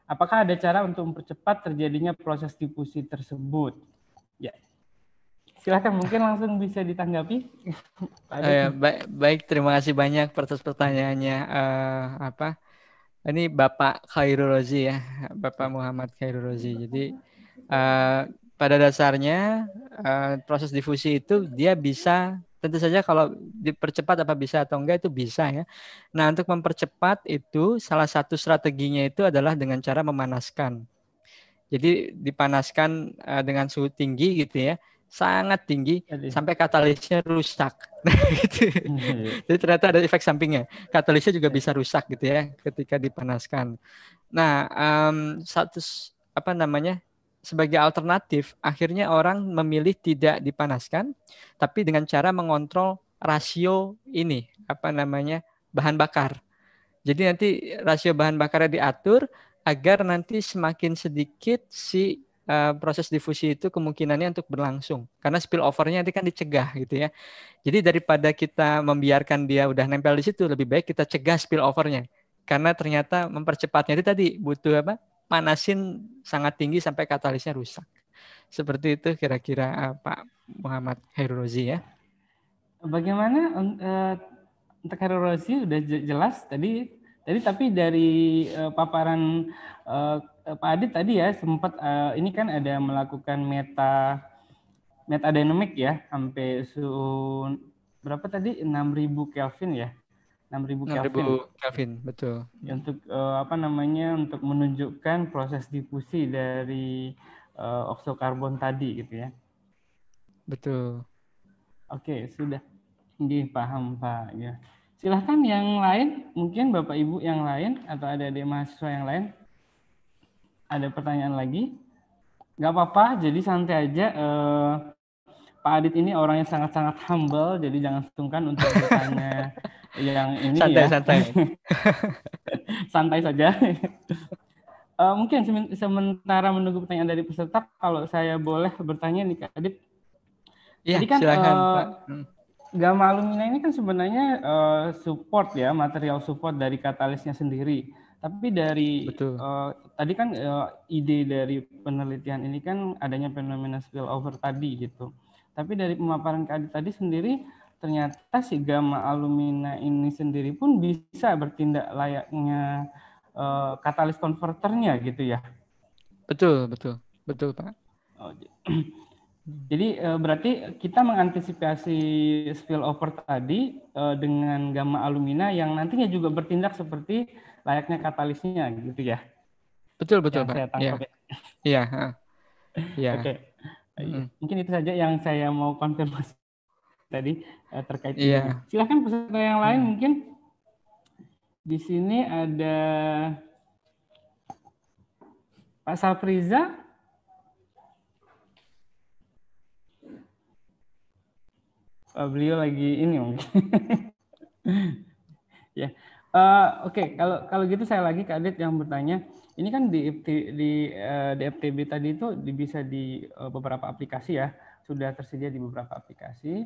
Apakah ada cara untuk mempercepat terjadinya proses difusi tersebut? Ya. Silahkan mungkin langsung bisa ditanggapi. uh, ya,
baik, baik, terima kasih banyak atas pertanyaannya. Uh, apa? Ini Bapak Khairul Rozi ya, Bapak Muhammad Khairul Rozi. Jadi uh, pada dasarnya uh, proses difusi itu dia bisa tentu saja kalau dipercepat apa bisa atau enggak itu bisa ya. Nah, untuk mempercepat itu salah satu strateginya itu adalah dengan cara memanaskan. Jadi dipanaskan uh, dengan suhu tinggi gitu ya, sangat tinggi Jadi. sampai katalisnya rusak. Nah, gitu. hmm. Jadi ternyata ada efek sampingnya. Katalisnya juga iya. bisa rusak gitu ya ketika dipanaskan. Nah, um, satu apa namanya? sebagai alternatif, akhirnya orang memilih tidak dipanaskan, tapi dengan cara mengontrol rasio ini, apa namanya, bahan bakar. Jadi nanti rasio bahan bakarnya diatur, agar nanti semakin sedikit si uh, proses difusi itu kemungkinannya untuk berlangsung karena spill spillovernya nanti kan dicegah gitu ya. Jadi daripada kita membiarkan dia udah nempel di situ, lebih baik kita cegah spill spillovernya karena ternyata mempercepatnya itu tadi butuh apa? Panasin sangat tinggi sampai katalisnya rusak. Seperti itu kira-kira uh, Pak Muhammad Herurozi ya.
Bagaimana uh, untuk Herurozi udah jelas tadi jadi tapi dari uh, paparan uh, Pak Adit tadi ya sempat uh, ini kan ada melakukan meta meta dynamic ya sampai suhu berapa tadi 6000 Kelvin ya. 6000 Kelvin. 6000 Kelvin, betul. Untuk uh, apa namanya untuk menunjukkan proses difusi dari uh, oksokarbon tadi gitu ya. Betul. Oke, okay, sudah. Ini paham Pak ya. Silahkan yang lain, mungkin Bapak Ibu yang lain atau ada adik mahasiswa yang lain ada pertanyaan lagi? Gak apa-apa, jadi santai aja. Uh, Pak Adit ini orang yang sangat-sangat humble, jadi jangan sungkan untuk bertanya yang ini santai, ya. Santai, santai. saja. uh, mungkin sementara menunggu pertanyaan dari peserta, kalau saya boleh bertanya nih Kak Adit. Iya, kan, silakan uh, Pak. Hmm. Gamma alumina ini kan sebenarnya uh, support ya, material support dari katalisnya sendiri. Tapi dari Betul. Uh, tadi kan uh, ide dari penelitian ini kan adanya fenomena spillover tadi gitu. Tapi dari pemaparan Kak tadi sendiri ternyata si gamma alumina ini sendiri pun bisa bertindak layaknya uh, katalis konverternya gitu ya. Betul, betul. Betul, Pak. Oh, Hmm. Jadi eh, berarti kita mengantisipasi spillover tadi eh, dengan gamma alumina yang nantinya juga bertindak seperti layaknya katalisnya gitu ya.
Betul betul yang Pak. Ya, ya. Iya. Iya. Oke.
Mungkin itu saja yang saya mau konfirmasi tadi eh, terkait yeah. ini. Silahkan peserta yang lain hmm. mungkin di sini ada Pak Sapriza uh, beliau lagi ini mungkin. ya. Yeah. Uh, Oke, okay. kalau kalau gitu saya lagi ke Adit yang bertanya, ini kan di di uh, di FTB tadi itu bisa di uh, beberapa aplikasi ya, sudah tersedia di beberapa aplikasi.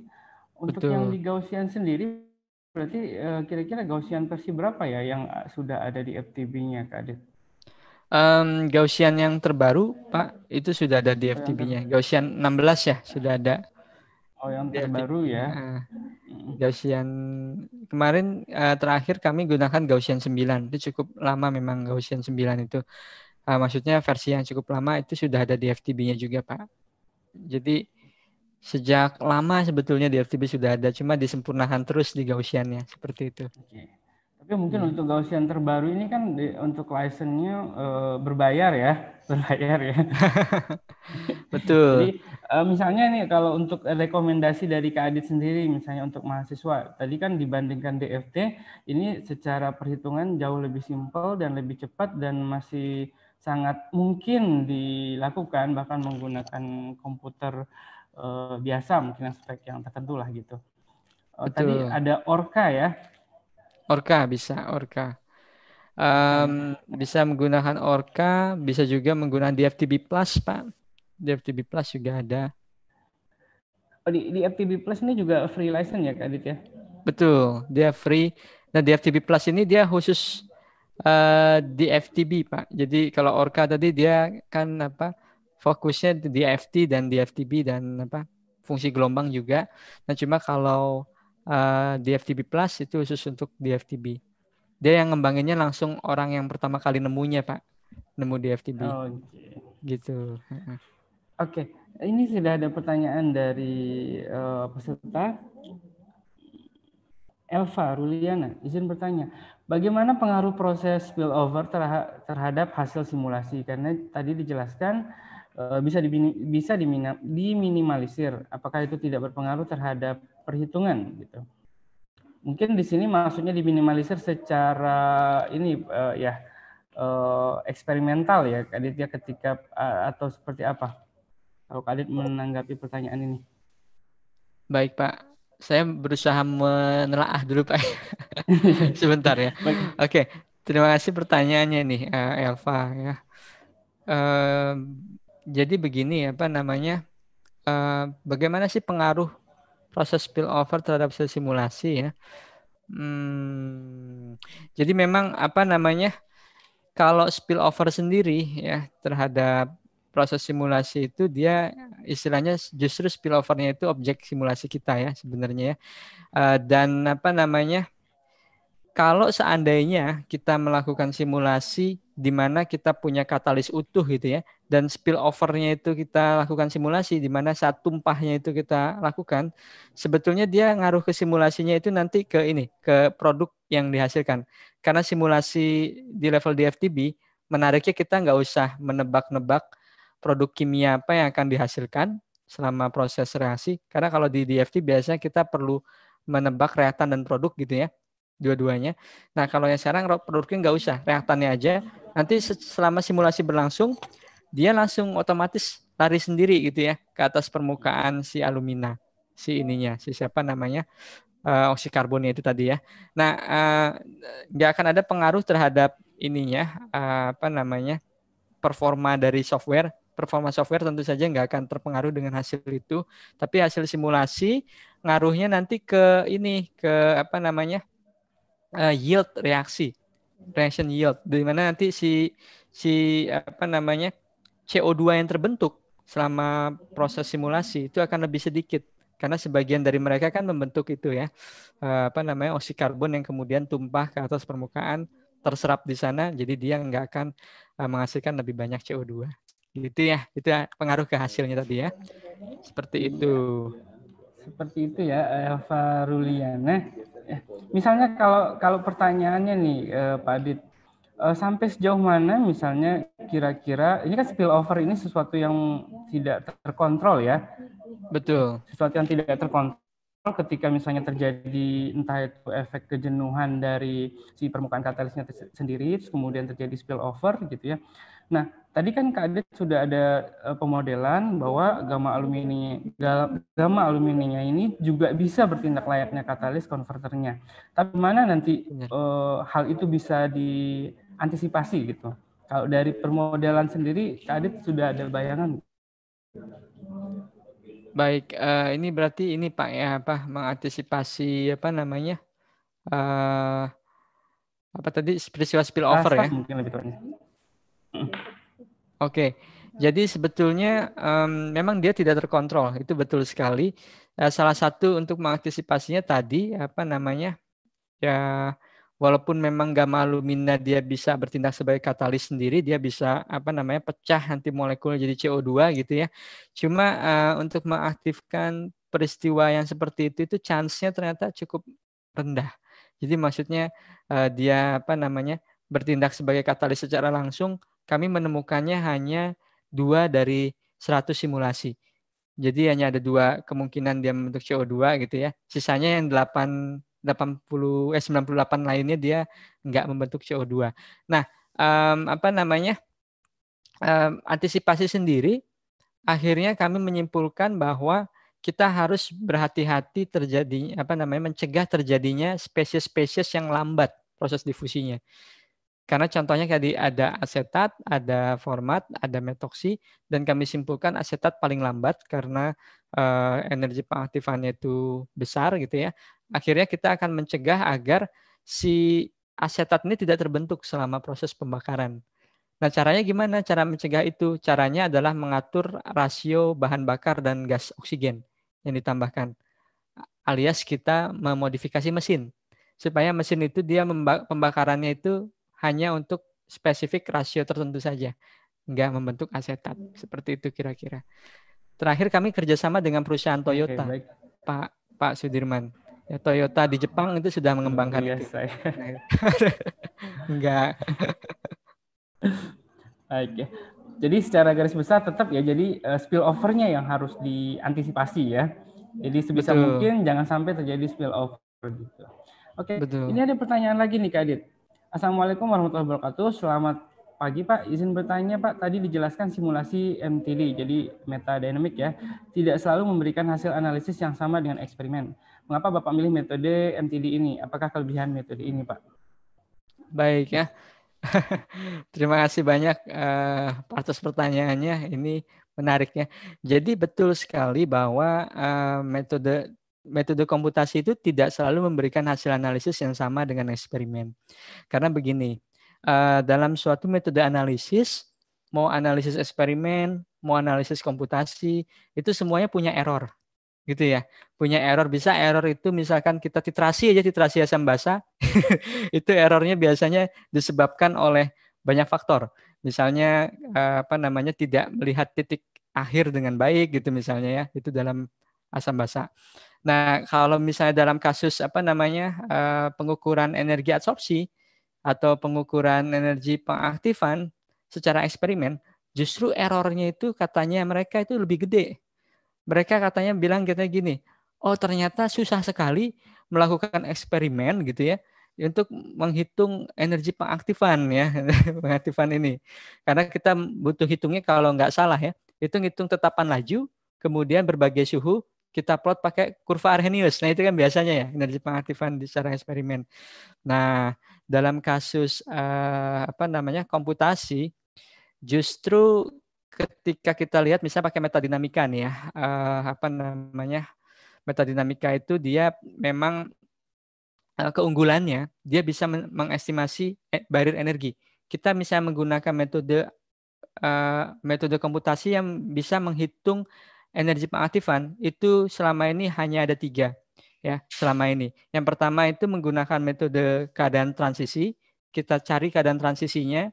Untuk Betul. yang di Gaussian sendiri berarti uh, kira-kira Gaussian versi berapa ya yang sudah ada di FTB-nya Kak Adit?
Um, Gaussian yang terbaru Pak itu sudah ada di FTB-nya. Gaussian 16 ya sudah ada.
Oh, yang terbaru ya. Uh,
Gaussian kemarin uh, terakhir kami gunakan Gaussian 9. Itu cukup lama memang Gaussian 9 itu. Uh, maksudnya versi yang cukup lama itu sudah ada di FTB-nya juga, Pak. Jadi sejak lama sebetulnya di FTB sudah ada, cuma disempurnakan terus di Gaussiannya seperti itu. Oke.
Tapi mungkin hmm. untuk Gaussian terbaru ini kan di, untuk license-nya uh, berbayar ya, berbayar ya. Betul. Jadi Uh, misalnya nih kalau untuk rekomendasi dari Kak Adit sendiri misalnya untuk mahasiswa tadi kan dibandingkan DFT ini secara perhitungan jauh lebih simpel dan lebih cepat dan masih sangat mungkin dilakukan bahkan menggunakan komputer
uh, biasa mungkin spek yang tertentu lah gitu. Uh, tadi ada Orca ya. Orca bisa Orca. Um, bisa menggunakan Orca, bisa juga menggunakan DFTB Plus, Pak di FTB Plus juga ada.
Oh, di, di FTB Plus ini juga free license ya Kak Adit ya?
Betul, dia free. Nah di FTB Plus ini dia khusus uh, di FTB Pak. Jadi kalau Orca tadi dia kan apa fokusnya di FT dan di FTB dan apa fungsi gelombang juga. Nah cuma kalau uh, di FTB Plus itu khusus untuk di FTB. Dia yang ngembanginnya langsung orang yang pertama kali nemunya Pak, nemu di FTB. Oh, okay. Gitu.
Oke, okay. ini sudah ada pertanyaan dari uh, peserta. Elva Ruliana, izin bertanya, bagaimana pengaruh proses spillover terhadap hasil simulasi? Karena tadi dijelaskan eh, bisa bisa diminimalisir. Apakah itu tidak berpengaruh terhadap perhitungan? Gitu. Mungkin di sini maksudnya diminimalisir secara ini eh, ya eksperimental ya, ketika atau seperti apa? Kalau kalian menanggapi
pertanyaan ini. Baik Pak, saya berusaha menelaah dulu Pak. Sebentar ya. Oke. Oke, terima kasih pertanyaannya nih eh, Elva ya. Uh, jadi begini ya, apa namanya? Uh, bagaimana sih pengaruh proses spillover terhadap sel simulasi ya? Hmm, jadi memang apa namanya? Kalau spillover sendiri ya terhadap proses simulasi itu dia ya. istilahnya justru spillovernya itu objek simulasi kita ya sebenarnya ya. Eh, dan apa namanya? Kalau seandainya kita melakukan simulasi di mana kita punya katalis utuh gitu ya dan spillovernya itu kita lakukan simulasi di mana saat tumpahnya itu kita lakukan sebetulnya dia ngaruh ke simulasinya itu nanti ke ini ke produk yang dihasilkan karena simulasi di level DFTB menariknya kita nggak usah menebak-nebak produk kimia apa yang akan dihasilkan selama proses reaksi. Karena kalau di DFT biasanya kita perlu menebak reaktan dan produk gitu ya, dua-duanya. Nah kalau yang sekarang produknya nggak usah, reaktannya aja. Nanti selama simulasi berlangsung, dia langsung otomatis lari sendiri gitu ya ke atas permukaan si alumina, si ininya, si siapa namanya uh, eh, oksikarbonnya itu tadi ya. Nah eh, nggak akan ada pengaruh terhadap ininya uh, apa namanya performa dari software performa software tentu saja nggak akan terpengaruh dengan hasil itu. Tapi hasil simulasi ngaruhnya nanti ke ini ke apa namanya uh, yield reaksi, reaction yield. Di mana nanti si si apa namanya CO2 yang terbentuk selama proses simulasi itu akan lebih sedikit karena sebagian dari mereka kan membentuk itu ya eh, apa namanya oksi karbon yang kemudian tumpah ke atas permukaan terserap di sana jadi dia nggak akan eh, menghasilkan lebih banyak CO2 gitu ya, itu ya, pengaruh ke hasilnya tadi ya. Seperti iya. itu. Seperti itu ya, Elva Ruliana. Ya,
misalnya kalau kalau pertanyaannya nih, eh, Pak Adit, eh, sampai sejauh mana misalnya kira-kira ini kan spillover ini sesuatu yang tidak terkontrol ya. Betul. Sesuatu yang tidak terkontrol ketika misalnya terjadi entah itu efek kejenuhan dari si permukaan katalisnya sendiri kemudian terjadi spillover gitu ya. Nah, tadi kan Kak Adit sudah ada e, pemodelan bahwa gamma alumini gamma ini juga bisa bertindak layaknya katalis konverternya. Tapi mana nanti uh, hal itu bisa diantisipasi gitu? Kalau
dari permodelan sendiri, Kak Adit sudah ada bayangan? Baik, uh, ini berarti ini Pak ya apa mengantisipasi apa namanya? Uh, apa tadi peristiwa spillover over ya? Mungkin lebih tepatnya. Oke, okay. jadi sebetulnya um, memang dia tidak terkontrol, itu betul sekali. Uh, salah satu untuk mengantisipasinya tadi apa namanya ya walaupun memang malu mina dia bisa bertindak sebagai katalis sendiri, dia bisa apa namanya pecah anti molekul jadi CO2 gitu ya. Cuma uh, untuk mengaktifkan peristiwa yang seperti itu itu chance-nya ternyata cukup rendah. Jadi maksudnya uh, dia apa namanya bertindak sebagai katalis secara langsung kami menemukannya hanya dua dari 100 simulasi. Jadi hanya ada dua kemungkinan dia membentuk CO2 gitu ya. Sisanya yang 8 80 eh 98 lainnya dia nggak membentuk CO2. Nah, um, apa namanya? Um, antisipasi sendiri akhirnya kami menyimpulkan bahwa kita harus berhati-hati terjadi apa namanya mencegah terjadinya spesies-spesies yang lambat proses difusinya. Karena contohnya tadi ada asetat, ada format, ada metoksi, dan kami simpulkan asetat paling lambat karena uh, energi pengaktifannya itu besar gitu ya. Akhirnya kita akan mencegah agar si asetat ini tidak terbentuk selama proses pembakaran. Nah caranya gimana? Cara mencegah itu caranya adalah mengatur rasio bahan bakar dan gas oksigen yang ditambahkan, alias kita memodifikasi mesin supaya mesin itu dia pembakarannya itu hanya untuk spesifik rasio tertentu saja, nggak membentuk asetat. Seperti itu kira-kira. Terakhir kami kerjasama dengan perusahaan Toyota, okay, Pak Pak Sudirman. Ya, Toyota di Jepang itu sudah mengembangkan Biasa, Ya. Enggak.
Oke. Okay. Ya. Jadi secara garis besar tetap ya jadi uh, eh, spill overnya yang harus diantisipasi ya. Jadi sebisa Betul. mungkin jangan sampai terjadi spill over gitu. Oke. Okay. Betul. Ini ada pertanyaan lagi nih Kak Adit. Assalamualaikum warahmatullahi wabarakatuh. Selamat pagi Pak. Izin bertanya Pak, tadi dijelaskan simulasi MTD, jadi metadynamic ya, tidak selalu memberikan hasil analisis yang sama dengan eksperimen. Mengapa Bapak milih metode MTD ini? Apakah
kelebihan metode ini Pak? Baik ya. Terima kasih banyak uh, eh, partus pertanyaannya. Ini menariknya. Jadi betul sekali bahwa uh, metode metode komputasi itu tidak selalu memberikan hasil analisis yang sama dengan eksperimen. Karena begini, eh, dalam suatu metode analisis, mau analisis eksperimen, mau analisis komputasi, itu semuanya punya error. Gitu ya. Punya error, bisa error itu misalkan kita titrasi aja, titrasi asam basa, itu errornya biasanya disebabkan oleh banyak faktor. Misalnya eh, apa namanya tidak melihat titik akhir dengan baik gitu misalnya ya, itu dalam asam basa. Nah, kalau misalnya dalam kasus apa namanya uh, pengukuran energi adsorpsi atau pengukuran energi pengaktifan secara eksperimen, justru errornya itu katanya mereka itu lebih gede. Mereka katanya bilang kita gini, oh ternyata susah sekali melakukan eksperimen gitu ya untuk menghitung energi pengaktifan ya pengaktifan ini karena kita butuh hitungnya kalau nggak salah ya hitung-hitung tetapan laju kemudian berbagai suhu kita plot pakai kurva Arrhenius. Nah, itu kan biasanya ya energi pengaktifan di secara eksperimen. Nah, dalam kasus uh, apa namanya komputasi justru ketika kita lihat misalnya pakai metadinamika nih ya, uh, apa namanya? Metadinamika itu dia memang uh, keunggulannya dia bisa mengestimasi barrier energi. Kita misalnya menggunakan metode uh, metode komputasi yang bisa menghitung energi pengaktifan itu selama ini hanya ada tiga ya selama ini. Yang pertama itu menggunakan metode keadaan transisi. Kita cari keadaan transisinya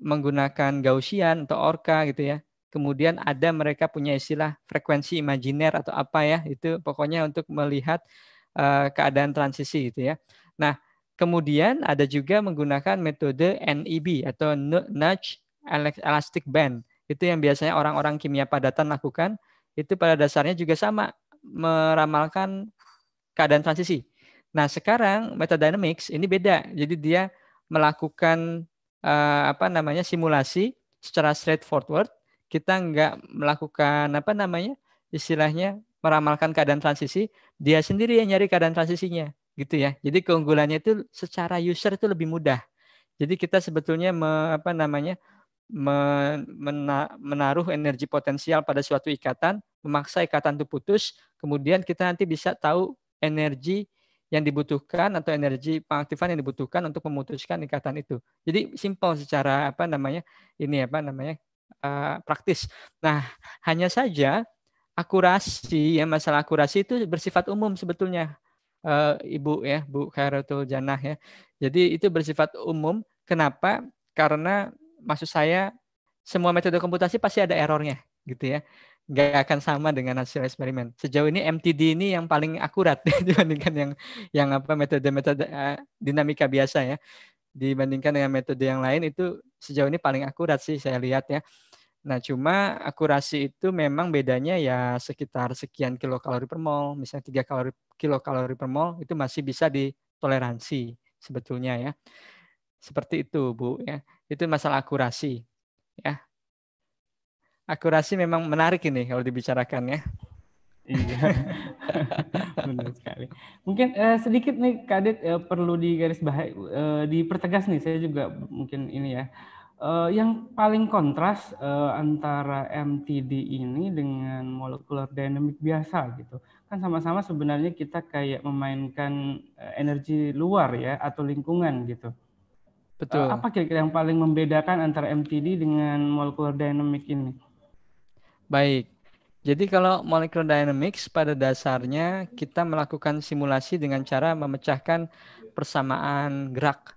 menggunakan Gaussian atau Orca gitu ya. Kemudian ada mereka punya istilah frekuensi imajiner atau apa ya itu pokoknya untuk melihat uh, keadaan transisi gitu ya. Nah kemudian ada juga menggunakan metode NEB atau Nudge Elastic Band itu yang biasanya orang-orang kimia padatan lakukan itu pada dasarnya juga sama meramalkan keadaan transisi. Nah, sekarang metadynamics ini beda. Jadi dia melakukan uh, apa namanya simulasi secara straightforward. Kita nggak melakukan apa namanya istilahnya meramalkan keadaan transisi. Dia sendiri yang nyari keadaan transisinya, gitu ya. Jadi keunggulannya itu secara user itu lebih mudah. Jadi kita sebetulnya me, apa namanya menaruh energi potensial pada suatu ikatan, memaksa ikatan itu putus, kemudian kita nanti bisa tahu energi yang dibutuhkan atau energi pengaktifan yang dibutuhkan untuk memutuskan ikatan itu. Jadi simpel secara apa namanya ini apa namanya eh, praktis. Nah hanya saja akurasi ya masalah akurasi itu bersifat umum sebetulnya eh, ibu ya Bu Khairatul Janah ya. Jadi itu bersifat umum. Kenapa? Karena maksud saya semua metode komputasi pasti ada errornya gitu ya nggak akan sama dengan hasil eksperimen sejauh ini MTD ini yang paling akurat dibandingkan yang yang apa metode-metode uh, dinamika biasa ya dibandingkan dengan metode yang lain itu sejauh ini paling akurat sih saya lihat ya nah cuma akurasi itu memang bedanya ya sekitar sekian kilokalori per mol misalnya tiga kalori kilokalori per mol itu masih bisa ditoleransi sebetulnya ya seperti itu bu ya itu masalah akurasi ya akurasi memang menarik ini kalau dibicarakan ya iya benar sekali mungkin eh, sedikit nih kadet eh, perlu
digaris eh, dipertegas nih saya juga mungkin ini ya uh, yang paling kontras uh, antara MTD ini dengan molekuler dynamic biasa gitu kan sama-sama sebenarnya kita kayak memainkan uh, energi luar ya atau lingkungan gitu Betul. Apa kira-kira yang paling membedakan antara MTD
dengan molecular dynamics ini? Baik. Jadi kalau molecular dynamics pada dasarnya kita melakukan simulasi dengan cara memecahkan persamaan gerak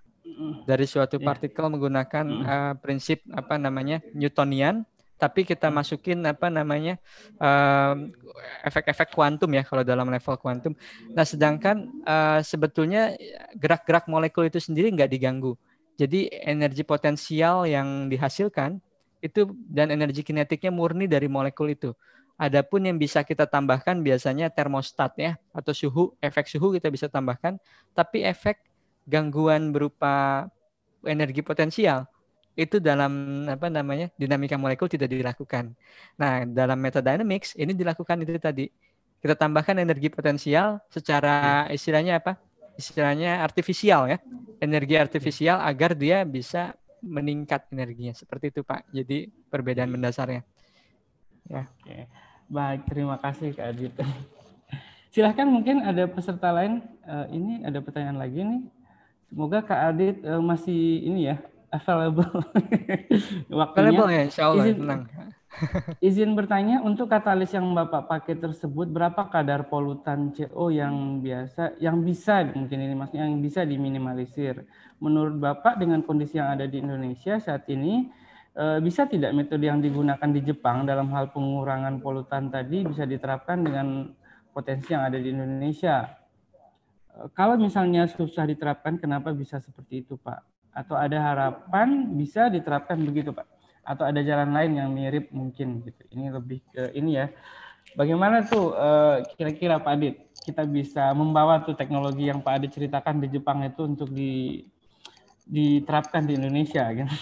dari suatu iya. partikel yeah. menggunakan uh, prinsip apa namanya Newtonian tapi kita masukin apa namanya efek eh, efek-efek kuantum ya kalau dalam level kuantum. Nah sedangkan uh, sebetulnya gerak-gerak molekul itu sendiri nggak diganggu. Jadi energi potensial yang dihasilkan itu dan energi kinetiknya murni dari molekul itu. Adapun yang bisa kita tambahkan biasanya termostat ya atau suhu, efek suhu kita bisa tambahkan, tapi efek gangguan berupa energi potensial itu dalam apa namanya dinamika molekul tidak dilakukan. Nah, dalam metadynamics ini dilakukan itu tadi. Kita tambahkan energi potensial secara hmm. istilahnya apa? istilahnya artifisial ya, energi artifisial agar dia bisa meningkat energinya. Seperti itu Pak. Jadi perbedaan mendasarnya. Ya. Oke. Baik, terima kasih Kak
Adit. Silahkan mungkin ada peserta lain. Eh, ini ada pertanyaan lagi nih. Semoga Kak Adit eh, masih ini ya available waktunya. Available ya, insya Allah. tenang. Izin bertanya, untuk katalis yang Bapak pakai tersebut, berapa kadar polutan CO yang biasa, yang bisa mungkin ini maksudnya yang bisa diminimalisir? Menurut Bapak dengan kondisi yang ada di Indonesia saat ini, eh, bisa tidak metode yang digunakan di Jepang dalam hal pengurangan polutan tadi bisa diterapkan dengan potensi yang ada di Indonesia? Eh, kalau misalnya susah diterapkan, kenapa bisa seperti itu, Pak? Atau ada harapan bisa diterapkan begitu, Pak? atau ada jalan lain yang mirip mungkin gitu. Ini lebih ke ini ya. Bagaimana tuh eh, kira-kira Pak Adit kita bisa membawa tuh teknologi yang Pak Adit ceritakan di Jepang
itu untuk di diterapkan di Indonesia gitu.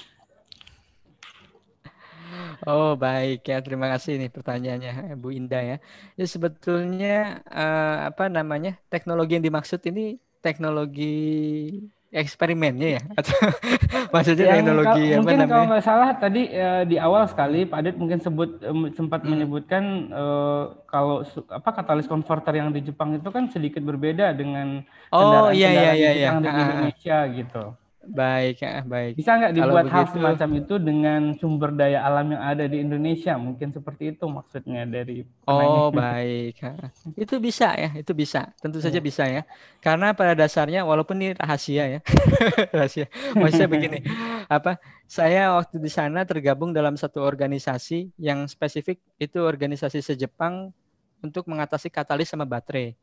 Oh baik ya terima kasih nih pertanyaannya Bu Indah ya. Jadi ya, sebetulnya eh, apa namanya teknologi yang dimaksud ini teknologi eksperimennya ya
atau maksudnya yang teknologi kal- mungkin namanya? kalau
nggak salah tadi uh, di awal sekali Pak Adit mungkin sebut sempat hmm. menyebutkan uh, kalau apa katalis konverter yang di Jepang itu kan sedikit berbeda dengan oh, kendaraan, iya, kendaraan iya, iya, di iya, iya. Ah, ah, ah. Indonesia ah. gitu.
Baik, ya, baik.
Bisa nggak dibuat hal semacam itu dengan
sumber daya alam yang ada di Indonesia? Mungkin seperti itu maksudnya dari Oh, baik. Ah. Itu bisa ya, itu bisa. Tentu saja ya. bisa ya. Karena pada dasarnya walaupun ini rahasia ya. rahasia. Maksudnya begini, apa? Saya waktu di sana tergabung dalam satu organisasi yang spesifik itu organisasi sejepang untuk mengatasi katalis sama baterai.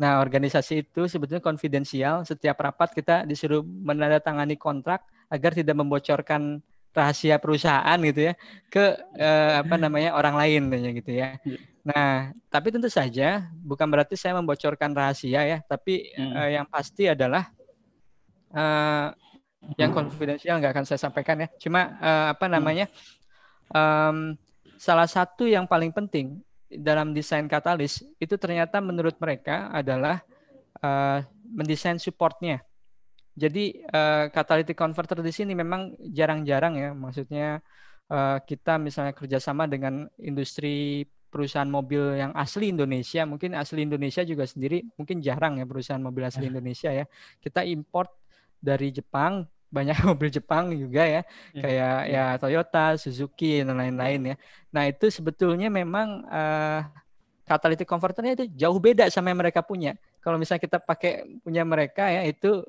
Nah, organisasi itu sebetulnya konfidensial. Setiap rapat kita disuruh menandatangani kontrak agar tidak membocorkan rahasia perusahaan gitu ya ke eh, apa namanya orang lain gitu ya. Iya. Nah, tapi tentu saja bukan berarti saya membocorkan rahasia ya, tapi hmm. eh, yang pasti adalah eh, yang konfidensial nggak akan saya sampaikan ya. Cuma eh, apa mm. namanya? Um, salah satu yang paling penting dalam desain katalis itu ternyata menurut mereka adalah uh, mendesain supportnya. Jadi uh, eh, catalytic converter di sini memang jarang-jarang ya, maksudnya uh, kita misalnya kerjasama dengan industri perusahaan mobil yang asli Indonesia, mungkin asli Indonesia juga sendiri mungkin jarang ya perusahaan mobil asli ya. Indonesia ya. Kita import dari Jepang banyak mobil Jepang juga ya, hmm. kayak hmm. ya Toyota, Suzuki dan lain-lain ya. Nah itu sebetulnya memang uh, eh, catalytic converternya itu jauh beda sama yang mereka punya. Kalau misalnya kita pakai punya mereka ya itu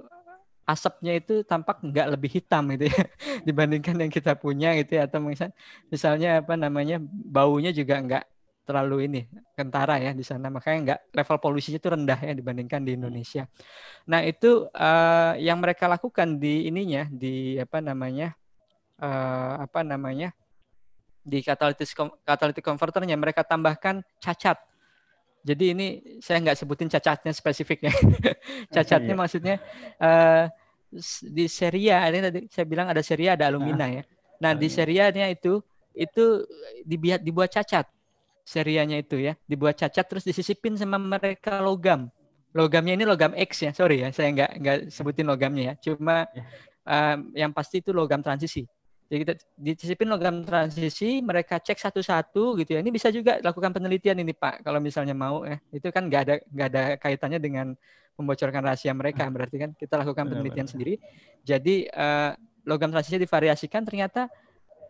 asapnya itu tampak nggak lebih hitam gitu ya dibandingkan yang kita punya gitu ya atau misalnya misalnya apa namanya baunya juga nggak terlalu ini kentara ya di sana makanya nggak level polusinya itu rendah ya dibandingkan di hmm. Indonesia. Nah itu uh, yang mereka lakukan di ininya di apa namanya uh, apa namanya di katalitis katalitik converternya mereka tambahkan cacat. Jadi ini saya nggak sebutin cacatnya spesifiknya. cacatnya okay, iya. maksudnya uh, di seria ini tadi saya bilang ada seria ada alumina ah. ya. Nah di ah, iya. serianya itu itu dibuat dibuat cacat serianya itu ya, dibuat cacat terus disisipin sama mereka logam. Logamnya ini logam X ya, sorry ya, saya nggak nggak sebutin logamnya ya, cuma um, yang pasti itu logam transisi. Jadi kita disisipin logam transisi, mereka cek satu-satu gitu ya. Ini bisa juga lakukan penelitian ini Pak, kalau misalnya mau ya. Itu kan nggak ada nggak ada kaitannya dengan membocorkan rahasia mereka. Ah. Berarti kan kita lakukan penelitian Benar. sendiri. Jadi uh, logam transisi divariasikan ternyata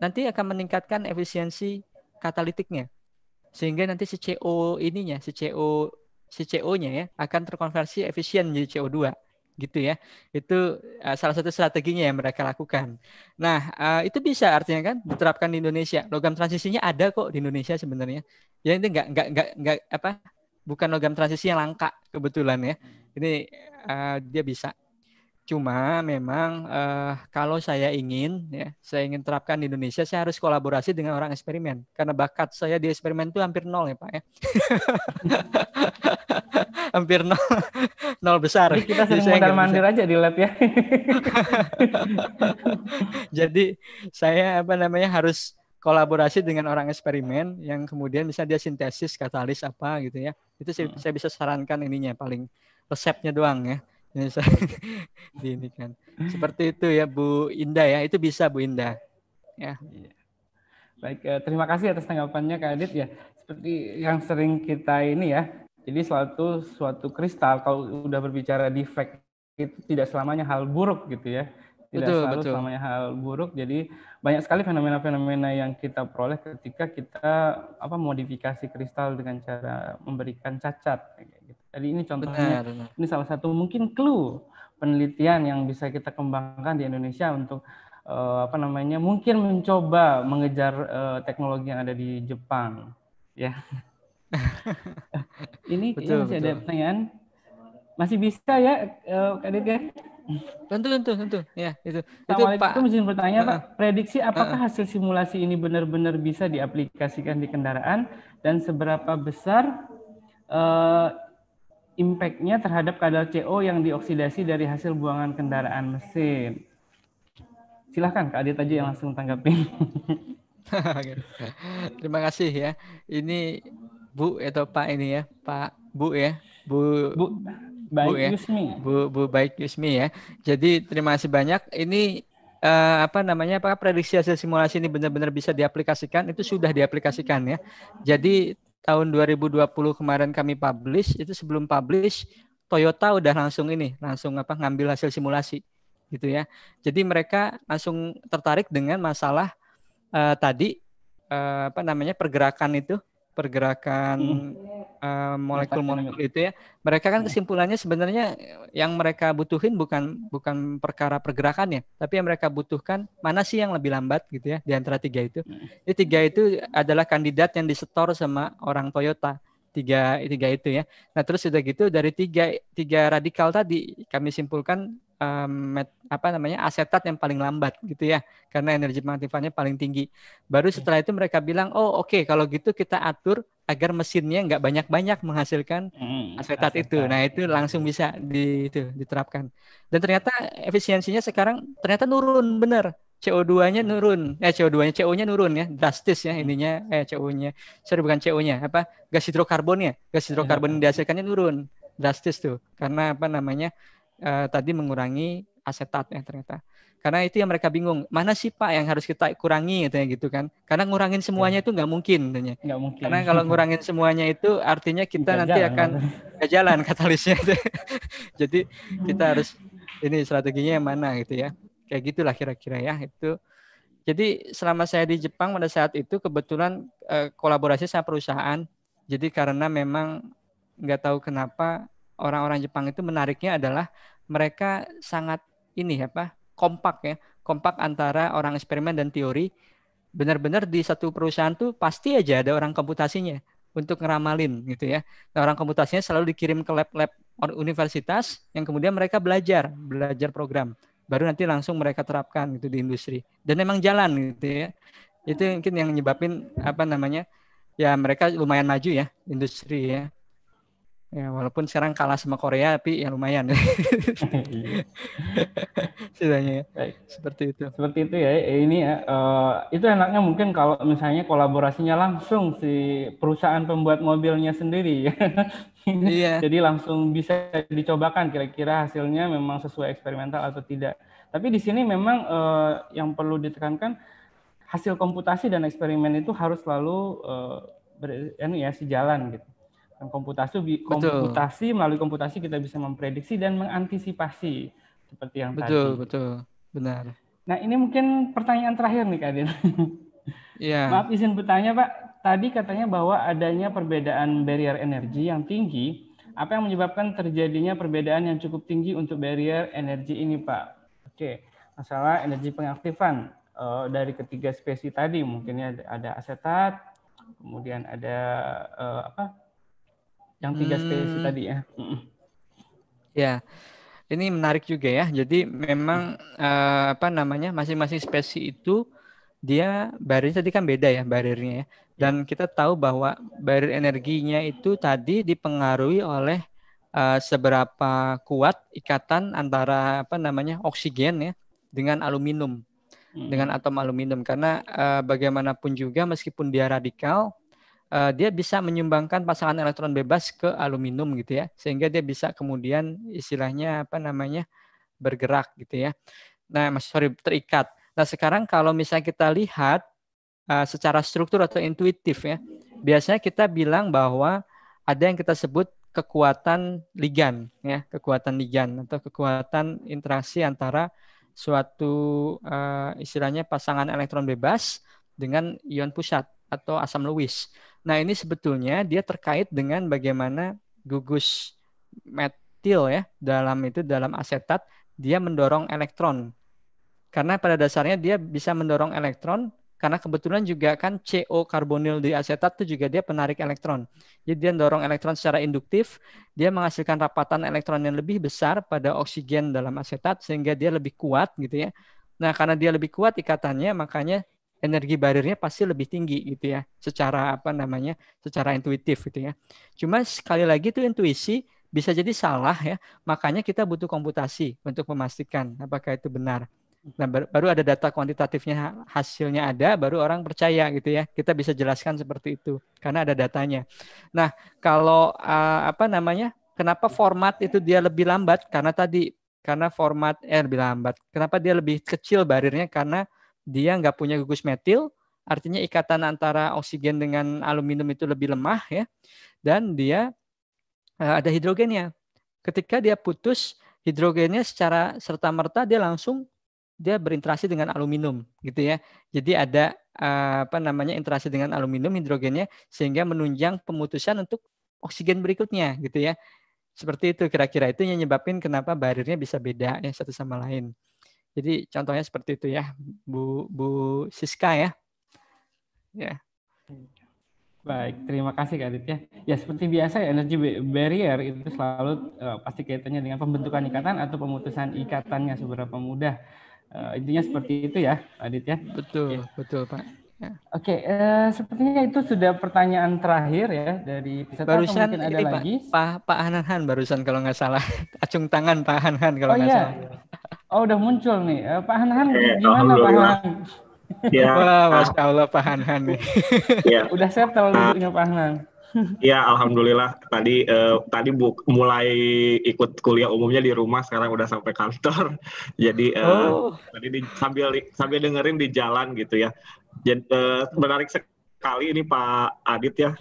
nanti akan meningkatkan efisiensi katalitiknya sehingga nanti si CO ininya, si CO si CO-nya ya akan terkonversi efisien menjadi CO2 gitu ya. Itu uh, salah satu strateginya yang mereka lakukan. Nah, uh, itu bisa artinya kan diterapkan di Indonesia. Logam transisinya ada kok di Indonesia sebenarnya. Ya ini enggak enggak enggak enggak apa bukan logam transisi yang langka kebetulan ya. Ini uh, dia bisa Cuma memang uh, kalau saya ingin ya, saya ingin terapkan di Indonesia, saya harus kolaborasi dengan orang eksperimen karena bakat saya di eksperimen itu hampir nol ya Pak ya. hampir nol, nol besar. Jadi kita sering mondar mandir aja di lab ya. Jadi saya apa namanya harus kolaborasi dengan orang eksperimen yang kemudian bisa dia sintesis katalis apa gitu ya. Itu saya, hmm. saya bisa sarankan ininya paling resepnya doang ya di ini kan. Seperti itu ya Bu Indah ya, itu bisa Bu Indah. Ya. Iya.
Baik, eh, terima kasih atas tanggapannya Kak Adit ya. Seperti yang sering kita ini ya, jadi suatu suatu kristal kalau udah berbicara defect itu tidak selamanya hal buruk gitu ya.
Tidak betul, selalu betul. selamanya
hal buruk. Jadi banyak sekali fenomena-fenomena yang kita peroleh ketika kita apa modifikasi kristal dengan cara memberikan cacat jadi ini contohnya, benar, benar. ini salah satu mungkin clue penelitian yang bisa kita kembangkan di Indonesia untuk uh, apa namanya mungkin mencoba mengejar uh, teknologi yang ada di Jepang, ya. ini betul, ini betul. ada pertanyaan, masih bisa ya, uh, eh, Kadit ya? Tentu, tentu, tentu. Ya, itu. Itu Pak. Itu mesti bertanya, uh, Pak. Prediksi apakah uh, hasil simulasi ini benar-benar bisa diaplikasikan di kendaraan dan seberapa besar uh, impactnya terhadap kadar CO yang dioksidasi dari hasil buangan kendaraan mesin. Silahkan Kak Adit aja yang langsung tanggapi.
Terima kasih ya. Ini Bu atau Pak ini ya, Pak Bu ya, Bu Bu Baik Bu ya. Yusmi. Bu Bu Baik Yusmi ya. Jadi terima kasih banyak. Ini eh, apa namanya? Apakah prediksi hasil simulasi ini benar-benar bisa diaplikasikan? Itu sudah diaplikasikan ya. Jadi tahun 2020 kemarin kami publish itu sebelum publish Toyota udah langsung ini langsung apa ngambil hasil simulasi gitu ya. Jadi mereka langsung tertarik dengan masalah uh, tadi uh, apa namanya pergerakan itu pergerakan hmm. eh, molekul-molekul uh, itu ya. Mereka kan hmm. kesimpulannya sebenarnya yang mereka butuhin bukan bukan perkara pergerakan ya, tapi yang mereka butuhkan mana sih yang lebih lambat gitu ya di antara tiga itu. Hmm. Jadi tiga itu adalah kandidat yang disetor sama orang Toyota tiga tiga itu ya. Nah terus sudah gitu dari tiga tiga radikal tadi kami simpulkan um, apa namanya asetat yang paling lambat gitu ya karena energi pengaktifannya paling tinggi. Baru iya. setelah itu mereka bilang oh oke okay, kalau gitu kita atur agar mesinnya nggak banyak-banyak menghasilkan hmm, asetat, asetat itu. Nah itu langsung bisa di, itu diterapkan. Dan ternyata efisiensinya sekarang ternyata nurun bener. CO2-nya hmm. nurun, eh CO2-nya, CO-nya nurun ya, drastis ya ininya, eh CO-nya, sorry bukan CO-nya, apa gas hidrokarbonnya, gas iya. hidrokarbon yang dihasilkannya nurun drastis tuh, karena apa namanya uh, tadi mengurangi asetat ya ternyata. Karena itu yang mereka bingung, mana sih Pak yang harus kita kurangi katanya gitu kan. Karena ngurangin semuanya ya. itu nggak mungkin katanya. Nggak mungkin. Karena kalau ngurangin semuanya itu artinya kita nggak nanti jalan, akan nggak jalan katalisnya. Jadi kita harus ini strateginya yang mana gitu ya. Kayak gitulah kira-kira ya itu. Jadi selama saya di Jepang pada saat itu kebetulan eh, kolaborasi sama perusahaan. Jadi karena memang nggak tahu kenapa orang-orang Jepang itu menariknya adalah mereka sangat ini ya, apa kompak ya kompak antara orang eksperimen dan teori benar-benar di satu perusahaan tuh pasti aja ada orang komputasinya untuk ngeramalin gitu ya nah, orang komputasinya selalu dikirim ke lab-lab universitas yang kemudian mereka belajar belajar program baru nanti langsung mereka terapkan gitu di industri dan memang jalan gitu ya itu mungkin yang nyebabin apa namanya ya mereka lumayan maju ya industri ya Ya, walaupun sekarang kalah sama Korea, tapi ya lumayan. Setidaknya iya. ya. seperti itu. Seperti itu ya. Eh, ini uh, itu enaknya
mungkin kalau misalnya kolaborasinya langsung si perusahaan pembuat mobilnya sendiri. iya. Jadi langsung bisa dicobakan kira-kira hasilnya memang sesuai eksperimental atau tidak. Tapi di sini memang uh, yang perlu ditekankan hasil komputasi dan eksperimen itu harus selalu uh, ber, anu ya, sejalan gitu dan komputasi komputasi melalui komputasi kita bisa memprediksi dan mengantisipasi seperti yang betul, tadi. Betul, betul. Benar. Nah, ini mungkin pertanyaan terakhir nih Kak Din. Iya. Maaf izin bertanya, Pak. Tadi katanya bahwa adanya perbedaan barrier energi yang tinggi, apa yang menyebabkan terjadinya perbedaan yang cukup tinggi untuk barrier energi ini, Pak? Oke, masalah energi pengaktifan uh, dari ketiga spesies tadi, mungkin ada, ada asetat, kemudian ada uh, apa?
yang tiga hmm. spesies tadi ya. Ya, ini menarik juga ya. Jadi memang hmm. uh, apa namanya masing-masing spesies itu dia barirnya tadi kan beda ya barirnya. ya. Dan iya. kita tahu bahwa barrier energinya itu tadi dipengaruhi oleh uh, seberapa kuat ikatan antara apa namanya oksigen ya dengan aluminium dengan atom aluminium karena uh, bagaimanapun juga meskipun dia radikal uh, dia bisa menyumbangkan pasangan elektron bebas ke aluminium gitu ya sehingga dia bisa kemudian istilahnya apa namanya bergerak gitu ya nah mas sorry terikat nah sekarang kalau misalnya kita lihat uh, secara struktur atau intuitif ya biasanya kita bilang bahwa ada yang kita sebut kekuatan ligan ya kekuatan ligan atau kekuatan interaksi antara suatu uh, istilahnya pasangan elektron bebas dengan ion pusat atau asam lewis. Nah, ini sebetulnya dia terkait dengan bagaimana gugus metil ya dalam itu dalam asetat dia mendorong elektron. Karena pada dasarnya dia bisa mendorong elektron karena kebetulan juga kan CO karbonil di asetat itu juga dia penarik elektron. Jadi dia mendorong elektron secara induktif, dia menghasilkan rapatan elektron yang lebih besar pada oksigen dalam asetat sehingga dia lebih kuat gitu ya. Nah, karena dia lebih kuat ikatannya, makanya energi barirnya pasti lebih tinggi gitu ya secara apa namanya secara intuitif gitu ya cuma sekali lagi itu intuisi bisa jadi salah ya makanya kita butuh komputasi untuk memastikan apakah itu benar nah baru ada data kuantitatifnya hasilnya ada baru orang percaya gitu ya kita bisa jelaskan seperti itu karena ada datanya nah kalau eh, apa namanya kenapa format itu dia lebih lambat karena tadi karena format eh lebih lambat kenapa dia lebih kecil barirnya karena dia nggak punya gugus metil, artinya ikatan antara oksigen dengan aluminium itu lebih lemah ya, dan dia eh, ada hidrogennya. Ketika dia putus hidrogennya secara serta merta dia langsung dia berinteraksi dengan aluminium gitu ya. Jadi ada eh, apa namanya interaksi dengan aluminium hidrogennya sehingga menunjang pemutusan untuk oksigen berikutnya gitu ya. Seperti itu kira-kira itu yang nyebabin kenapa barirnya bisa beda ya satu sama lain. Jadi contohnya seperti itu ya, Bu Bu Siska ya. Ya. Baik, terima kasih Kak Adit Ya seperti biasa energi
barrier itu selalu uh, pasti kaitannya dengan pembentukan ikatan atau pemutusan ikatannya seberapa mudah. Uh, intinya seperti itu ya, Aditya. Betul, ya. betul Pak. Ya. Oke, okay, uh, eh, sepertinya itu sudah pertanyaan terakhir ya dari peserta. Barusan mungkin ada ini, lagi.
Pak Pak Hanan Hanhan barusan kalau nggak salah, acung tangan Pak Hanhan kalau oh, nggak iya. salah.
Oh udah muncul nih. Uh, Pak Hanhan eh, gimana Pak Hanhan?
Ya. Wah, Masya Allah Pak Hanhan nih. Ya.
udah settle uh, ah. duduknya Pak Hanhan.
Iya, alhamdulillah tadi uh, tadi bu, mulai ikut kuliah umumnya di rumah, sekarang udah sampai kantor. Jadi uh, oh. tadi di, sambil sambil dengerin di jalan gitu ya. Jadi uh, menarik sekali ini Pak Adit ya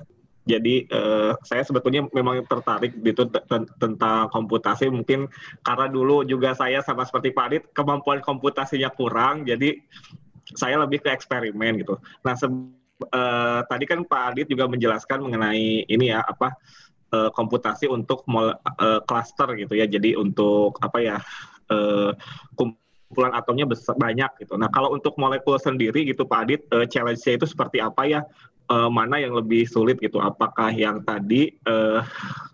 jadi uh, saya sebetulnya memang tertarik gitu tentang komputasi mungkin karena dulu juga saya sama seperti Pak Adit kemampuan komputasinya kurang jadi saya lebih ke eksperimen gitu. Nah se uh, eh, tadi kan Pak Adit juga menjelaskan mengenai ini ya apa uh, komputasi untuk klaster uh, gitu ya. Jadi untuk apa ya uh, kumpulan atomnya besar, banyak gitu. Nah, kalau untuk molekul sendiri gitu Pak Adit, uh, challenge-nya itu seperti apa ya? uh, mana yang lebih sulit gitu apakah yang tadi uh,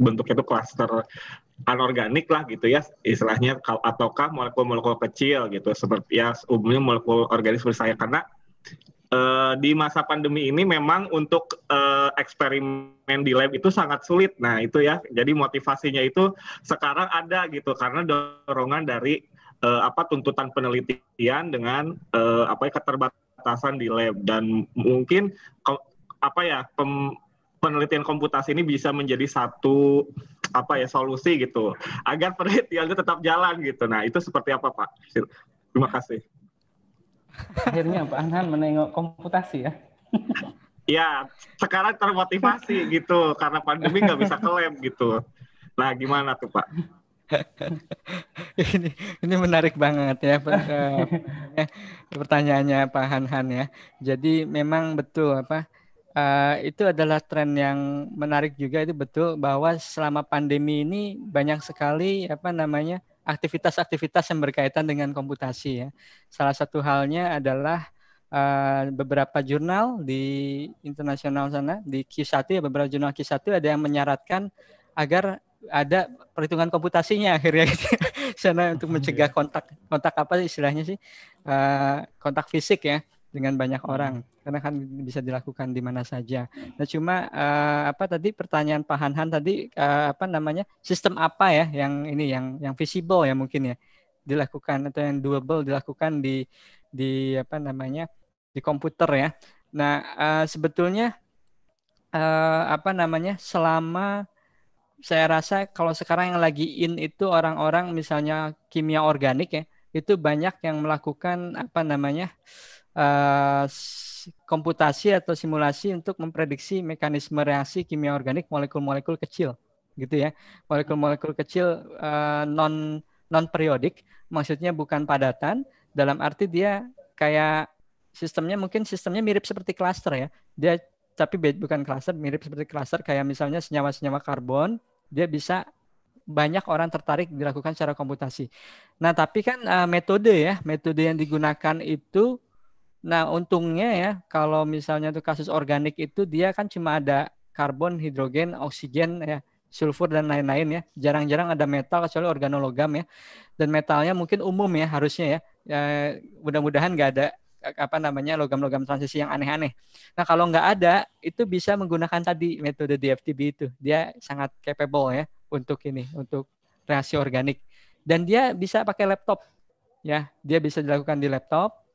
bentuknya itu klaster anorganik lah gitu ya istilahnya ataukah molekul-molekul kecil gitu seperti ya umumnya molekul organik seperti saya karena Uh, di masa pandemi ini memang untuk uh, eksperimen di lab itu sangat sulit. Nah itu ya, jadi motivasinya itu sekarang ada gitu karena dorongan dari uh, apa tuntutan penelitian dengan uh, apa ya, keterbatasan di lab dan mungkin apa ya pem, penelitian komputasi ini bisa menjadi satu apa ya solusi gitu agar penelitian itu tetap jalan gitu. Nah itu seperti apa Pak? Terima kasih.
Akhirnya Pak Anhan menengok komputasi ya.
ya sekarang termotivasi gitu karena pandemi nggak bisa kelem gitu. Nah gimana tuh Pak?
ini ini menarik banget ya eh, pertanyaannya Pak Hanhan ya. Jadi memang betul apa Eh, itu adalah tren yang menarik juga itu betul bahwa selama pandemi ini banyak sekali apa namanya aktivitas-aktivitas yang berkaitan dengan komputasi ya. Salah satu halnya adalah uh, beberapa jurnal di internasional sana di Q1 ya beberapa jurnal Q1 ada yang menyaratkan agar ada perhitungan komputasinya akhirnya gitu. Ya. sana untuk mencegah iya. kontak kontak apa istilahnya sih uh, kontak fisik ya dengan banyak hmm. orang karena kan bisa dilakukan di mana saja. Nah cuma uh, apa tadi pertanyaan Pak Hanhan tadi uh, apa namanya sistem apa ya yang ini yang yang visible ya mungkin ya dilakukan atau yang doable dilakukan di di apa namanya di komputer ya. Nah uh, sebetulnya uh, apa namanya selama saya rasa kalau sekarang yang lagi in itu orang-orang misalnya kimia organik ya itu banyak yang melakukan apa namanya Eh, komputasi atau simulasi untuk memprediksi mekanisme reaksi kimia organik molekul-molekul kecil gitu ya molekul-molekul kecil uh, non non periodik maksudnya bukan padatan dalam arti dia kayak sistemnya mungkin sistemnya mirip seperti klaster ya dia tapi bukan klaster mirip seperti klaster kayak misalnya senyawa-senyawa karbon dia bisa banyak orang tertarik dilakukan secara komputasi. Nah, tapi kan uh, metode ya, metode yang digunakan itu Nah, untungnya ya kalau misalnya itu kasus organik itu dia kan cuma ada karbon, hidrogen, oksigen ya sulfur dan lain-lain ya. Jarang-jarang ada metal kecuali organologam ya. Dan metalnya mungkin umum ya harusnya ya. ya mudah-mudahan nggak ada apa namanya logam-logam transisi yang aneh-aneh. Nah kalau nggak ada itu bisa menggunakan tadi metode DFTB itu. Dia sangat capable ya untuk ini untuk reaksi organik. Dan dia bisa pakai laptop ya. Dia bisa dilakukan di laptop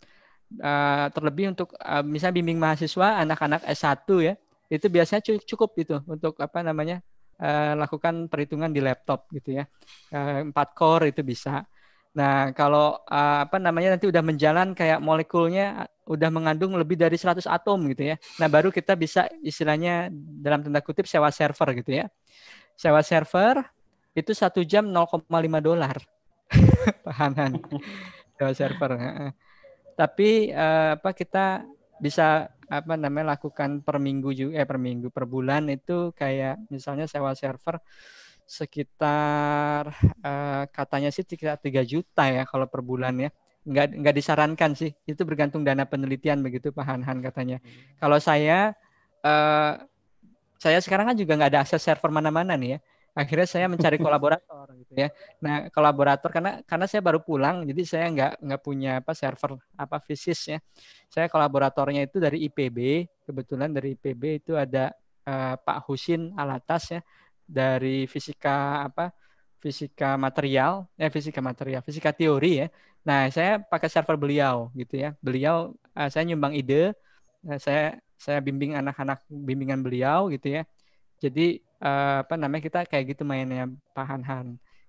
Eh, terlebih untuk uh, misalnya bimbing mahasiswa anak-anak S1 ya itu biasanya cukup itu untuk apa namanya uh, lakukan perhitungan di laptop gitu ya empat uh, core itu bisa nah kalau uh, apa namanya nanti udah menjalan kayak molekulnya udah mengandung lebih dari 100 atom gitu ya nah baru kita bisa istilahnya dalam tanda kutip sewa server gitu ya sewa server itu satu jam 0,5 dolar tahanan sewa server tapi uh, apa kita bisa apa namanya lakukan per minggu juga eh per minggu per bulan itu kayak misalnya sewa server sekitar uh, katanya sih sekitar 3 juta ya kalau per bulan ya nggak nggak disarankan sih itu bergantung dana penelitian begitu Pak Hanhan katanya hmm. kalau saya uh, saya sekarang kan juga nggak ada akses server mana-mana nih ya akhirnya saya mencari kolaborator gitu ya nah kolaborator karena karena saya baru pulang jadi saya nggak nggak punya apa server apa fisis ya saya kolaboratornya itu dari IPB kebetulan dari IPB itu ada uh, Pak Husin Alatas ya dari fisika apa fisika material ya eh, fisika material fisika teori ya nah saya pakai server beliau gitu ya beliau uh, saya nyumbang ide uh, saya saya bimbing anak-anak bimbingan beliau gitu ya jadi uh, apa namanya kita kayak gitu mainnya Pak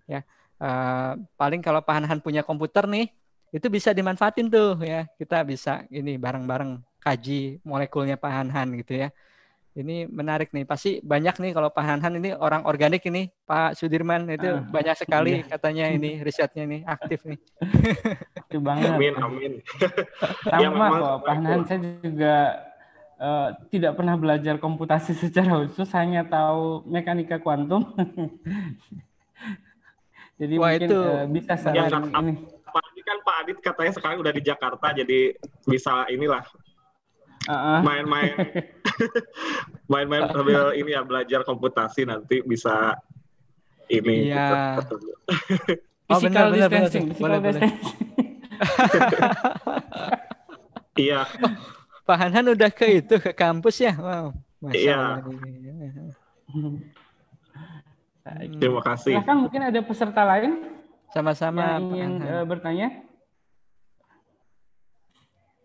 ya. Uh, paling kalau Pak punya komputer nih itu bisa dimanfaatin tuh ya. Kita bisa ini bareng-bareng kaji molekulnya Pak gitu ya. Ini menarik nih. Pasti banyak nih kalau Pak ini orang organik ini, Pak Sudirman itu uh, banyak sekali iya. katanya ini risetnya ini aktif nih. Aktif
banget. Amin, amin.
Sama ya, kok, Pak saya
juga
Eh, tidak pernah belajar komputasi secara khusus, hanya tahu mekanika kuantum. Jadi Wah, mungkin itu uh, bisa saya ya, ini.
Apalagi kan Pak Adit katanya sekarang udah di Jakarta, jadi bisa inilah main-main, uh -uh. main-main sambil ini ya belajar komputasi nanti bisa ini. Iya. Gitu,
oh, physical bener, distancing, bener, physical distancing.
Iya. Pak Hanhan udah ke itu ke kampus ya? Wow. Iya. Hmm.
Terima kasih. Silahkan mungkin ada peserta lain sama-sama yang ingin uh, bertanya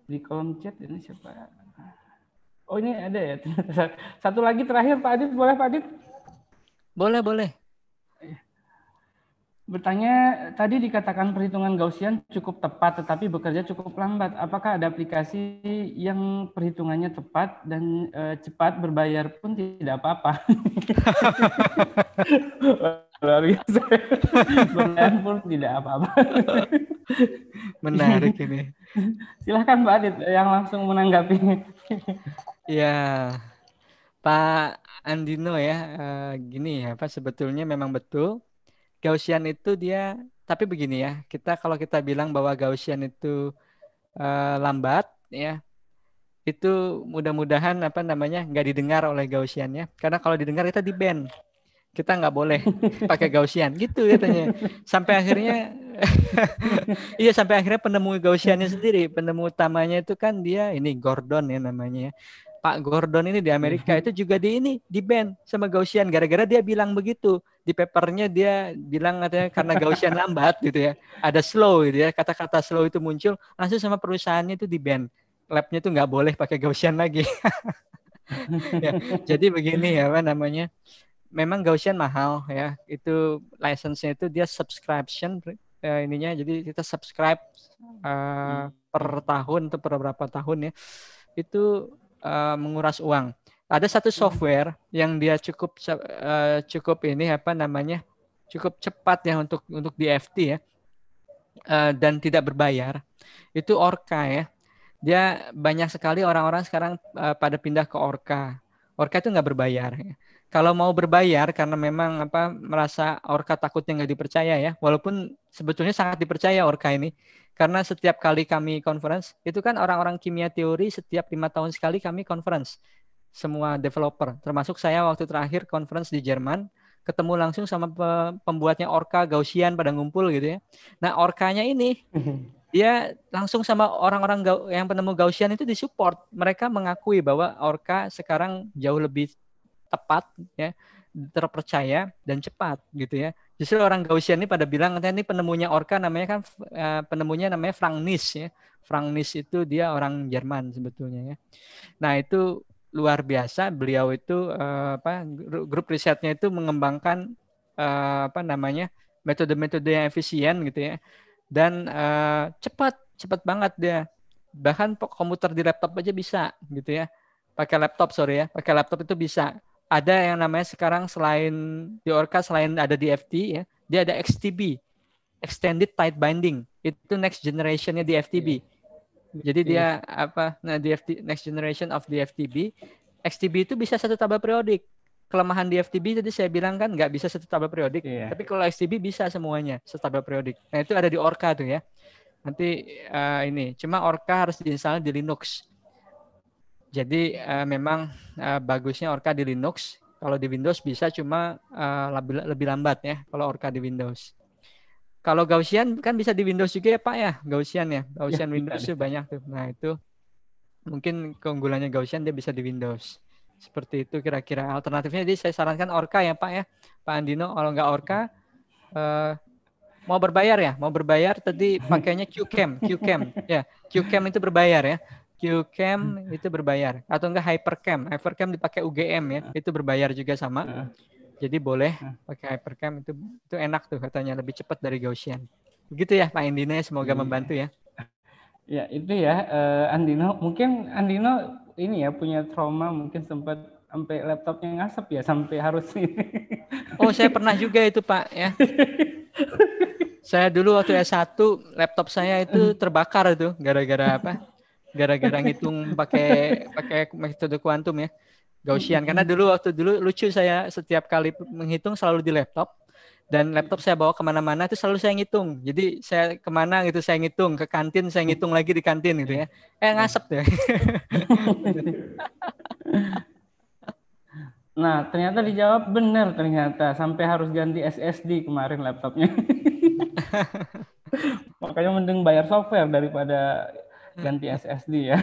di kolom chat ini siapa? Oh ini ada ya. Satu lagi terakhir Pak Adit, boleh Pak Adit? Boleh boleh. Bertanya, tadi dikatakan perhitungan Gaussian cukup tepat tetapi bekerja cukup lambat. Apakah ada aplikasi yang perhitungannya tepat dan e, cepat berbayar pun tidak apa-apa?
Luar biasa. berbayar pun tidak apa-apa. Menarik ini. Silahkan Pak Adit yang langsung menanggapi. ya, Pak Andino ya, eh, gini ya Pak, sebetulnya memang betul Gaussian itu dia tapi begini ya kita kalau kita bilang bahwa Gaussian itu eh, lambat ya itu mudah-mudahan apa namanya nggak didengar oleh Gaussian ya karena kalau didengar kita di band kita nggak boleh pakai Gaussian gitu katanya sampai akhirnya iya sampai akhirnya penemu Gaussiannya sendiri penemu utamanya itu kan dia ini Gordon ya namanya ya. Pak Gordon ini di Amerika mhm. itu juga di ini di band sama Gaussian gara-gara dia bilang begitu di papernya dia bilang katanya karena Gaussian lambat gitu ya ada slow gitu ya kata-kata slow itu muncul langsung sama perusahaannya itu di band labnya itu nggak boleh pakai Gaussian lagi ya, jadi begini ya apa namanya memang Gaussian mahal ya itu license-nya itu dia subscription ya, ininya jadi kita subscribe uh, per tahun atau per berapa tahun ya itu uh, menguras uang. Ada satu hmm. software yang dia cukup uh, cukup ini apa namanya cukup cepat ya untuk untuk di DFT ya uh, dan tidak berbayar itu Orca ya. Dia banyak sekali orang-orang sekarang uh, pada pindah ke Orca. Orca itu nggak berbayar. Ya kalau mau berbayar karena memang apa merasa Orca takutnya nggak dipercaya ya, walaupun sebetulnya sangat dipercaya Orca ini karena setiap kali kami conference itu kan orang-orang kimia teori setiap lima tahun sekali kami conference semua developer termasuk saya waktu terakhir conference di Jerman ketemu langsung sama pembuatnya Orca Gaussian pada ngumpul gitu ya. Nah Orkanya ini dia langsung sama orang-orang yang penemu Gaussian itu disupport. Mereka mengakui bahwa Orca sekarang jauh lebih tepat ya terpercaya dan cepat gitu ya justru orang Gaussian ini pada bilang katanya ini penemunya orka namanya kan eh, penemunya namanya Frank Nis ya Frank Nis itu dia orang Jerman sebetulnya ya nah itu luar biasa beliau itu eh, apa grup risetnya itu mengembangkan eh, apa namanya metode-metode yang efisien gitu ya dan cepat cepat banget dia bahkan komputer di laptop aja bisa gitu ya pakai laptop sorry ya pakai laptop itu bisa ada yang namanya sekarang selain di Orca selain ada di FT ya, dia ada XTB, Extended Tight Binding. Itu next generationnya di FTB. Iya. Jadi dia iya. apa? Nah, di FT, next generation of the FTB, XTB itu bisa satu tabel periodik. Kelemahan di FTB tadi saya bilang kan nggak bisa satu tabel periodik, yeah. tapi kalau XTB bisa semuanya satu tabel periodik. Nah itu ada di Orca tuh ya. Nanti uh, ini cuma Orca harus diinstal di Linux jadi uh, memang uh, bagusnya Orca di Linux. Kalau di Windows bisa cuma uh, eh, lebih, lebih lambat ya kalau Orca di Windows. Kalau Gaussian kan bisa di Windows juga ya Pak ya, Gaussian ya. Gaussian ya, Windows tuh banyak tuh. Nah, itu mungkin keunggulannya Gaussian dia bisa di Windows. Seperti itu kira-kira alternatifnya. Jadi saya sarankan Orca ya Pak ya. Pak Andino kalau nggak Orca uh, mau berbayar ya, mau berbayar tadi pakainya QCam, QCam ya. QCam itu berbayar ya. Qcam hmm. itu berbayar atau enggak Hypercam. Hypercam dipakai UGM ya, hmm. itu berbayar juga sama. Hmm. Jadi boleh pakai Hypercam itu itu enak tuh katanya lebih cepat dari Gaussian. Begitu ya Pak Andino ya, semoga yeah. membantu ya. Ya itu ya uh, Andino mungkin Andino ini ya
punya trauma mungkin sempat sampai laptopnya ngasep ya sampai harus ini.
Oh saya pernah juga itu Pak ya. saya dulu waktu S1 laptop saya itu terbakar itu gara-gara apa? gara-gara ngitung pakai pakai metode kuantum ya Gaussian karena dulu waktu dulu lucu saya setiap kali menghitung selalu di laptop dan laptop saya bawa kemana-mana itu selalu saya ngitung jadi saya kemana gitu saya ngitung ke kantin saya ngitung lagi di kantin gitu ya eh ngasep deh Nah, ternyata dijawab benar ternyata. Sampai
harus ganti SSD kemarin laptopnya. Makanya mending bayar software daripada ganti hmm. SSD ya.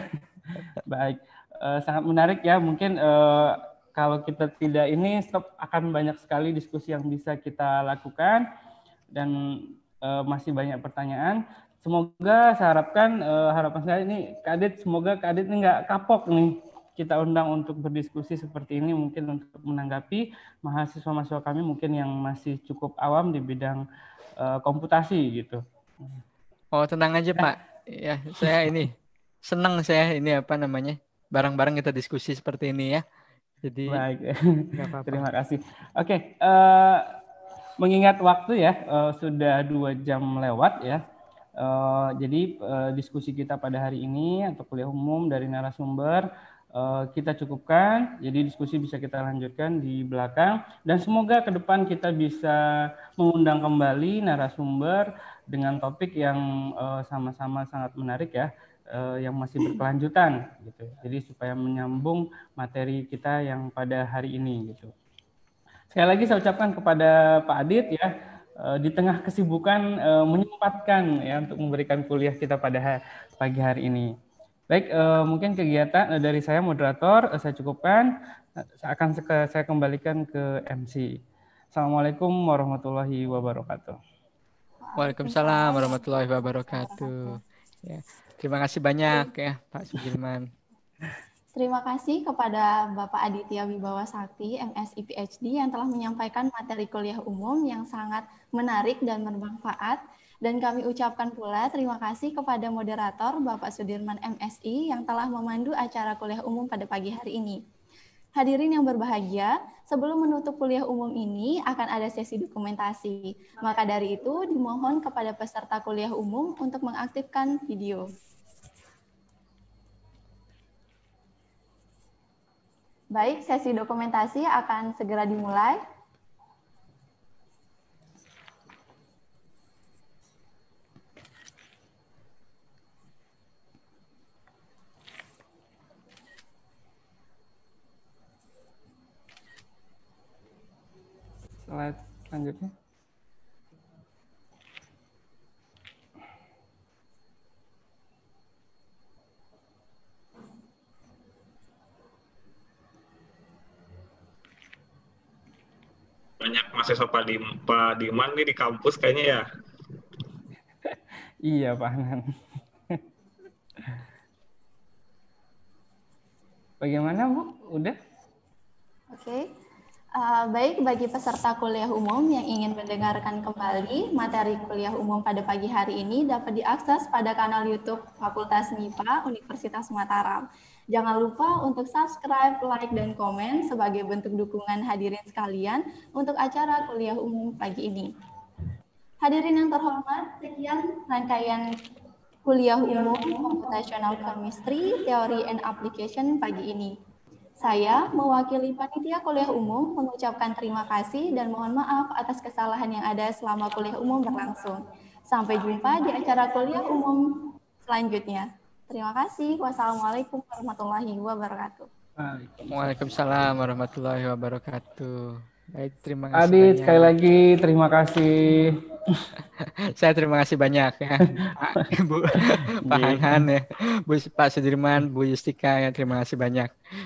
Baik, uh, sangat menarik ya. Mungkin uh, kalau kita tidak ini, stop akan banyak sekali diskusi yang bisa kita lakukan dan uh, masih banyak pertanyaan. Semoga saya harapkan uh, harapan saya ini Kadit semoga Kadit ini nggak kapok nih kita undang untuk berdiskusi seperti ini mungkin untuk menanggapi mahasiswa-mahasiswa kami mungkin yang
masih cukup awam di bidang uh, komputasi gitu. Oh, tenang aja, Pak ya saya ini senang saya ini apa namanya barang-barang kita diskusi seperti ini ya. Jadi Baik. Apa -apa. terima kasih. Oke, okay, uh, eh,
mengingat waktu ya uh, sudah dua jam lewat ya. Uh, jadi uh, diskusi kita pada hari ini atau kuliah umum dari narasumber Eh, kita cukupkan. Jadi diskusi bisa kita lanjutkan di belakang dan semoga ke depan kita bisa mengundang kembali narasumber dengan topik yang eh, sama-sama sangat menarik ya, eh, yang masih berkelanjutan gitu. Jadi supaya menyambung materi kita yang pada hari ini gitu. Sekali lagi saya ucapkan kepada Pak Adit ya di tengah kesibukan menyempatkan ya untuk memberikan kuliah kita pada pagi hari ini. Baik, uh, mungkin kegiatan eh, dari saya moderator eh, saya cukupkan. Saya akan saya kembalikan ke MC. Assalamualaikum
warahmatullahi wabarakatuh.
Waalaikumsalam
warahmatullahi wabarakatuh. Ya, terima kasih banyak ya Pak Sugirman.
Terima kasih kepada Bapak Aditya Wibawa Sakti, MSI PhD yang telah menyampaikan materi kuliah umum yang sangat menarik dan bermanfaat. Dan kami ucapkan pula terima kasih kepada moderator Bapak Sudirman MSI yang telah memandu acara kuliah umum pada pagi hari ini. Hadirin yang berbahagia, sebelum menutup kuliah umum ini akan ada sesi dokumentasi. Maka dari itu dimohon kepada peserta kuliah umum untuk mengaktifkan video. Baik, sesi dokumentasi akan segera dimulai.
slide selanjutnya.
Banyak mahasiswa Pak, Dim Pak Diman nih di kampus kayaknya ya.
iya, Pak Hanan. Bagaimana, Bu? Udah?
Oke. Okay. Uh, baik, bagi peserta kuliah umum yang ingin mendengarkan kembali materi kuliah umum pada pagi hari ini dapat diakses pada kanal YouTube Fakultas MIPA Universitas Mataram. Jangan lupa untuk subscribe, like, dan komen sebagai bentuk dukungan hadirin sekalian untuk acara kuliah umum pagi ini. Hadirin yang terhormat, sekian rangkaian kuliah umum Computational Chemistry, Teori and Application pagi ini. Saya mewakili panitia kuliah umum mengucapkan terima kasih dan mohon maaf atas kesalahan yang ada selama kuliah umum berlangsung. Sampai jumpa di acara kuliah umum selanjutnya. Terima kasih. Wassalamualaikum warahmatullahi wabarakatuh.
Waalaikumsalam warahmatullahi wabarakatuh. Baik, terima kasih. Adit, banyak. sekali lagi terima kasih. Saya terima kasih banyak ya.
Bu Pak iya. Hanhan ya,
Bu Pak Sudirman, Bu Yustika ya, terima kasih banyak.